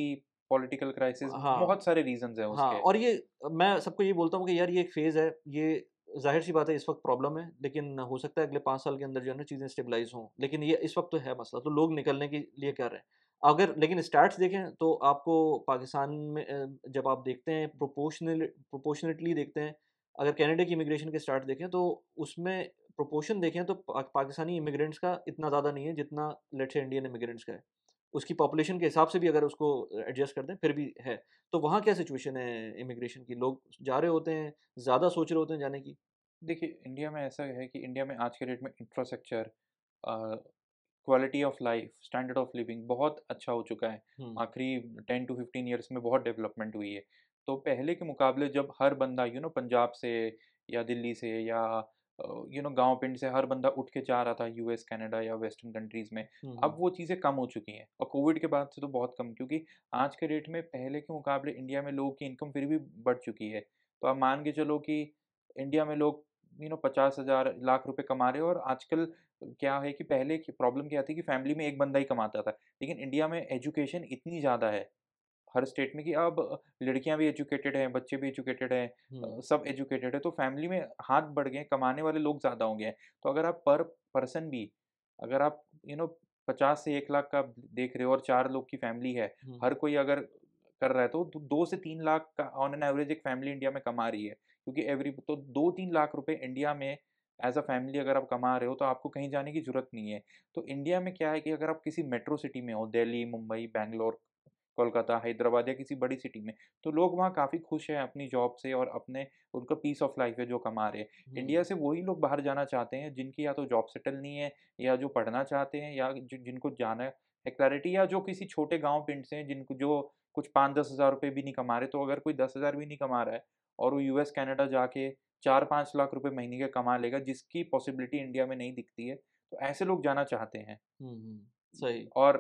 political crisis हाँ बहुत सारे रीजन है हाँ, उसके। हाँ और ये मैं सबको ये बोलता हूँ कि यार ये एक फेज़ है ये जाहिर सी बात है इस वक्त प्रॉब्लम है लेकिन हो सकता है अगले पाँच साल के अंदर जो है ना चीज़ें स्टेबलाइज हों लेकिन ये इस वक्त तो है मसला तो लोग निकलने के लिए कर रहे हैं अगर लेकिन स्टार्ट देखें तो आपको पाकिस्तान में जब आप देखते हैं प्रोपोर्शनल प्रोपोर्शनेटली देखते हैं अगर कैनेडा की इमिग्रेशन के स्टार्ट देखें तो उसमें प्रोपोर्शन देखें तो पाकिस्तानी इमिग्रेंट्स का इतना ज़्यादा नहीं है जितना लेट से इंडियन इमिग्रेंट्स का है उसकी पॉपुलेशन के हिसाब से भी अगर उसको एडजस्ट कर दें फिर भी है तो वहाँ क्या सिचुएशन है इमिग्रेशन की लोग जा रहे होते हैं ज़्यादा सोच रहे होते हैं जाने की देखिए इंडिया में ऐसा है कि इंडिया में आज के डेट में infrastructure quality of life standard of living बहुत अच्छा हो चुका है आखिरी टेन टू फिफ्टीन ईयर्स में बहुत डेवलपमेंट हुई है तो पहले के मुकाबले जब हर बंदा यू नो पंजाब से या दिल्ली से या यू नो गांव पिंड से हर बंदा उठ के जा रहा था यूएस कनाडा या वेस्टर्न कंट्रीज में अब वो चीज़ें कम हो चुकी हैं और कोविड के बाद से तो बहुत कम क्योंकि आज के डेट में पहले के मुकाबले इंडिया में लोगों की इनकम फिर भी बढ़ चुकी है तो आप मान के चलो कि इंडिया में लोग यू नो पचास हज़ार लाख रुपए कमा रहे हो और आजकल क्या है कि पहले प्रॉब्लम क्या थी कि फैमिली में एक बंदा ही कमाता था लेकिन इंडिया में एजुकेशन इतनी ज़्यादा है हर स्टेट में कि अब लड़कियां भी एजुकेटेड हैं बच्चे भी एजुकेटेड हैं सब एजुकेटेड है तो फैमिली में हाथ बढ़ गए कमाने वाले लोग ज़्यादा होंगे तो अगर आप पर पर्सन भी अगर आप यू नो पचास से एक लाख का देख रहे हो और चार लोग की फैमिली है हर कोई अगर कर रहा है तो दो से तीन लाख का ऑन एन एवरेज एक फैमिली इंडिया में कमा रही है क्योंकि एवरी तो दो तीन लाख रुपए इंडिया में एज अ फैमिली अगर आप कमा रहे हो तो आपको कहीं जाने की जरूरत नहीं है तो इंडिया में क्या है कि अगर आप किसी मेट्रो सिटी में हो दिल्ली मुंबई बैंगलोर कोलकाता हैदराबाद या किसी बड़ी सिटी में तो लोग वहाँ काफ़ी खुश हैं अपनी जॉब से और अपने उनका पीस ऑफ लाइफ है जो कमा रहे हैं इंडिया से वही लोग बाहर जाना चाहते हैं जिनकी या तो जॉब सेटल नहीं है या जो पढ़ना चाहते हैं या जिनको जाना है क्लैरिटी या जो किसी छोटे गाँव पिंड से हैं जिनको जो कुछ पाँच दस हज़ार रुपये भी नहीं कमा रहे तो अगर कोई दस हज़ार भी नहीं कमा रहा है और वो यूएस कनाडा जाके चार पाँच लाख रुपए महीने का कमा लेगा जिसकी पॉसिबिलिटी इंडिया में नहीं दिखती है तो ऐसे लोग जाना चाहते हैं सही और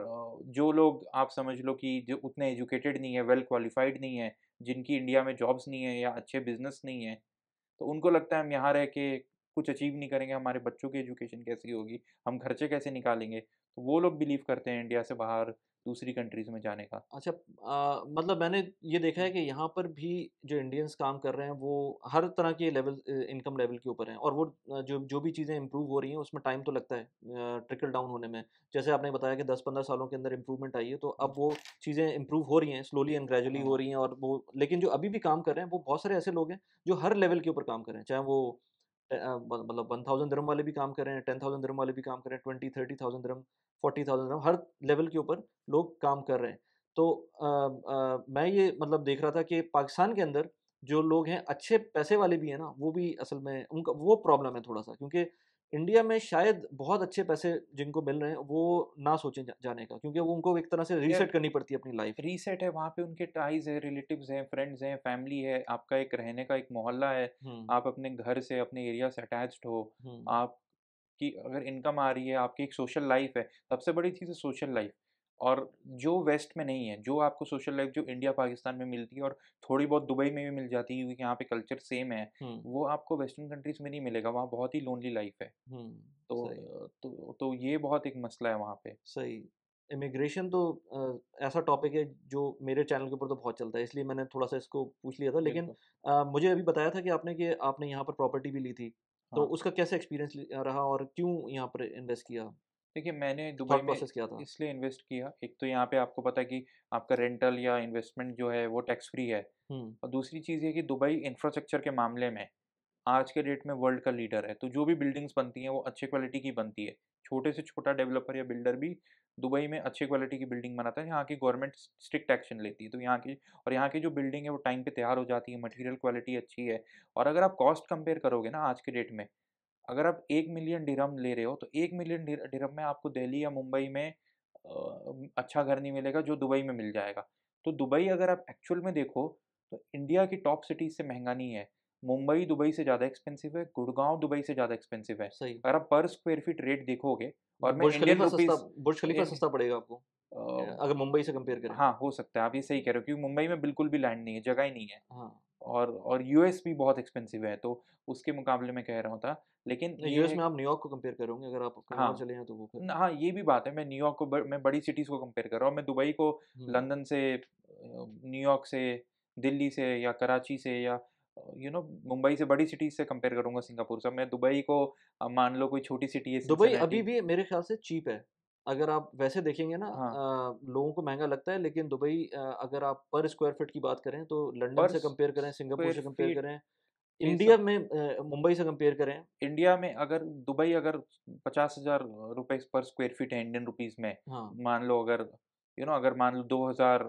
जो लोग आप समझ लो कि जो उतने एजुकेटेड नहीं है वेल क्वालिफाइड नहीं है जिनकी इंडिया में जॉब्स नहीं है या अच्छे बिजनेस नहीं है तो उनको लगता है हम यहाँ रह के कुछ अचीव नहीं करेंगे हमारे बच्चों की एजुकेशन कैसी होगी हम खर्चे कैसे निकालेंगे तो वो लोग बिलीव करते हैं इंडिया से बाहर दूसरी कंट्रीज में जाने का अच्छा आ, मतलब मैंने ये देखा है कि यहाँ पर भी जो इंडियंस काम कर रहे हैं वो हर तरह के लेवल इनकम लेवल के ऊपर हैं और वो जो जो भी चीज़ें इम्प्रूव हो रही हैं उसमें टाइम तो लगता है ट्रिकल डाउन होने में जैसे आपने बताया कि दस पंद्रह सालों के अंदर इम्प्रूवमेंट आई है तो अब वो चीज़ें इम्प्रूव हो रही हैं स्लोली एंड ग्रेजुअली हो हाँ। रही हैं और वो लेकिन जो अभी भी काम कर रहे हैं वो बहुत सारे ऐसे लोग हैं जो हर लेवल के ऊपर काम कर रहे हैं चाहे वो मतलब वन थाउजेंड धर्म वाले भी काम कर रहे हैं टेन थाउजेंड धर्म वाले भी काम कर रहे हैं ट्वेंटी थर्टी थाउजेंड धर्म फोर्टी थाउजेंड धर्म हर लेवल के ऊपर लोग काम कर रहे हैं तो आ, आ, मैं ये मतलब देख रहा था कि पाकिस्तान के अंदर जो लोग हैं अच्छे पैसे वाले भी हैं ना वो भी असल में उनका वो प्रॉब्लम है थोड़ा सा क्योंकि इंडिया में शायद बहुत अच्छे पैसे जिनको मिल रहे हैं वो ना सोचें जाने का क्योंकि वो उनको एक तरह से रीसेट करनी पड़ती है अपनी लाइफ रीसेट है वहाँ पे उनके टाइज है रिलेटिव हैं फ्रेंड्स हैं फैमिली है आपका एक रहने का एक मोहल्ला है हम्म। आप अपने घर से अपने एरिया से अटैच्ड हो हम्म। आप अगर इनकम आ रही है आपकी एक सोशल लाइफ है सबसे बड़ी चीज़ है सोशल लाइफ और जो वेस्ट में नहीं है जो आपको सोशल लाइफ जो इंडिया पाकिस्तान में मिलती है और थोड़ी बहुत दुबई में भी मिल जाती है क्योंकि यहाँ पे कल्चर सेम है वो आपको वेस्टर्न कंट्रीज में नहीं मिलेगा वहाँ बहुत ही लोनली लाइफ है तो, तो तो ये बहुत एक मसला है वहाँ पे सही इमिग्रेशन तो आ, ऐसा टॉपिक है जो मेरे चैनल के ऊपर तो बहुत चलता है इसलिए मैंने थोड़ा सा इसको पूछ लिया था लेकिन आ, मुझे अभी बताया था कि आपने कि आपने यहाँ पर प्रॉपर्टी भी ली थी तो हाँ। तो उसका कैसे एक्सपीरियंस रहा और क्यों यहाँ पर इन्वेस्ट किया देखिए मैंने दुबई में किया था इसलिए इन्वेस्ट किया एक तो यहाँ पे आपको पता है कि आपका रेंटल या इन्वेस्टमेंट जो है वो टैक्स फ्री है और दूसरी चीज़ ये कि दुबई इंफ्रास्ट्रक्चर के मामले में आज के डेट में वर्ल्ड का लीडर है तो जो भी बिल्डिंग्स बनती हैं वो अच्छे क्वालिटी की बनती है छोटे से छोटा डेवलपर या बिल्डर भी दुबई में अच्छे क्वालिटी की बिल्डिंग बनाता है यहाँ की गवर्नमेंट स्ट्रिक्ट एक्शन लेती है तो यहाँ की और यहाँ की जो बिल्डिंग है वो टाइम पे तैयार हो जाती है मटेरियल क्वालिटी अच्छी है और अगर आप कॉस्ट कंपेयर करोगे ना आज के डेट में अगर आप एक मिलियन डिरम ले रहे हो तो एक मिलियन डिरम में आपको दिल्ली या मुंबई में अच्छा घर नहीं मिलेगा जो दुबई में मिल जाएगा तो दुबई अगर आप एक्चुअल में देखो तो इंडिया की टॉप सिटीज से महंगा नहीं है मुंबई दुबई से ज़्यादा एक्सपेंसिव है गुड़गांव दुबई से ज़्यादा एक्सपेंसिव है अगर आप पर स्क्वायर फीट रेट देखोगे और मैं सस्ता पड़ेगा आपको अगर मुंबई से कंपेयर करें हाँ हो सकता है आप ये सही कह रहे हो क्योंकि मुंबई में बिल्कुल भी लैंड नहीं है जगह ही नहीं है हाँ। और और यूएस भी बहुत एक्सपेंसिव है तो उसके मुकाबले में कह रहा हूँ था लेकिन यूएस में आप न्यूयॉर्क को कंपेयर करोगे अगर आप हाँ चले हैं तो वो फिर हाँ ये भी बात है मैं न्यूयॉर्क को मैं बड़ी सिटीज़ को कंपेयर कर रहा हूँ मैं दुबई को लंदन से न्यूयॉर्क से दिल्ली से या कराची से या यू नो मुंबई से बड़ी सिटीज से कंपेयर करूंगा सिंगापुर से मैं दुबई को मान लो कोई छोटी सिटी है दुबई अभी भी मेरे ख्याल से चीप है अगर आप वैसे देखेंगे ना हाँ। आ, लोगों को महंगा लगता है लेकिन दुबई अगर आप पर स्क्वायर फीट की बात करें तो लंदन से कंपेयर करें सिंगापुर से कंपेयर करें इंडिया में मुंबई से कंपेयर करें इंडिया में अगर दुबई अगर पचास हजार रुपए पर स्क्वायर फीट है इंडियन रुपीज में हाँ। मान लो अगर यू नो अगर मान लो दो हजार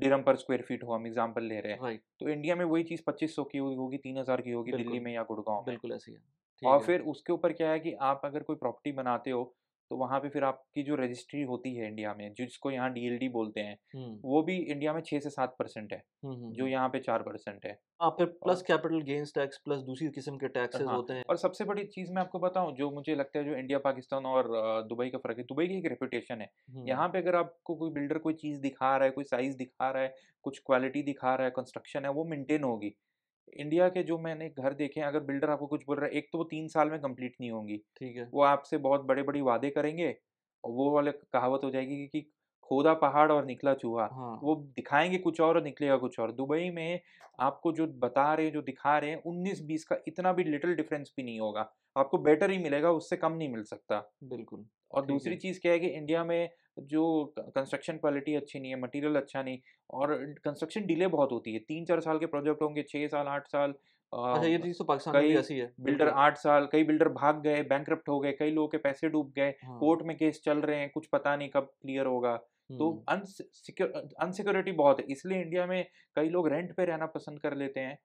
डिरम पर स्क्वायर फीट हो हम एग्जाम्पल ले रहे हैं तो इंडिया में वही चीज पच्चीस सौ की होगी तीन हजार की होगी दिल्ली में या गुड़गांव बिल्कुल ऐसी है और फिर उसके ऊपर क्या है कि आप अगर कोई प्रॉपर्टी बनाते हो तो वहाँ पे फिर आपकी जो रजिस्ट्री होती है इंडिया में जिसको यहाँ डीएलडी बोलते हैं वो भी इंडिया में छह से सात परसेंट है जो यहाँ पे चार परसेंट है हाँ फिर plus capital gains tax plus दूसरी किस्म के टैक्सेस हाँ, होते हैं और सबसे बड़ी चीज़ मैं आपको बताऊँ जो मुझे लगता है जो इंडिया पाकिस्तान और दुबई का फर्क है दुबई की एक रेपुटेशन है यहाँ पे अगर आपको कोई बिल्डर कोई चीज़ दिखा रहा है कोई साइज दिखा रहा है कुछ क्वालिटी दिखा रहा है कंस्ट्रक्शन है वो मेंटेन होगी इंडिया के जो मैंने घर देखे अगर बिल्डर आपको कुछ बोल रहा है एक तो वो तीन साल में कंप्लीट नहीं होंगी ठीक है वो आपसे बहुत बड़े बड़े वादे करेंगे और वो वाले कहावत हो जाएगी कि खोदा पहाड़ और निकला चूहा हाँ। वो दिखाएंगे कुछ और और निकलेगा कुछ और दुबई में आपको जो बता रहे हैं जो दिखा रहे हैं उन्नीस बीस का इतना भी लिटिल डिफरेंस भी नहीं होगा आपको बेटर ही मिलेगा उससे कम नहीं मिल सकता बिल्कुल और दूसरी चीज क्या है कि इंडिया में जो कंस्ट्रक्शन क्वालिटी अच्छी नहीं है मटेरियल अच्छा नहीं और कंस्ट्रक्शन डिले बहुत होती है तीन चार साल के प्रोजेक्ट होंगे छः साल आठ साल अच्छा ये तो चीज़ तो पाकिस्तान कई ऐसी है बिल्डर आठ साल कई बिल्डर भाग गए बैंक हो गए कई लोगों के पैसे डूब गए कोर्ट हाँ। में केस चल रहे हैं कुछ पता नहीं कब क्लियर होगा तो अनसिक्योरिटी हम्म। बहुत है इसलिए इंडिया में कई लोग रेंट पे रहना पसंद कर लेते हैं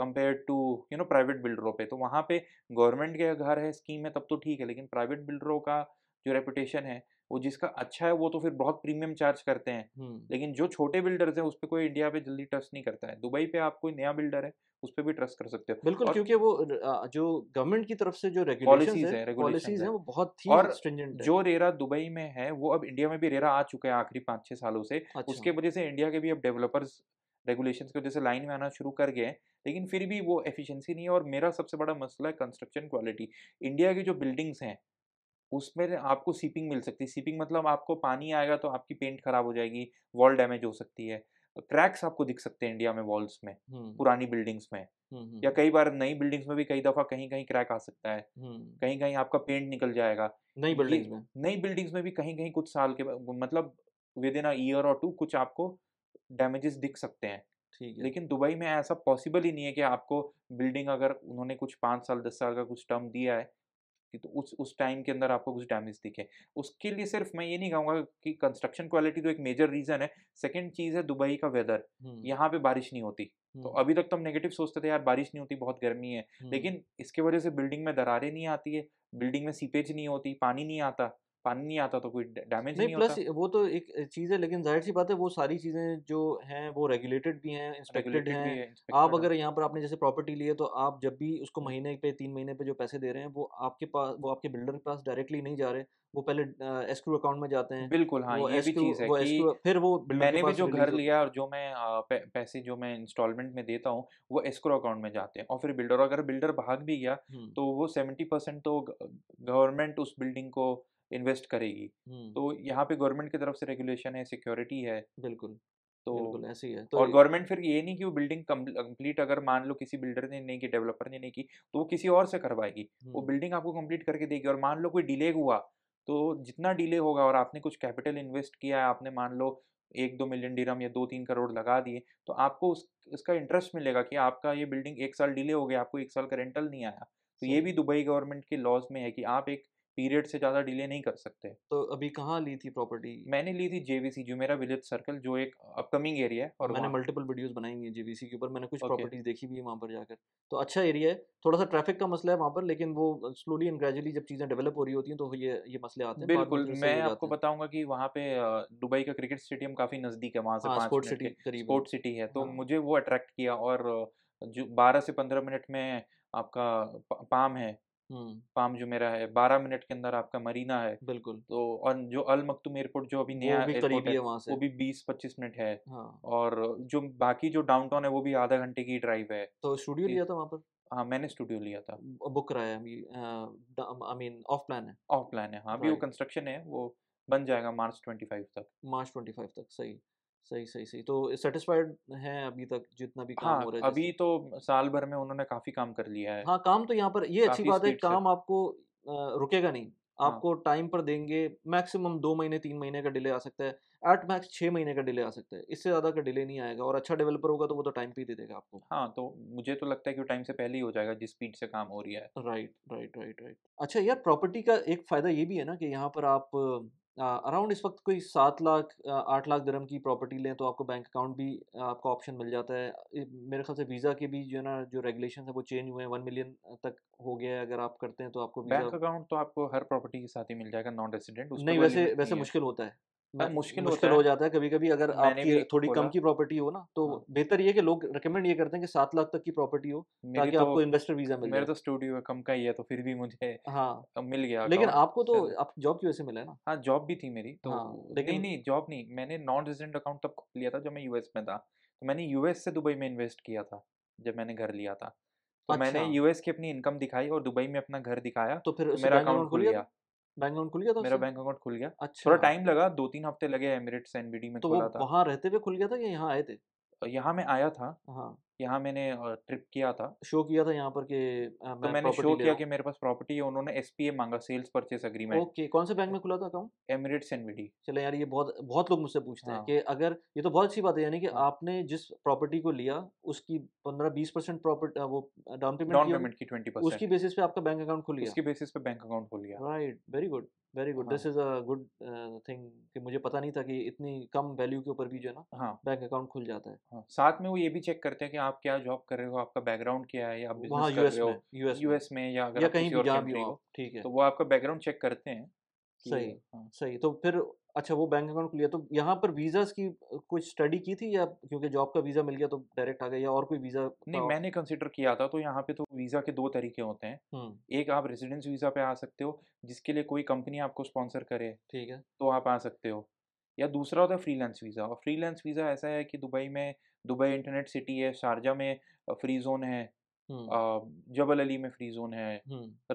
compare to you know private बिल्डरों पे तो वहाँ पे गवर्नमेंट के घर है स्कीम है तब तो ठीक है लेकिन प्राइवेट बिल्डरों का जो रेपुटेशन है वो जिसका अच्छा है वो तो फिर बहुत प्रीमियम चार्ज करते हैं लेकिन जो छोटे बिल्डर्स हैं उस पर कोई इंडिया पे जल्दी ट्रस्ट नहीं करता है दुबई पे आप कोई नया बिल्डर है उस पर भी ट्रस्ट कर सकते हो बिल्कुल क्योंकि वो जो गवर्नमेंट की तरफ से जो पॉलिसीज है है, है वो बहुत ही और जो रेरा दुबई में है वो अब इंडिया में भी रेरा आ चुका है आखिरी पांच छह सालों से अच्छा। उसके वजह से इंडिया के भी अब डेवलपर्स रेगुलेशन की वजह से लाइन में आना शुरू कर गए लेकिन फिर भी वो एफिशिएंसी नहीं है और मेरा सबसे बड़ा मसला है कंस्ट्रक्शन क्वालिटी इंडिया की जो बिल्डिंग्स हैं उसमें आपको सीपिंग मिल सकती है सीपिंग मतलब आपको पानी आएगा तो आपकी पेंट खराब हो जाएगी वॉल डैमेज हो सकती है क्रैक्स आपको दिख सकते हैं इंडिया में वॉल्स में पुरानी बिल्डिंग्स में या कई बार नई बिल्डिंग्स में भी कई दफा कहीं कहीं क्रैक आ सकता है कहीं कहीं आपका पेंट निकल जाएगा नई बिल्डिंग्स में नई बिल्डिंग्स में भी कहीं कहीं कुछ साल के मतलब विद इन अयर ईयर और टू कुछ आपको डैमेजेस दिख सकते हैं ठीक है लेकिन दुबई में ऐसा पॉसिबल ही नहीं है कि आपको बिल्डिंग अगर उन्होंने कुछ पाँच साल दस साल का कुछ टर्म दिया है कि तो उस उस टाइम के अंदर आपको कुछ डैमेज दिखे उसके लिए सिर्फ मैं ये नहीं कहूँगा कि कंस्ट्रक्शन क्वालिटी तो एक मेजर रीजन है सेकेंड चीज़ है दुबई का वेदर यहाँ पे बारिश नहीं होती तो अभी तक तो हम नेगेटिव सोचते थे यार बारिश नहीं होती बहुत गर्मी है लेकिन इसके वजह से बिल्डिंग में दरारें नहीं आती है बिल्डिंग में सीपेज नहीं होती पानी नहीं आता पानी नहीं आता तो कोई डैमेज नहीं, नहीं प्लस वो तो एक चीज़ है लेकिन जाहिर सी बात है वो सारी चीज़ें जो हैं वो रेगुलेटेड भी हैं इंस्पेक्टेड हैं है, आप अगर यहाँ पर आपने जैसे प्रॉपर्टी ली है तो आप जब भी उसको महीने पे तीन महीने पे जो पैसे दे रहे हैं वो आपके पास वो आपके बिल्डर के पास डायरेक्टली नहीं जा रहे वो पहले एस्क्रू अकाउंट में जाते हैं बिल्कुल हाँ ये भी चीज़ है वो कि फिर वो मैंने भी जो घर लिया और जो मैं पैसे जो मैं इंस्टॉलमेंट में देता हूँ वो एस्क्रो अकाउंट में जाते हैं और फिर बिल्डर अगर बिल्डर भाग भी गया तो वो सेवेंटी परसेंट तो गवर्नमेंट उस बिल्डिंग को इन्वेस्ट करेगी तो यहाँ पे गवर्नमेंट की तरफ से रेगुलेशन है सिक्योरिटी है बिल्कुल तो बिल्कुल ऐसे ही है तो और गवर्नमेंट फिर ये नहीं कि वो बिल्डिंग कंप्लीट अगर मान लो किसी बिल्डर ने नहीं की डेवलपर ने नहीं की तो वो किसी और से करवाएगी वो बिल्डिंग आपको कंप्लीट करके देगी और मान लो कोई डिले हुआ तो जितना डिले होगा और आपने कुछ कैपिटल इन्वेस्ट किया है आपने मान लो एक दो मिलियन डीरम या दो तीन करोड़ लगा दिए तो आपको उस इसका इंटरेस्ट मिलेगा कि आपका ये बिल्डिंग एक साल डिले हो गया आपको एक साल का रेंटल नहीं आया तो ये भी दुबई गवर्नमेंट के लॉज में है कि आप एक पीरियड से ज़्यादा डिले नहीं कर सकते तो अभी कहाँ ली थी प्रॉपर्टी मैंने ली थी जेवीसी जो मेरा विलेज सर्कल जो एक अपकमिंग एरिया है और मैंने मल्टीपल वीडियोस बनाई हैं जेवीसी के ऊपर मैंने कुछ प्रॉपर्टीज okay. देखी भी है वहाँ पर जाकर तो अच्छा एरिया है थोड़ा सा ट्रैफिक का मसला है वहाँ पर लेकिन वो स्लोली एंड ग्रेजुअली जब चीज़ें डेवलप हो रही होती हैं तो ये ये मसले आते हैं बिल्कुल मैं आपको बताऊंगा कि वहाँ पे दुबई का क्रिकेट स्टेडियम काफ़ी नज़दीक है वहाँ से हाँ, स्पोर्ट सिटी स्पोर्ट सिटी है तो हाँ। मुझे वो अट्रैक्ट किया और जो बारह से पंद्रह मिनट में आपका पाम है हम्म। पाम जो मेरा है बारह मिनट के अंदर आपका मरीना है बिल्कुल तो और जो अल मखतूम एयरपोर्ट जो अभी नया भी है, है से वो भी बीस पच्चीस मिनट है हाँ। और जो बाकी जो डाउन टाउन है वो भी आधा घंटे की ड्राइव है तो स्टूडियो लिया था वहाँ पर हाँ मैंने स्टूडियो लिया था बुक कराया आई मीन ऑफ प्लान है ऑफ प्लान है हाँ अभी वो कंस्ट्रक्शन है वो बन जाएगा मार्च ट्वेंटी फाइव तक मार्च ट्वेंटी फाइव तक सही सही सही सही तो सेटिस्फाइड है अभी तक जितना भी काम हाँ, हो रहा है अभी तो साल भर में उन्होंने काफी काम कर लिया है हाँ काम तो यहाँ पर ये अच्छी बात है काम आपको रुकेगा नहीं हाँ। आपको हाँ। टाइम पर देंगे मैक्सिमम दो महीने तीन महीने का डिले आ सकता है एट मैक्स छः महीने का डिले आ सकता है इससे ज़्यादा का डिले नहीं आएगा और अच्छा डेवलपर होगा तो वो तो टाइम पे ही दे देगा आपको हाँ तो मुझे तो लगता है कि टाइम से पहले ही हो जाएगा जिस स्पीड से काम हो रही है राइट राइट राइट राइट अच्छा यार प्रॉपर्टी का एक फ़ायदा ये भी है ना कि यहाँ पर आप अराउंड इस वक्त कोई सात लाख आठ लाख दरम की प्रॉपर्टी लें तो आपको बैंक अकाउंट भी आपका ऑप्शन मिल जाता है मेरे ख्याल से वीज़ा के भी जो है ना जो रेगुलेशन है वो चेंज हुए हैं वन मिलियन तक हो गया है अगर आप करते हैं तो आपको बैंक अकाउंट तो आपको हर प्रॉपर्टी के साथ ही मिल जाएगा नॉन रेसिडेंट नहीं वैसे वैसे मुश्किल होता है मुश्किल मुश्किल हो जाता है कभी कभी अगर आपकी थोड़ी कम की प्रॉपर्टी हो ना तो हाँ। बेहतर ये कि लोग रिकमेंड ये करते हैं कि सात लाख तक की प्रॉपर्टी हो ताकि तो, आपको इन्वेस्टर वीजा मिले मेरा तो स्टूडियो कम का ही है तो फिर भी मुझे हाँ मिल गया लेकिन आपको तो आप जॉब की वजह से मिला ना हाँ जॉब भी थी मेरी तो हाँ, लेकिन नहीं जॉब नहीं मैंने नॉन रेजिडेंट अकाउंट तब खोल लिया था जब मैं यूएस में था तो मैंने यूएस से दुबई में इन्वेस्ट किया था जब मैंने घर लिया था तो अच्छा। मैंने यूएस की अपनी इनकम दिखाई और दुबई में अपना घर दिखाया तो फिर तो मेरा अकाउंट खुल गया बैंक अकाउंट खुल गया था मेरा बैंक अकाउंट खुल गया अच्छा थोड़ा टाइम लगा दो तीन हफ्ते लगे एमिरेट्स एनबीडी में तो खोला था वहाँ रहते हुए खुल गया था कि यहाँ आए थे यहाँ मैं आया था हाँ यहाँ मैंने ट्रिप किया था शो किया था यहाँ पर कि तो मैंने शो किया कि मेरे पास प्रॉपर्टी है उन्होंने एसपीए मांगा सेल्स परचेस एग्रीमेंट ओके कौन से बैंक तो में खुला था अकाउंट एमिरेट्स एनबीडी चले यार ये बहुत बहुत लोग मुझसे पूछते हाँ। हैं कि अगर ये तो बहुत अच्छी बात है यानी कि हाँ। आपने जिस प्रॉपर्टी को लिया उसकी पंद्रह बीस परसेंट प्रॉपर्ट वो डाउन पेमेंट डाउन पेमेंट की ट्वेंटी परसेंट उसकी बेसिस पे आपका बैंक अकाउंट खुल गया उसकी बेसिस पे बैंक अकाउंट खुल गया right very good very good हाँ। This is a good thing कि मुझे पता नहीं था कि इतनी कम वैल्यू के ऊपर भी जो है ना हाँ। बैंक अकाउंट खुल जाता है हाँ, साथ में वो ये भी चेक करते हैं कि आप क्या जॉब कर रहे हो आपका बैकग्राउंड क्या है या बिजनेस कर रहे हो यूएस यूएस में या अगर या कहीं और भी हो ठीक है तो वो आपका बैकग्राउंड चेक करते हैं सही हाँ। सही तो फिर अच्छा वो बैंक अकाउंट खुलिया तो यहाँ पर वीजा की कुछ स्टडी की थी या क्योंकि जॉब का वीजा मिल गया तो डायरेक्ट आ गया या और कोई वीजा नहीं मैंने कंसिडर किया था तो यहाँ पे तो वीजा के दो तरीके होते हैं एक आप रेजिडेंस वीजा पे आ सकते हो जिसके लिए कोई कंपनी आपको स्पॉन्सर करे ठीक है तो आप आ सकते हो या दूसरा होता है फ्रीलांस वीजा और फ्रीलांस वीजा ऐसा है कि दुबई में दुबई इंटरनेट सिटी है शारजा में फ्री जोन है जबल अली में फ्री जोन है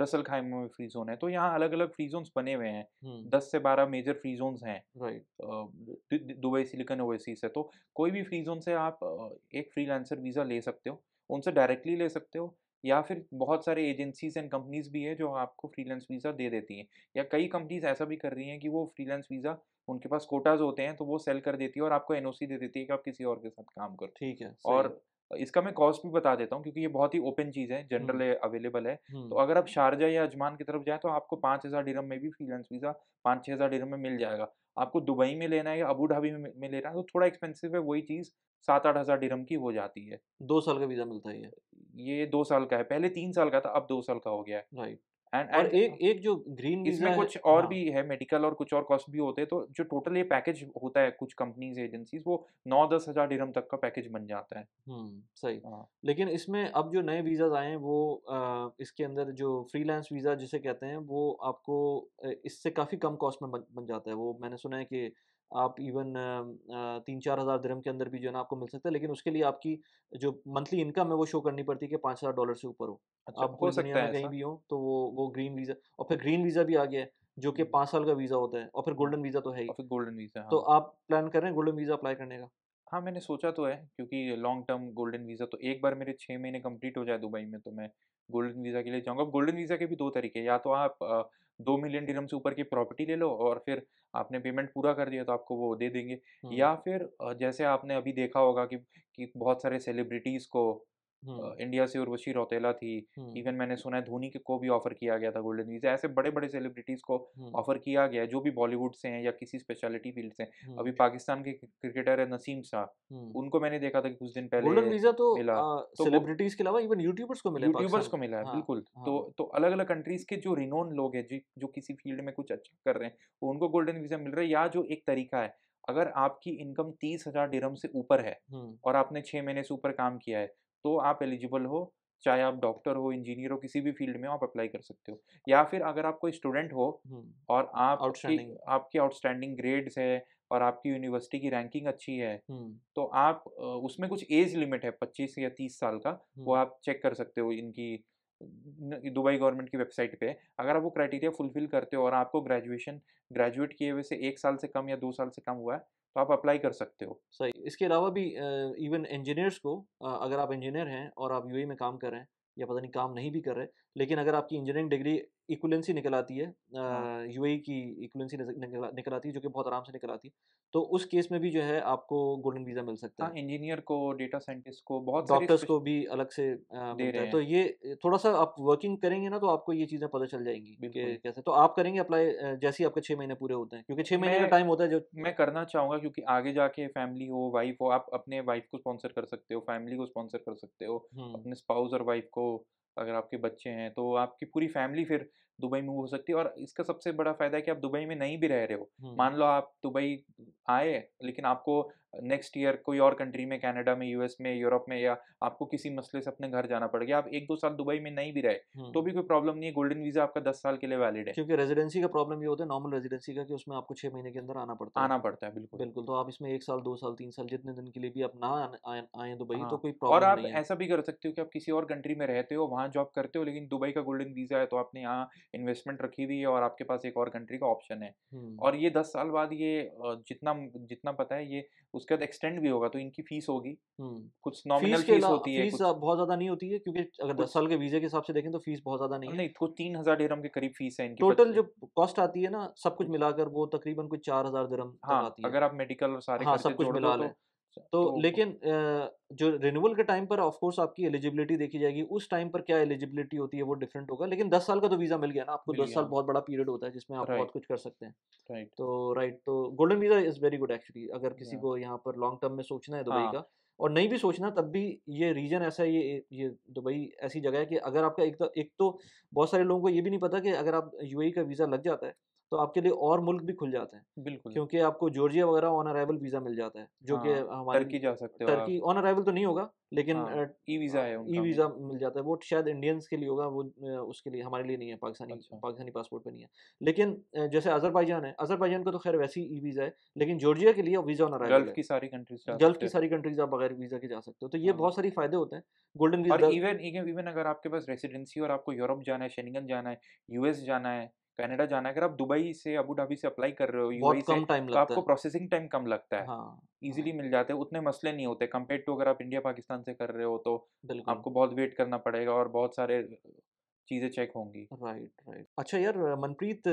रसल खाइम में फ्री जोन है तो यहाँ अलग अलग फ्री जोन बने हुए हैं दस से बारह मेजर फ्री जोन हैं दुबई सिलिकन ओवरसीज है तो कोई भी फ्री जोन से आप एक फ्रीलांसर वीज़ा ले सकते हो उनसे डायरेक्टली ले सकते हो या फिर बहुत सारे एजेंसीज एंड कंपनीज भी है जो आपको फ्रीलांस वीज़ा दे देती हैं या कई कंपनीज ऐसा भी कर रही हैं कि वो फ्रीलांस वीज़ा उनके पास कोटाज होते हैं तो वो सेल कर देती है और आपको एनओसी दे देती है कि आप किसी और के साथ काम करो ठीक है और इसका मैं कॉस्ट भी बता देता हूँ क्योंकि ये बहुत ही ओपन चीज है जनरल अवेलेबल है तो अगर आप शारजा या अजमान की तरफ जाए तो आपको पाँच हज़ार डिरम में भी फ्रीलांस वीज़ा पाँच छः हज़ार डिरम में मिल जाएगा आपको दुबई में लेना है या अबू धाबी में, में लेना है तो थोड़ा एक्सपेंसिव है वही चीज़ सात आठ हज़ार डिरम की हो जाती है दो साल का वीज़ा मिलता है ये दो साल का है पहले तीन साल का था अब दो साल का हो गया है राइट एंड और एक एक जो ग्रीन इसमें कुछ और हाँ. भी है मेडिकल और कुछ और कॉस्ट भी होते हैं तो जो टोटल ये पैकेज होता है कुछ कंपनीज एजेंसीज वो नौ दस हजार डिरम तक का पैकेज बन जाता है सही हाँ. लेकिन इसमें अब जो नए वीजा आए हैं वो आ, इसके अंदर जो फ्रीलांस वीज़ा जिसे कहते हैं वो आपको इससे काफ़ी कम कॉस्ट में बन, बन जाता है वो मैंने सुना है कि आप इवन तीन चार हज़ार दरम के अंदर भी जो है ना आपको मिल सकता है लेकिन उसके लिए आपकी जो मंथली इनकम है वो शो करनी पड़ती है कि पाँच हज़ार डॉलर से ऊपर हो अच्छा, आप कोई दुनिया में कहीं भी हो तो वो वो ग्रीन वीज़ा और फिर ग्रीन हम्म। वीज़ा भी आ गया है जो कि हम्म। पाँच साल का वीज़ा होता है और फिर गोल्डन वीज़ा तो है ही गोल्डन वीज़ा तो हाँ। आप प्लान कर रहे हैं गोल्डन वीज़ा अप्लाई करने का हाँ मैंने सोचा तो है क्योंकि लॉन्ग टर्म गोल्डन वीज़ा तो एक बार मेरे छः महीने कंप्लीट हो जाए दुबई में तो मैं गोल्डन वीज़ा के लिए जाऊँगा गोल्डन वीज़ा के भी दो तरीके या तो आप दो मिलियन डिरम से ऊपर की प्रॉपर्टी ले लो और फिर आपने पेमेंट पूरा कर दिया तो आपको वो दे देंगे या फिर जैसे आपने अभी देखा होगा कि कि बहुत सारे सेलिब्रिटीज़ को इंडिया से उर्वशी रौतेला थी इवन मैंने सुना है धोनी को भी ऑफर किया गया था गोल्डन वीजा ऐसे बड़े बड़े सेलिब्रिटीज को ऑफर किया गया है जो भी बॉलीवुड से हैं या किसी स्पेशलिटी फील्ड से अभी पाकिस्तान के क्रिकेटर है नसीम शाह उनको मैंने देखा था कि कुछ दिन पहले गोल्डन वीजा तो मिला सेलिब्रिटीज तो के अलावा इवन यूट्यूबर्स को मिला यूट्यूबर्स को मिला है हाँ, बिल्कुल तो हाँ। तो अलग अलग कंट्रीज के जो रिनोन लोग हैं जो किसी फील्ड में कुछ अच्छा कर रहे हैं उनको गोल्डन वीजा मिल रहा है या जो एक तरीका है अगर आपकी इनकम तीस हजार डिरम से ऊपर है और आपने छह महीने से ऊपर काम किया है तो आप एलिजिबल हो चाहे आप डॉक्टर हो इंजीनियर हो किसी भी फील्ड में आप अप्लाई कर सकते हो या फिर अगर आप कोई स्टूडेंट हो और आप आपकी आउटस्टैंडिंग ग्रेड्स है और आपकी यूनिवर्सिटी की रैंकिंग अच्छी है तो आप उसमें कुछ एज लिमिट है पच्चीस या तीस साल का वो आप चेक कर सकते हो इनकी दुबई गवर्नमेंट की वेबसाइट पे अगर आप वो क्राइटेरिया फुलफिल करते हो और आपको ग्रेजुएशन ग्रेजुएट किए हुए से एक साल से कम या दो साल से कम हुआ है तो आप अप्लाई कर सकते हो सही इसके अलावा भी इवन इंजीनियर्स को uh, अगर आप इंजीनियर हैं और आप यूएई में काम कर रहे हैं या पता नहीं काम नहीं भी कर रहे लेकिन अगर आपकी इंजीनियरिंग डिग्री इक्वलेंसी निकल आती है हाँ। यू की इक्वलेंसी निकल आती है जो कि बहुत आराम से निकल आती है तो उस केस में भी जो है आपको गोल्डन वीज़ा मिल सकता हाँ, है इंजीनियर को डेटा साइंटिस्ट को बहुत डॉक्टर्स को भी अलग से रहे हैं तो ये थोड़ा सा आप वर्किंग करेंगे ना तो आपको ये चीज़ें पता चल जाएंगी कैसे तो आप करेंगे अप्लाई जैसे ही आपके छः महीने पूरे होते हैं क्योंकि छः महीने का टाइम होता है जो मैं करना चाहूँगा क्योंकि आगे जाके फैमिली हो वाइफ हो आप अपने वाइफ को स्पॉन्सर कर सकते हो फैमिली को स्पॉन्सर कर सकते हो अपने स्पाउस और वाइफ को अगर आपके बच्चे हैं तो आपकी पूरी फैमिली फिर दुबई में हो सकती है और इसका सबसे बड़ा फायदा है कि आप दुबई में नहीं भी रह रहे हो मान लो आप दुबई आए लेकिन आपको नेक्स्ट ईयर कोई और कंट्री में कनाडा में यूएस में यूरोप में या आपको किसी मसले से अपने घर जाना पड़ गया आप एक दो साल दुबई में नहीं भी रहे तो भी कोई प्रॉब्लम नहीं है गोल्डन वीजा आपका दस साल के लिए वैलिड है क्योंकि रेजिडेंसी का प्रॉब्लम ये होता है नॉर्मल रेजिडेंसी का कि उसमें आपको छह महीने के अंदर आना पड़ता है आना पड़ता है बिल्कुल बिल्कुल तो आप इसमें एक साल दो साल तीन साल जितने दिन के लिए भी आप ना आए दुबई तो हाँ, कोई प्रॉब्लम और आप ऐसा भी कर सकते हो कि आप किसी और कंट्री में रहते हो वहाँ जॉब करते हो लेकिन दुबई का गोल्डन वीजा है तो आपने यहाँ इन्वेस्टमेंट रखी हुई है और आपके पास एक और कंट्री का ऑप्शन है और ये दस साल बाद ये जितना जितना पता है ये उसके बाद एक्सटेंड भी होगा तो इनकी फीस होगी कुछ नॉमिनल फीस होती है फीस बहुत ज्यादा नहीं होती है क्योंकि अगर दस साल के वीजे के हिसाब से देखें तो फीस बहुत ज्यादा नहीं नहीं कुछ तीन हजार डेरम के करीब फीस है इनकी टोटल जो कॉस्ट आती है ना सब कुछ मिलाकर वो तकरीबन कुछ चार हजार डेरम हाँ, अगर आप मेडिकल और सारे हाँ, सब कुछ मिला तो लें तो, तो लेकिन जो रिन्यूअल के टाइम पर ऑफ कोर्स आपकी एलिजिबिलिटी देखी जाएगी उस टाइम पर क्या एलिजिबिलिटी होती है वो डिफरेंट होगा लेकिन दस साल का तो वीजा मिल गया ना आपको दस साल बहुत बड़ा पीरियड होता है जिसमें आप बहुत कुछ कर सकते हैं राइट तो राइट तो golden visa is very good actually अगर किसी को यहाँ पर लॉन्ग टर्म में सोचना है दुबई हाँ। का और नहीं भी सोचना तब भी ये रीजन ऐसा है ये ये दुबई ऐसी जगह है कि अगर आपका एक तो एक तो बहुत सारे लोगों को ये भी नहीं पता कि अगर आप यूएई e का वीज़ा लग जाता है तो आपके लिए और मुल्क भी खुल जाते हैं बिल्कुल क्योंकि आपको जॉर्जिया वगैरह ऑन अराइवल वीजा मिल जाता है जो कि हाँ, हमारे टर्की जा सकते हो टर्की ऑन अराइवल तो नहीं होगा लेकिन ई हाँ, वीजा e है ई वीजा e मिल जाता है वो शायद इंडियंस के लिए होगा वो उसके लिए हमारे लिए नहीं है पाकिस्तानी अच्छा। पाकिस्तानी पासपोर्ट पर नहीं है लेकिन जैसे अजरबाइजान है अजरबाइजान का तो खैर वैसे ही ई e वीजा है लेकिन जॉर्जिया के लिए वीजा ऑन अराइवल की सारी कंट्रीज गल्फ की सारी कंट्रीज आप बगैर वीजा के जा सकते हो तो ये हाँ, बहुत सारे फायदे होते हैं गोल्डन वीजा इवन इवन अगर आपके पास रेसिडेंसी और आपको यूरोप जाना है शेनिंगन जाना है यूएस जाना है कनाडा जाना अगर आप दुबई से अबू धाबी से अप्लाई कर रहे हो यूएई से तो आपको प्रोसेसिंग टाइम कम लगता है हाँ, इजीली हाँ, मिल जाते हैं उतने मसले नहीं होते कंपेयर टू अगर आप इंडिया पाकिस्तान से कर रहे हो तो आपको बहुत वेट करना पड़ेगा और बहुत सारे चीज़ें चेक होंगी राइट राइट अच्छा यार मनप्रीत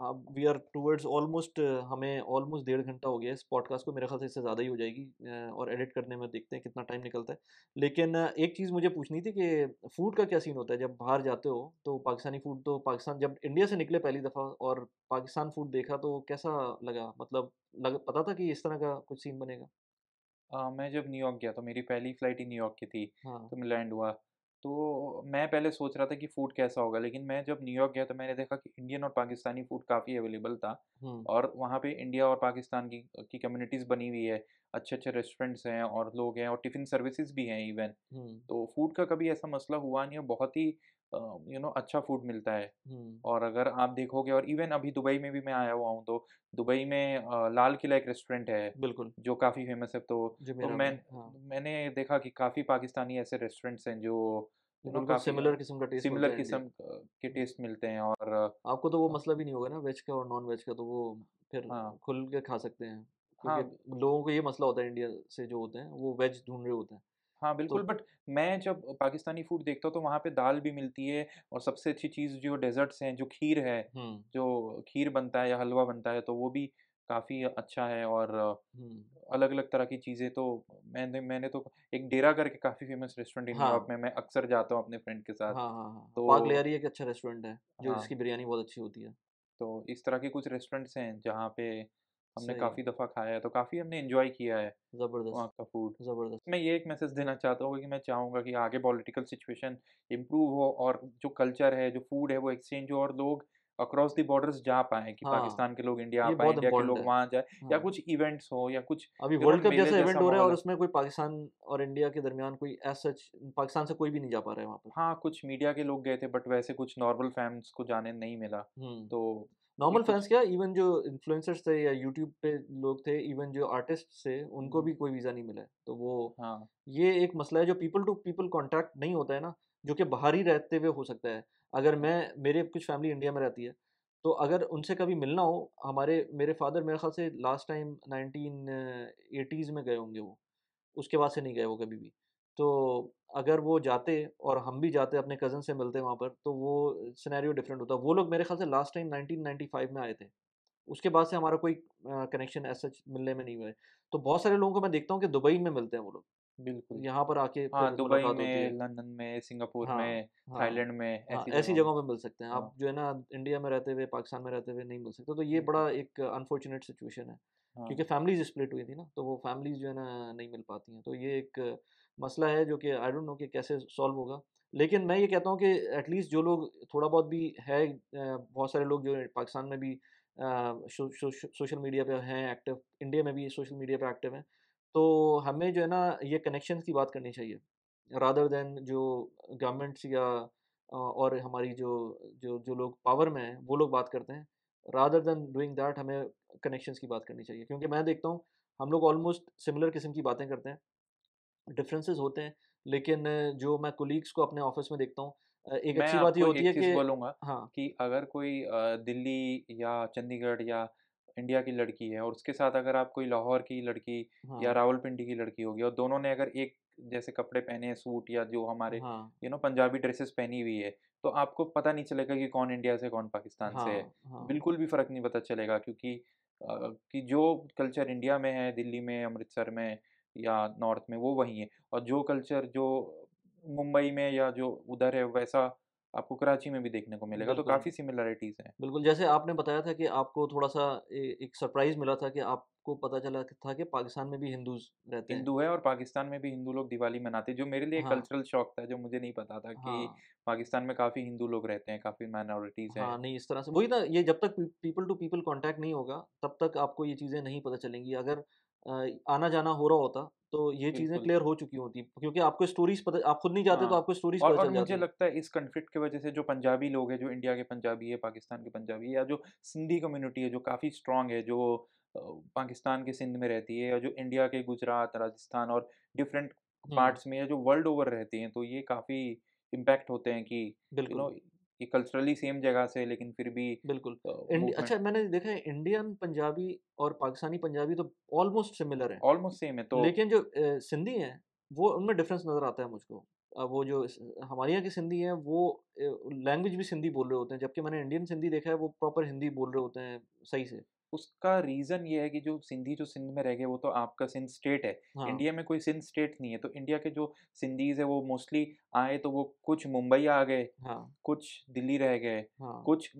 अब वी आर टूवर्ड्स ऑलमोस्ट हमें ऑलमोस्ट डेढ़ घंटा हो गया इस पॉडकास्ट को मेरे ख्याल से इससे ज़्यादा ही हो जाएगी और एडिट करने में देखते हैं कितना टाइम निकलता है लेकिन एक चीज़ मुझे पूछनी थी कि फ़ूड का क्या सीन होता है जब बाहर जाते हो तो पाकिस्तानी फ़ूड तो पाकिस्तान जब इंडिया से निकले पहली दफ़ा और पाकिस्तान फ़ूड देखा तो कैसा लगा मतलब लग पता था कि इस तरह का कुछ सीन बनेगा आ, मैं जब न्यूयॉर्क गया तो मेरी पहली फ़्लाइट ही न्यूयॉर्क की थी हाँ। तो मैं लैंड हुआ तो मैं पहले सोच रहा था कि फूड कैसा होगा लेकिन मैं जब न्यूयॉर्क गया तो मैंने देखा कि इंडियन और पाकिस्तानी फूड काफ़ी अवेलेबल था और वहाँ पे इंडिया और पाकिस्तान की की कम्युनिटीज़ बनी हुई है अच्छे अच्छे रेस्टोरेंट्स हैं और लोग हैं और टिफ़िन सर्विसेज भी हैं इवन तो फूड का कभी ऐसा मसला हुआ नहीं है बहुत ही यू नो अच्छा फूड मिलता है और अगर आप देखोगे और इवन अभी दुबई में भी मैं आया हुआ हूँ तो दुबई में लाल किला एक रेस्टोरेंट है बिल्कुल जो काफ़ी फेमस है तो, तो मैं हाँ। मैंने देखा कि काफ़ी पाकिस्तानी ऐसे रेस्टोरेंट्स हैं जो सिमिलर किस्म का टेस्ट सिमिलर किस्म के टेस्ट मिलते हैं और आपको तो वो मसला भी नहीं होगा ना वेज का और नॉन वेज का तो वो फिर हाँ। खुल के खा सकते हैं हाँ लोगों को ये मसला होता है इंडिया से जो होते हैं वो वेज ढूंढ रहे होते हैं हाँ तो बिल्कुल बट मैं जब पाकिस्तानी फूड देखता हूँ तो वहाँ पे दाल भी मिलती है और सबसे अच्छी चीज़ जो डेजर्ट्स हैं जो खीर है जो खीर बनता है या हलवा बनता है तो वो भी काफ़ी अच्छा है और अलग अलग तरह की चीज़ें तो मैंने मैंने तो एक डेरा करके काफ़ी फेमस रेस्टोरेंट इन हाँ। में मैं अक्सर जाता हूँ अपने फ्रेंड के साथ हाँ, हाँ, हाँ, हाँ। तो पाक एक अच्छा रेस्टोरेंट है जो हाँ। इसकी बिरयानी बहुत अच्छी होती है तो इस तरह के कुछ रेस्टोरेंट्स हैं जहाँ पे हमने काफी दफा खाया है तो काफी हमने एंजॉय किया है जबरदस्त वहाँ का फूड जबरदस्त मैं ये एक मैसेज देना चाहता हूँ कि मैं चाहूंगा कि आगे पॉलिटिकल सिचुएशन इम्प्रूव हो और जो कल्चर है जो फूड है वो एक्सचेंज हो और लोग अक्रॉस दी बॉर्डर्स जा पाए कि हाँ, पाकिस्तान के लोग इंडिया आ पाए इंडिया के लोग वहाँ जाए हाँ, या कुछ इवेंट्स हो या कुछ अभी वर्ल्ड कप जैसे इवेंट हो रहा है और उसमें कोई पाकिस्तान और इंडिया के दरमियान कोई ऐसा पाकिस्तान से कोई भी नहीं जा पा रहा है वहाँ पर हाँ कुछ मीडिया के लोग गए थे बट वैसे कुछ नॉर्मल फैम्स को जाने नहीं मिला हम्म। तो नॉर्मल फैंस क्या इवन जो इन्फ्लुएंसर्स थे या यूट्यूब पे लोग थे इवन जो आर्टिस्ट थे उनको हम्म। भी कोई वीज़ा नहीं मिला तो वो हाँ ये एक मसला है जो पीपल टू पीपल कॉन्टैक्ट नहीं होता है ना जो कि बाहर ही रहते हुए हो सकता है अगर मैं मेरे कुछ फैमिली इंडिया में रहती है तो अगर उनसे कभी मिलना हो हमारे मेरे फादर मेरे ख्याल से लास्ट टाइम नाइनटीन एटीज़ में गए होंगे वो उसके बाद से नहीं गए वो कभी भी तो अगर वो जाते और हम भी जाते अपने कज़न से मिलते वहाँ पर तो वो सिनेरियो डिफरेंट होता वो लोग मेरे ख्याल से लास्ट टाइम नाइनटीन में आए थे उसके बाद से हमारा कोई कनेक्शन ऐसा मिलने में नहीं हुआ है तो बहुत सारे लोगों को मैं देखता हूँ कि दुबई में मिलते हैं वो लोग बिल्कुल यहाँ पर आके हाँ, दुबई में लंदन में सिंगापुर हाँ, में हाँ, थाईलैंड हाँ, में ऐसी, हाँ, ऐसी जगहों में मिल सकते हैं हाँ, आप जो है ना इंडिया में रहते हुए पाकिस्तान में रहते हुए नहीं मिल सकते तो ये बड़ा एक अनफॉर्चुनेट सिचुएशन है हाँ। क्योंकि फैमिलीज स्प्लिट हुई थी ना तो वो फैमिलीज जो है ना नहीं मिल पाती हैं तो ये एक मसला है जो कि आई डोंट नो कि कैसे सॉल्व होगा लेकिन मैं ये कहता हूँ कि एटलीस्ट जो लोग थोड़ा बहुत भी है बहुत सारे लोग जो पाकिस्तान में भी सोशल मीडिया पर हैं एक्टिव इंडिया में भी सोशल मीडिया पर एक्टिव हैं तो हमें जो है ना ये कनेक्शन की बात करनी चाहिए रादर देन जो गवर्नमेंट्स या और हमारी जो जो जो लोग पावर में हैं वो लोग बात करते हैं रादर देन डूइंग दैट हमें कनेक्शंस की बात करनी चाहिए क्योंकि मैं देखता हूँ हम लोग ऑलमोस्ट सिमिलर किस्म की बातें करते हैं डिफरेंसेस होते हैं लेकिन जो मैं कोलीग्स को अपने ऑफिस में देखता हूँ एक अच्छी बात ये होती है कि हाँ कि अगर कोई दिल्ली या चंडीगढ़ या इंडिया की लड़की है और उसके साथ अगर आप कोई लाहौर की लड़की हाँ। या रावलपिंडी की लड़की होगी और दोनों ने अगर एक जैसे कपड़े पहने हैं सूट या जो हमारे यू हाँ। नो पंजाबी ड्रेसेस पहनी हुई है तो आपको पता नहीं चलेगा कि कौन इंडिया से कौन पाकिस्तान हाँ, से है हाँ।, हाँ। बिल्कुल भी फर्क नहीं पता चलेगा क्योंकि कि जो कल्चर इंडिया में है दिल्ली में अमृतसर में या नॉर्थ में वो वही है और जो कल्चर जो मुंबई में या जो उधर है वैसा आपको कराची में भी देखने को मिलेगा तो काफ़ी सिमिलरिटीज़ हैं बिल्कुल जैसे आपने बताया था कि आपको थोड़ा सा ए, एक सरप्राइज़ मिला था कि आपको पता चला था कि पाकिस्तान में भी हिंदू रहते हिंदू है और पाकिस्तान में भी हिंदू लोग दिवाली मनाते जो मेरे लिए हाँ। कल्चरल शॉक था जो मुझे नहीं पता था कि हाँ। पाकिस्तान में काफ़ी हिंदू लोग रहते हैं काफ़ी माइनॉरिटीज़ हैं हाँ, नहीं इस तरह से वही ना ये जब तक पीपल टू पीपल कॉन्टैक्ट नहीं होगा तब तक आपको ये चीज़ें नहीं पता चलेंगी अगर आना जाना हो रहा होता तो ये चीजें क्लियर हो चुकी होती क्योंकि आपको स्टोरीज पता आप खुद नहीं जाते तो हाँ। तो आपको स्टोरीज और, और मुझे लगता है इस कंफ्लिक्ट की वजह से जो पंजाबी लोग हैं जो इंडिया के पंजाबी है पाकिस्तान के पंजाबी है या जो सिंधी कम्युनिटी है जो काफ़ी स्ट्रांग है जो पाकिस्तान के सिंध में रहती है या जो इंडिया के गुजरात राजस्थान और डिफरेंट पार्ट्स में या जो वर्ल्ड ओवर रहते हैं तो ये काफ़ी इम्पैक्ट होते हैं कि कि कल्चरली सेम जगह से लेकिन फिर भी बिल्कुल अच्छा मैंने देखा है इंडियन पंजाबी और पाकिस्तानी पंजाबी तो ऑलमोस्ट सिमिलर है ऑलमोस्ट सेम है तो लेकिन जो सिंधी हैं वो उनमें डिफरेंस नज़र आता है मुझको वो जो हमारे यहाँ की सिंधी है वो लैंग्वेज भी सिंधी बोल रहे होते हैं जबकि मैंने इंडियन सिंधी देखा है वो प्रॉपर हिंदी बोल रहे होते हैं सही से उसका रीजन ये है कि जो सिंधी जो सिंध में रह गए वो तो आपका सिंध स्टेट है हाँ. इंडिया में कोई सिंध स्टेट नहीं है तो इंडिया के जो सिंधीज है वो मोस्टली आए तो वो कुछ मुंबई आ गए हाँ. कुछ दिल्ली रह गए हाँ. कुछ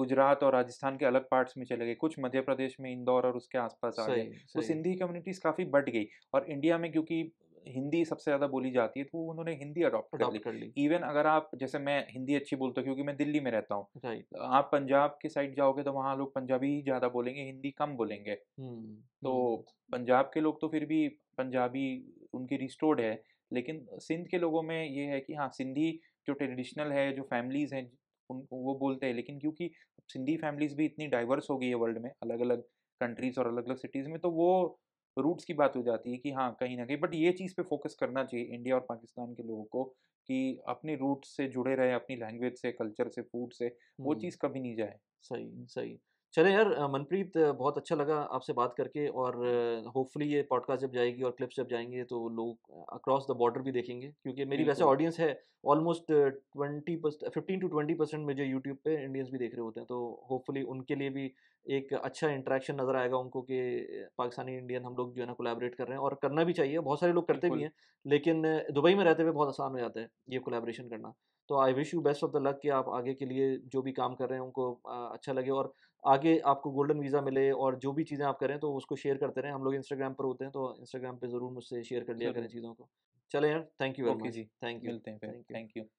गुजरात और राजस्थान के अलग पार्ट्स में चले गए कुछ मध्य प्रदेश में इंदौर और उसके आसपास आ गए तो सिंधी कम्युनिटीज काफी बढ़ गई और इंडिया में क्योंकि हिंदी सबसे ज़्यादा बोली जाती है तो उन्होंने हिंदी अडॉप्ट कर, ली इवन अगर आप जैसे मैं हिंदी अच्छी बोलता हूँ क्योंकि मैं दिल्ली में रहता हूँ तो आप पंजाब के साइड जाओगे तो वहाँ लोग पंजाबी ही ज़्यादा बोलेंगे हिंदी कम बोलेंगे हम्म, तो हम्म। पंजाब के लोग तो फिर भी पंजाबी उनकी रिस्टोर्ड है लेकिन सिंध के लोगों में ये है कि हाँ सिंधी जो ट्रेडिशनल है जो फैमिलीज़ हैं उन वो बोलते हैं लेकिन क्योंकि सिंधी फैमिलीज़ भी इतनी डाइवर्स हो गई है वर्ल्ड में अलग अलग कंट्रीज़ और अलग अलग सिटीज़ में तो वो रूट्स की बात हो जाती है कि हाँ कहीं ना कहीं बट ये चीज़ पे फोकस करना चाहिए इंडिया और पाकिस्तान के लोगों को कि अपने रूट से जुड़े रहे अपनी लैंग्वेज से कल्चर से फूड से वो चीज़ कभी नहीं जाए सही सही चले यार मनप्रीत बहुत अच्छा लगा आपसे बात करके और होपफुली ये पॉडकास्ट जब जाएगी और क्लिप्स जब जाएंगे तो लोग अक्रॉस द बॉर्डर भी देखेंगे क्योंकि मेरी वैसे ऑडियंस है almost twenty fifteen to twenty percent मुझे यूट्यूब पे इंडियंस भी देख रहे होते हैं तो होपफुली उनके लिए भी एक अच्छा इंट्रैक्शन नज़र आएगा उनको कि पाकिस्तानी इंडियन हम लोग जो है ना कोलेबरेट कर रहे हैं और करना भी चाहिए बहुत सारे लोग करते भी हैं लेकिन दुबई में रहते हुए बहुत आसान हो जाता है ये कोलेबरेशन करना तो I wish you best of the luck कि आप आगे के लिए जो भी काम कर रहे हैं उनको अच्छा लगे और आगे आपको गोल्डन वीज़ा मिले और जो भी चीज़ें आप करें तो उसको शेयर करते रहें हम लोग इंस्टाग्राम पर होते हैं तो इंस्टाग्राम पर ज़रूर मुझसे शेयर कर लिया करें चीज़ों को चले यार thank you okay ji thank you मिलते हैं थैंक यू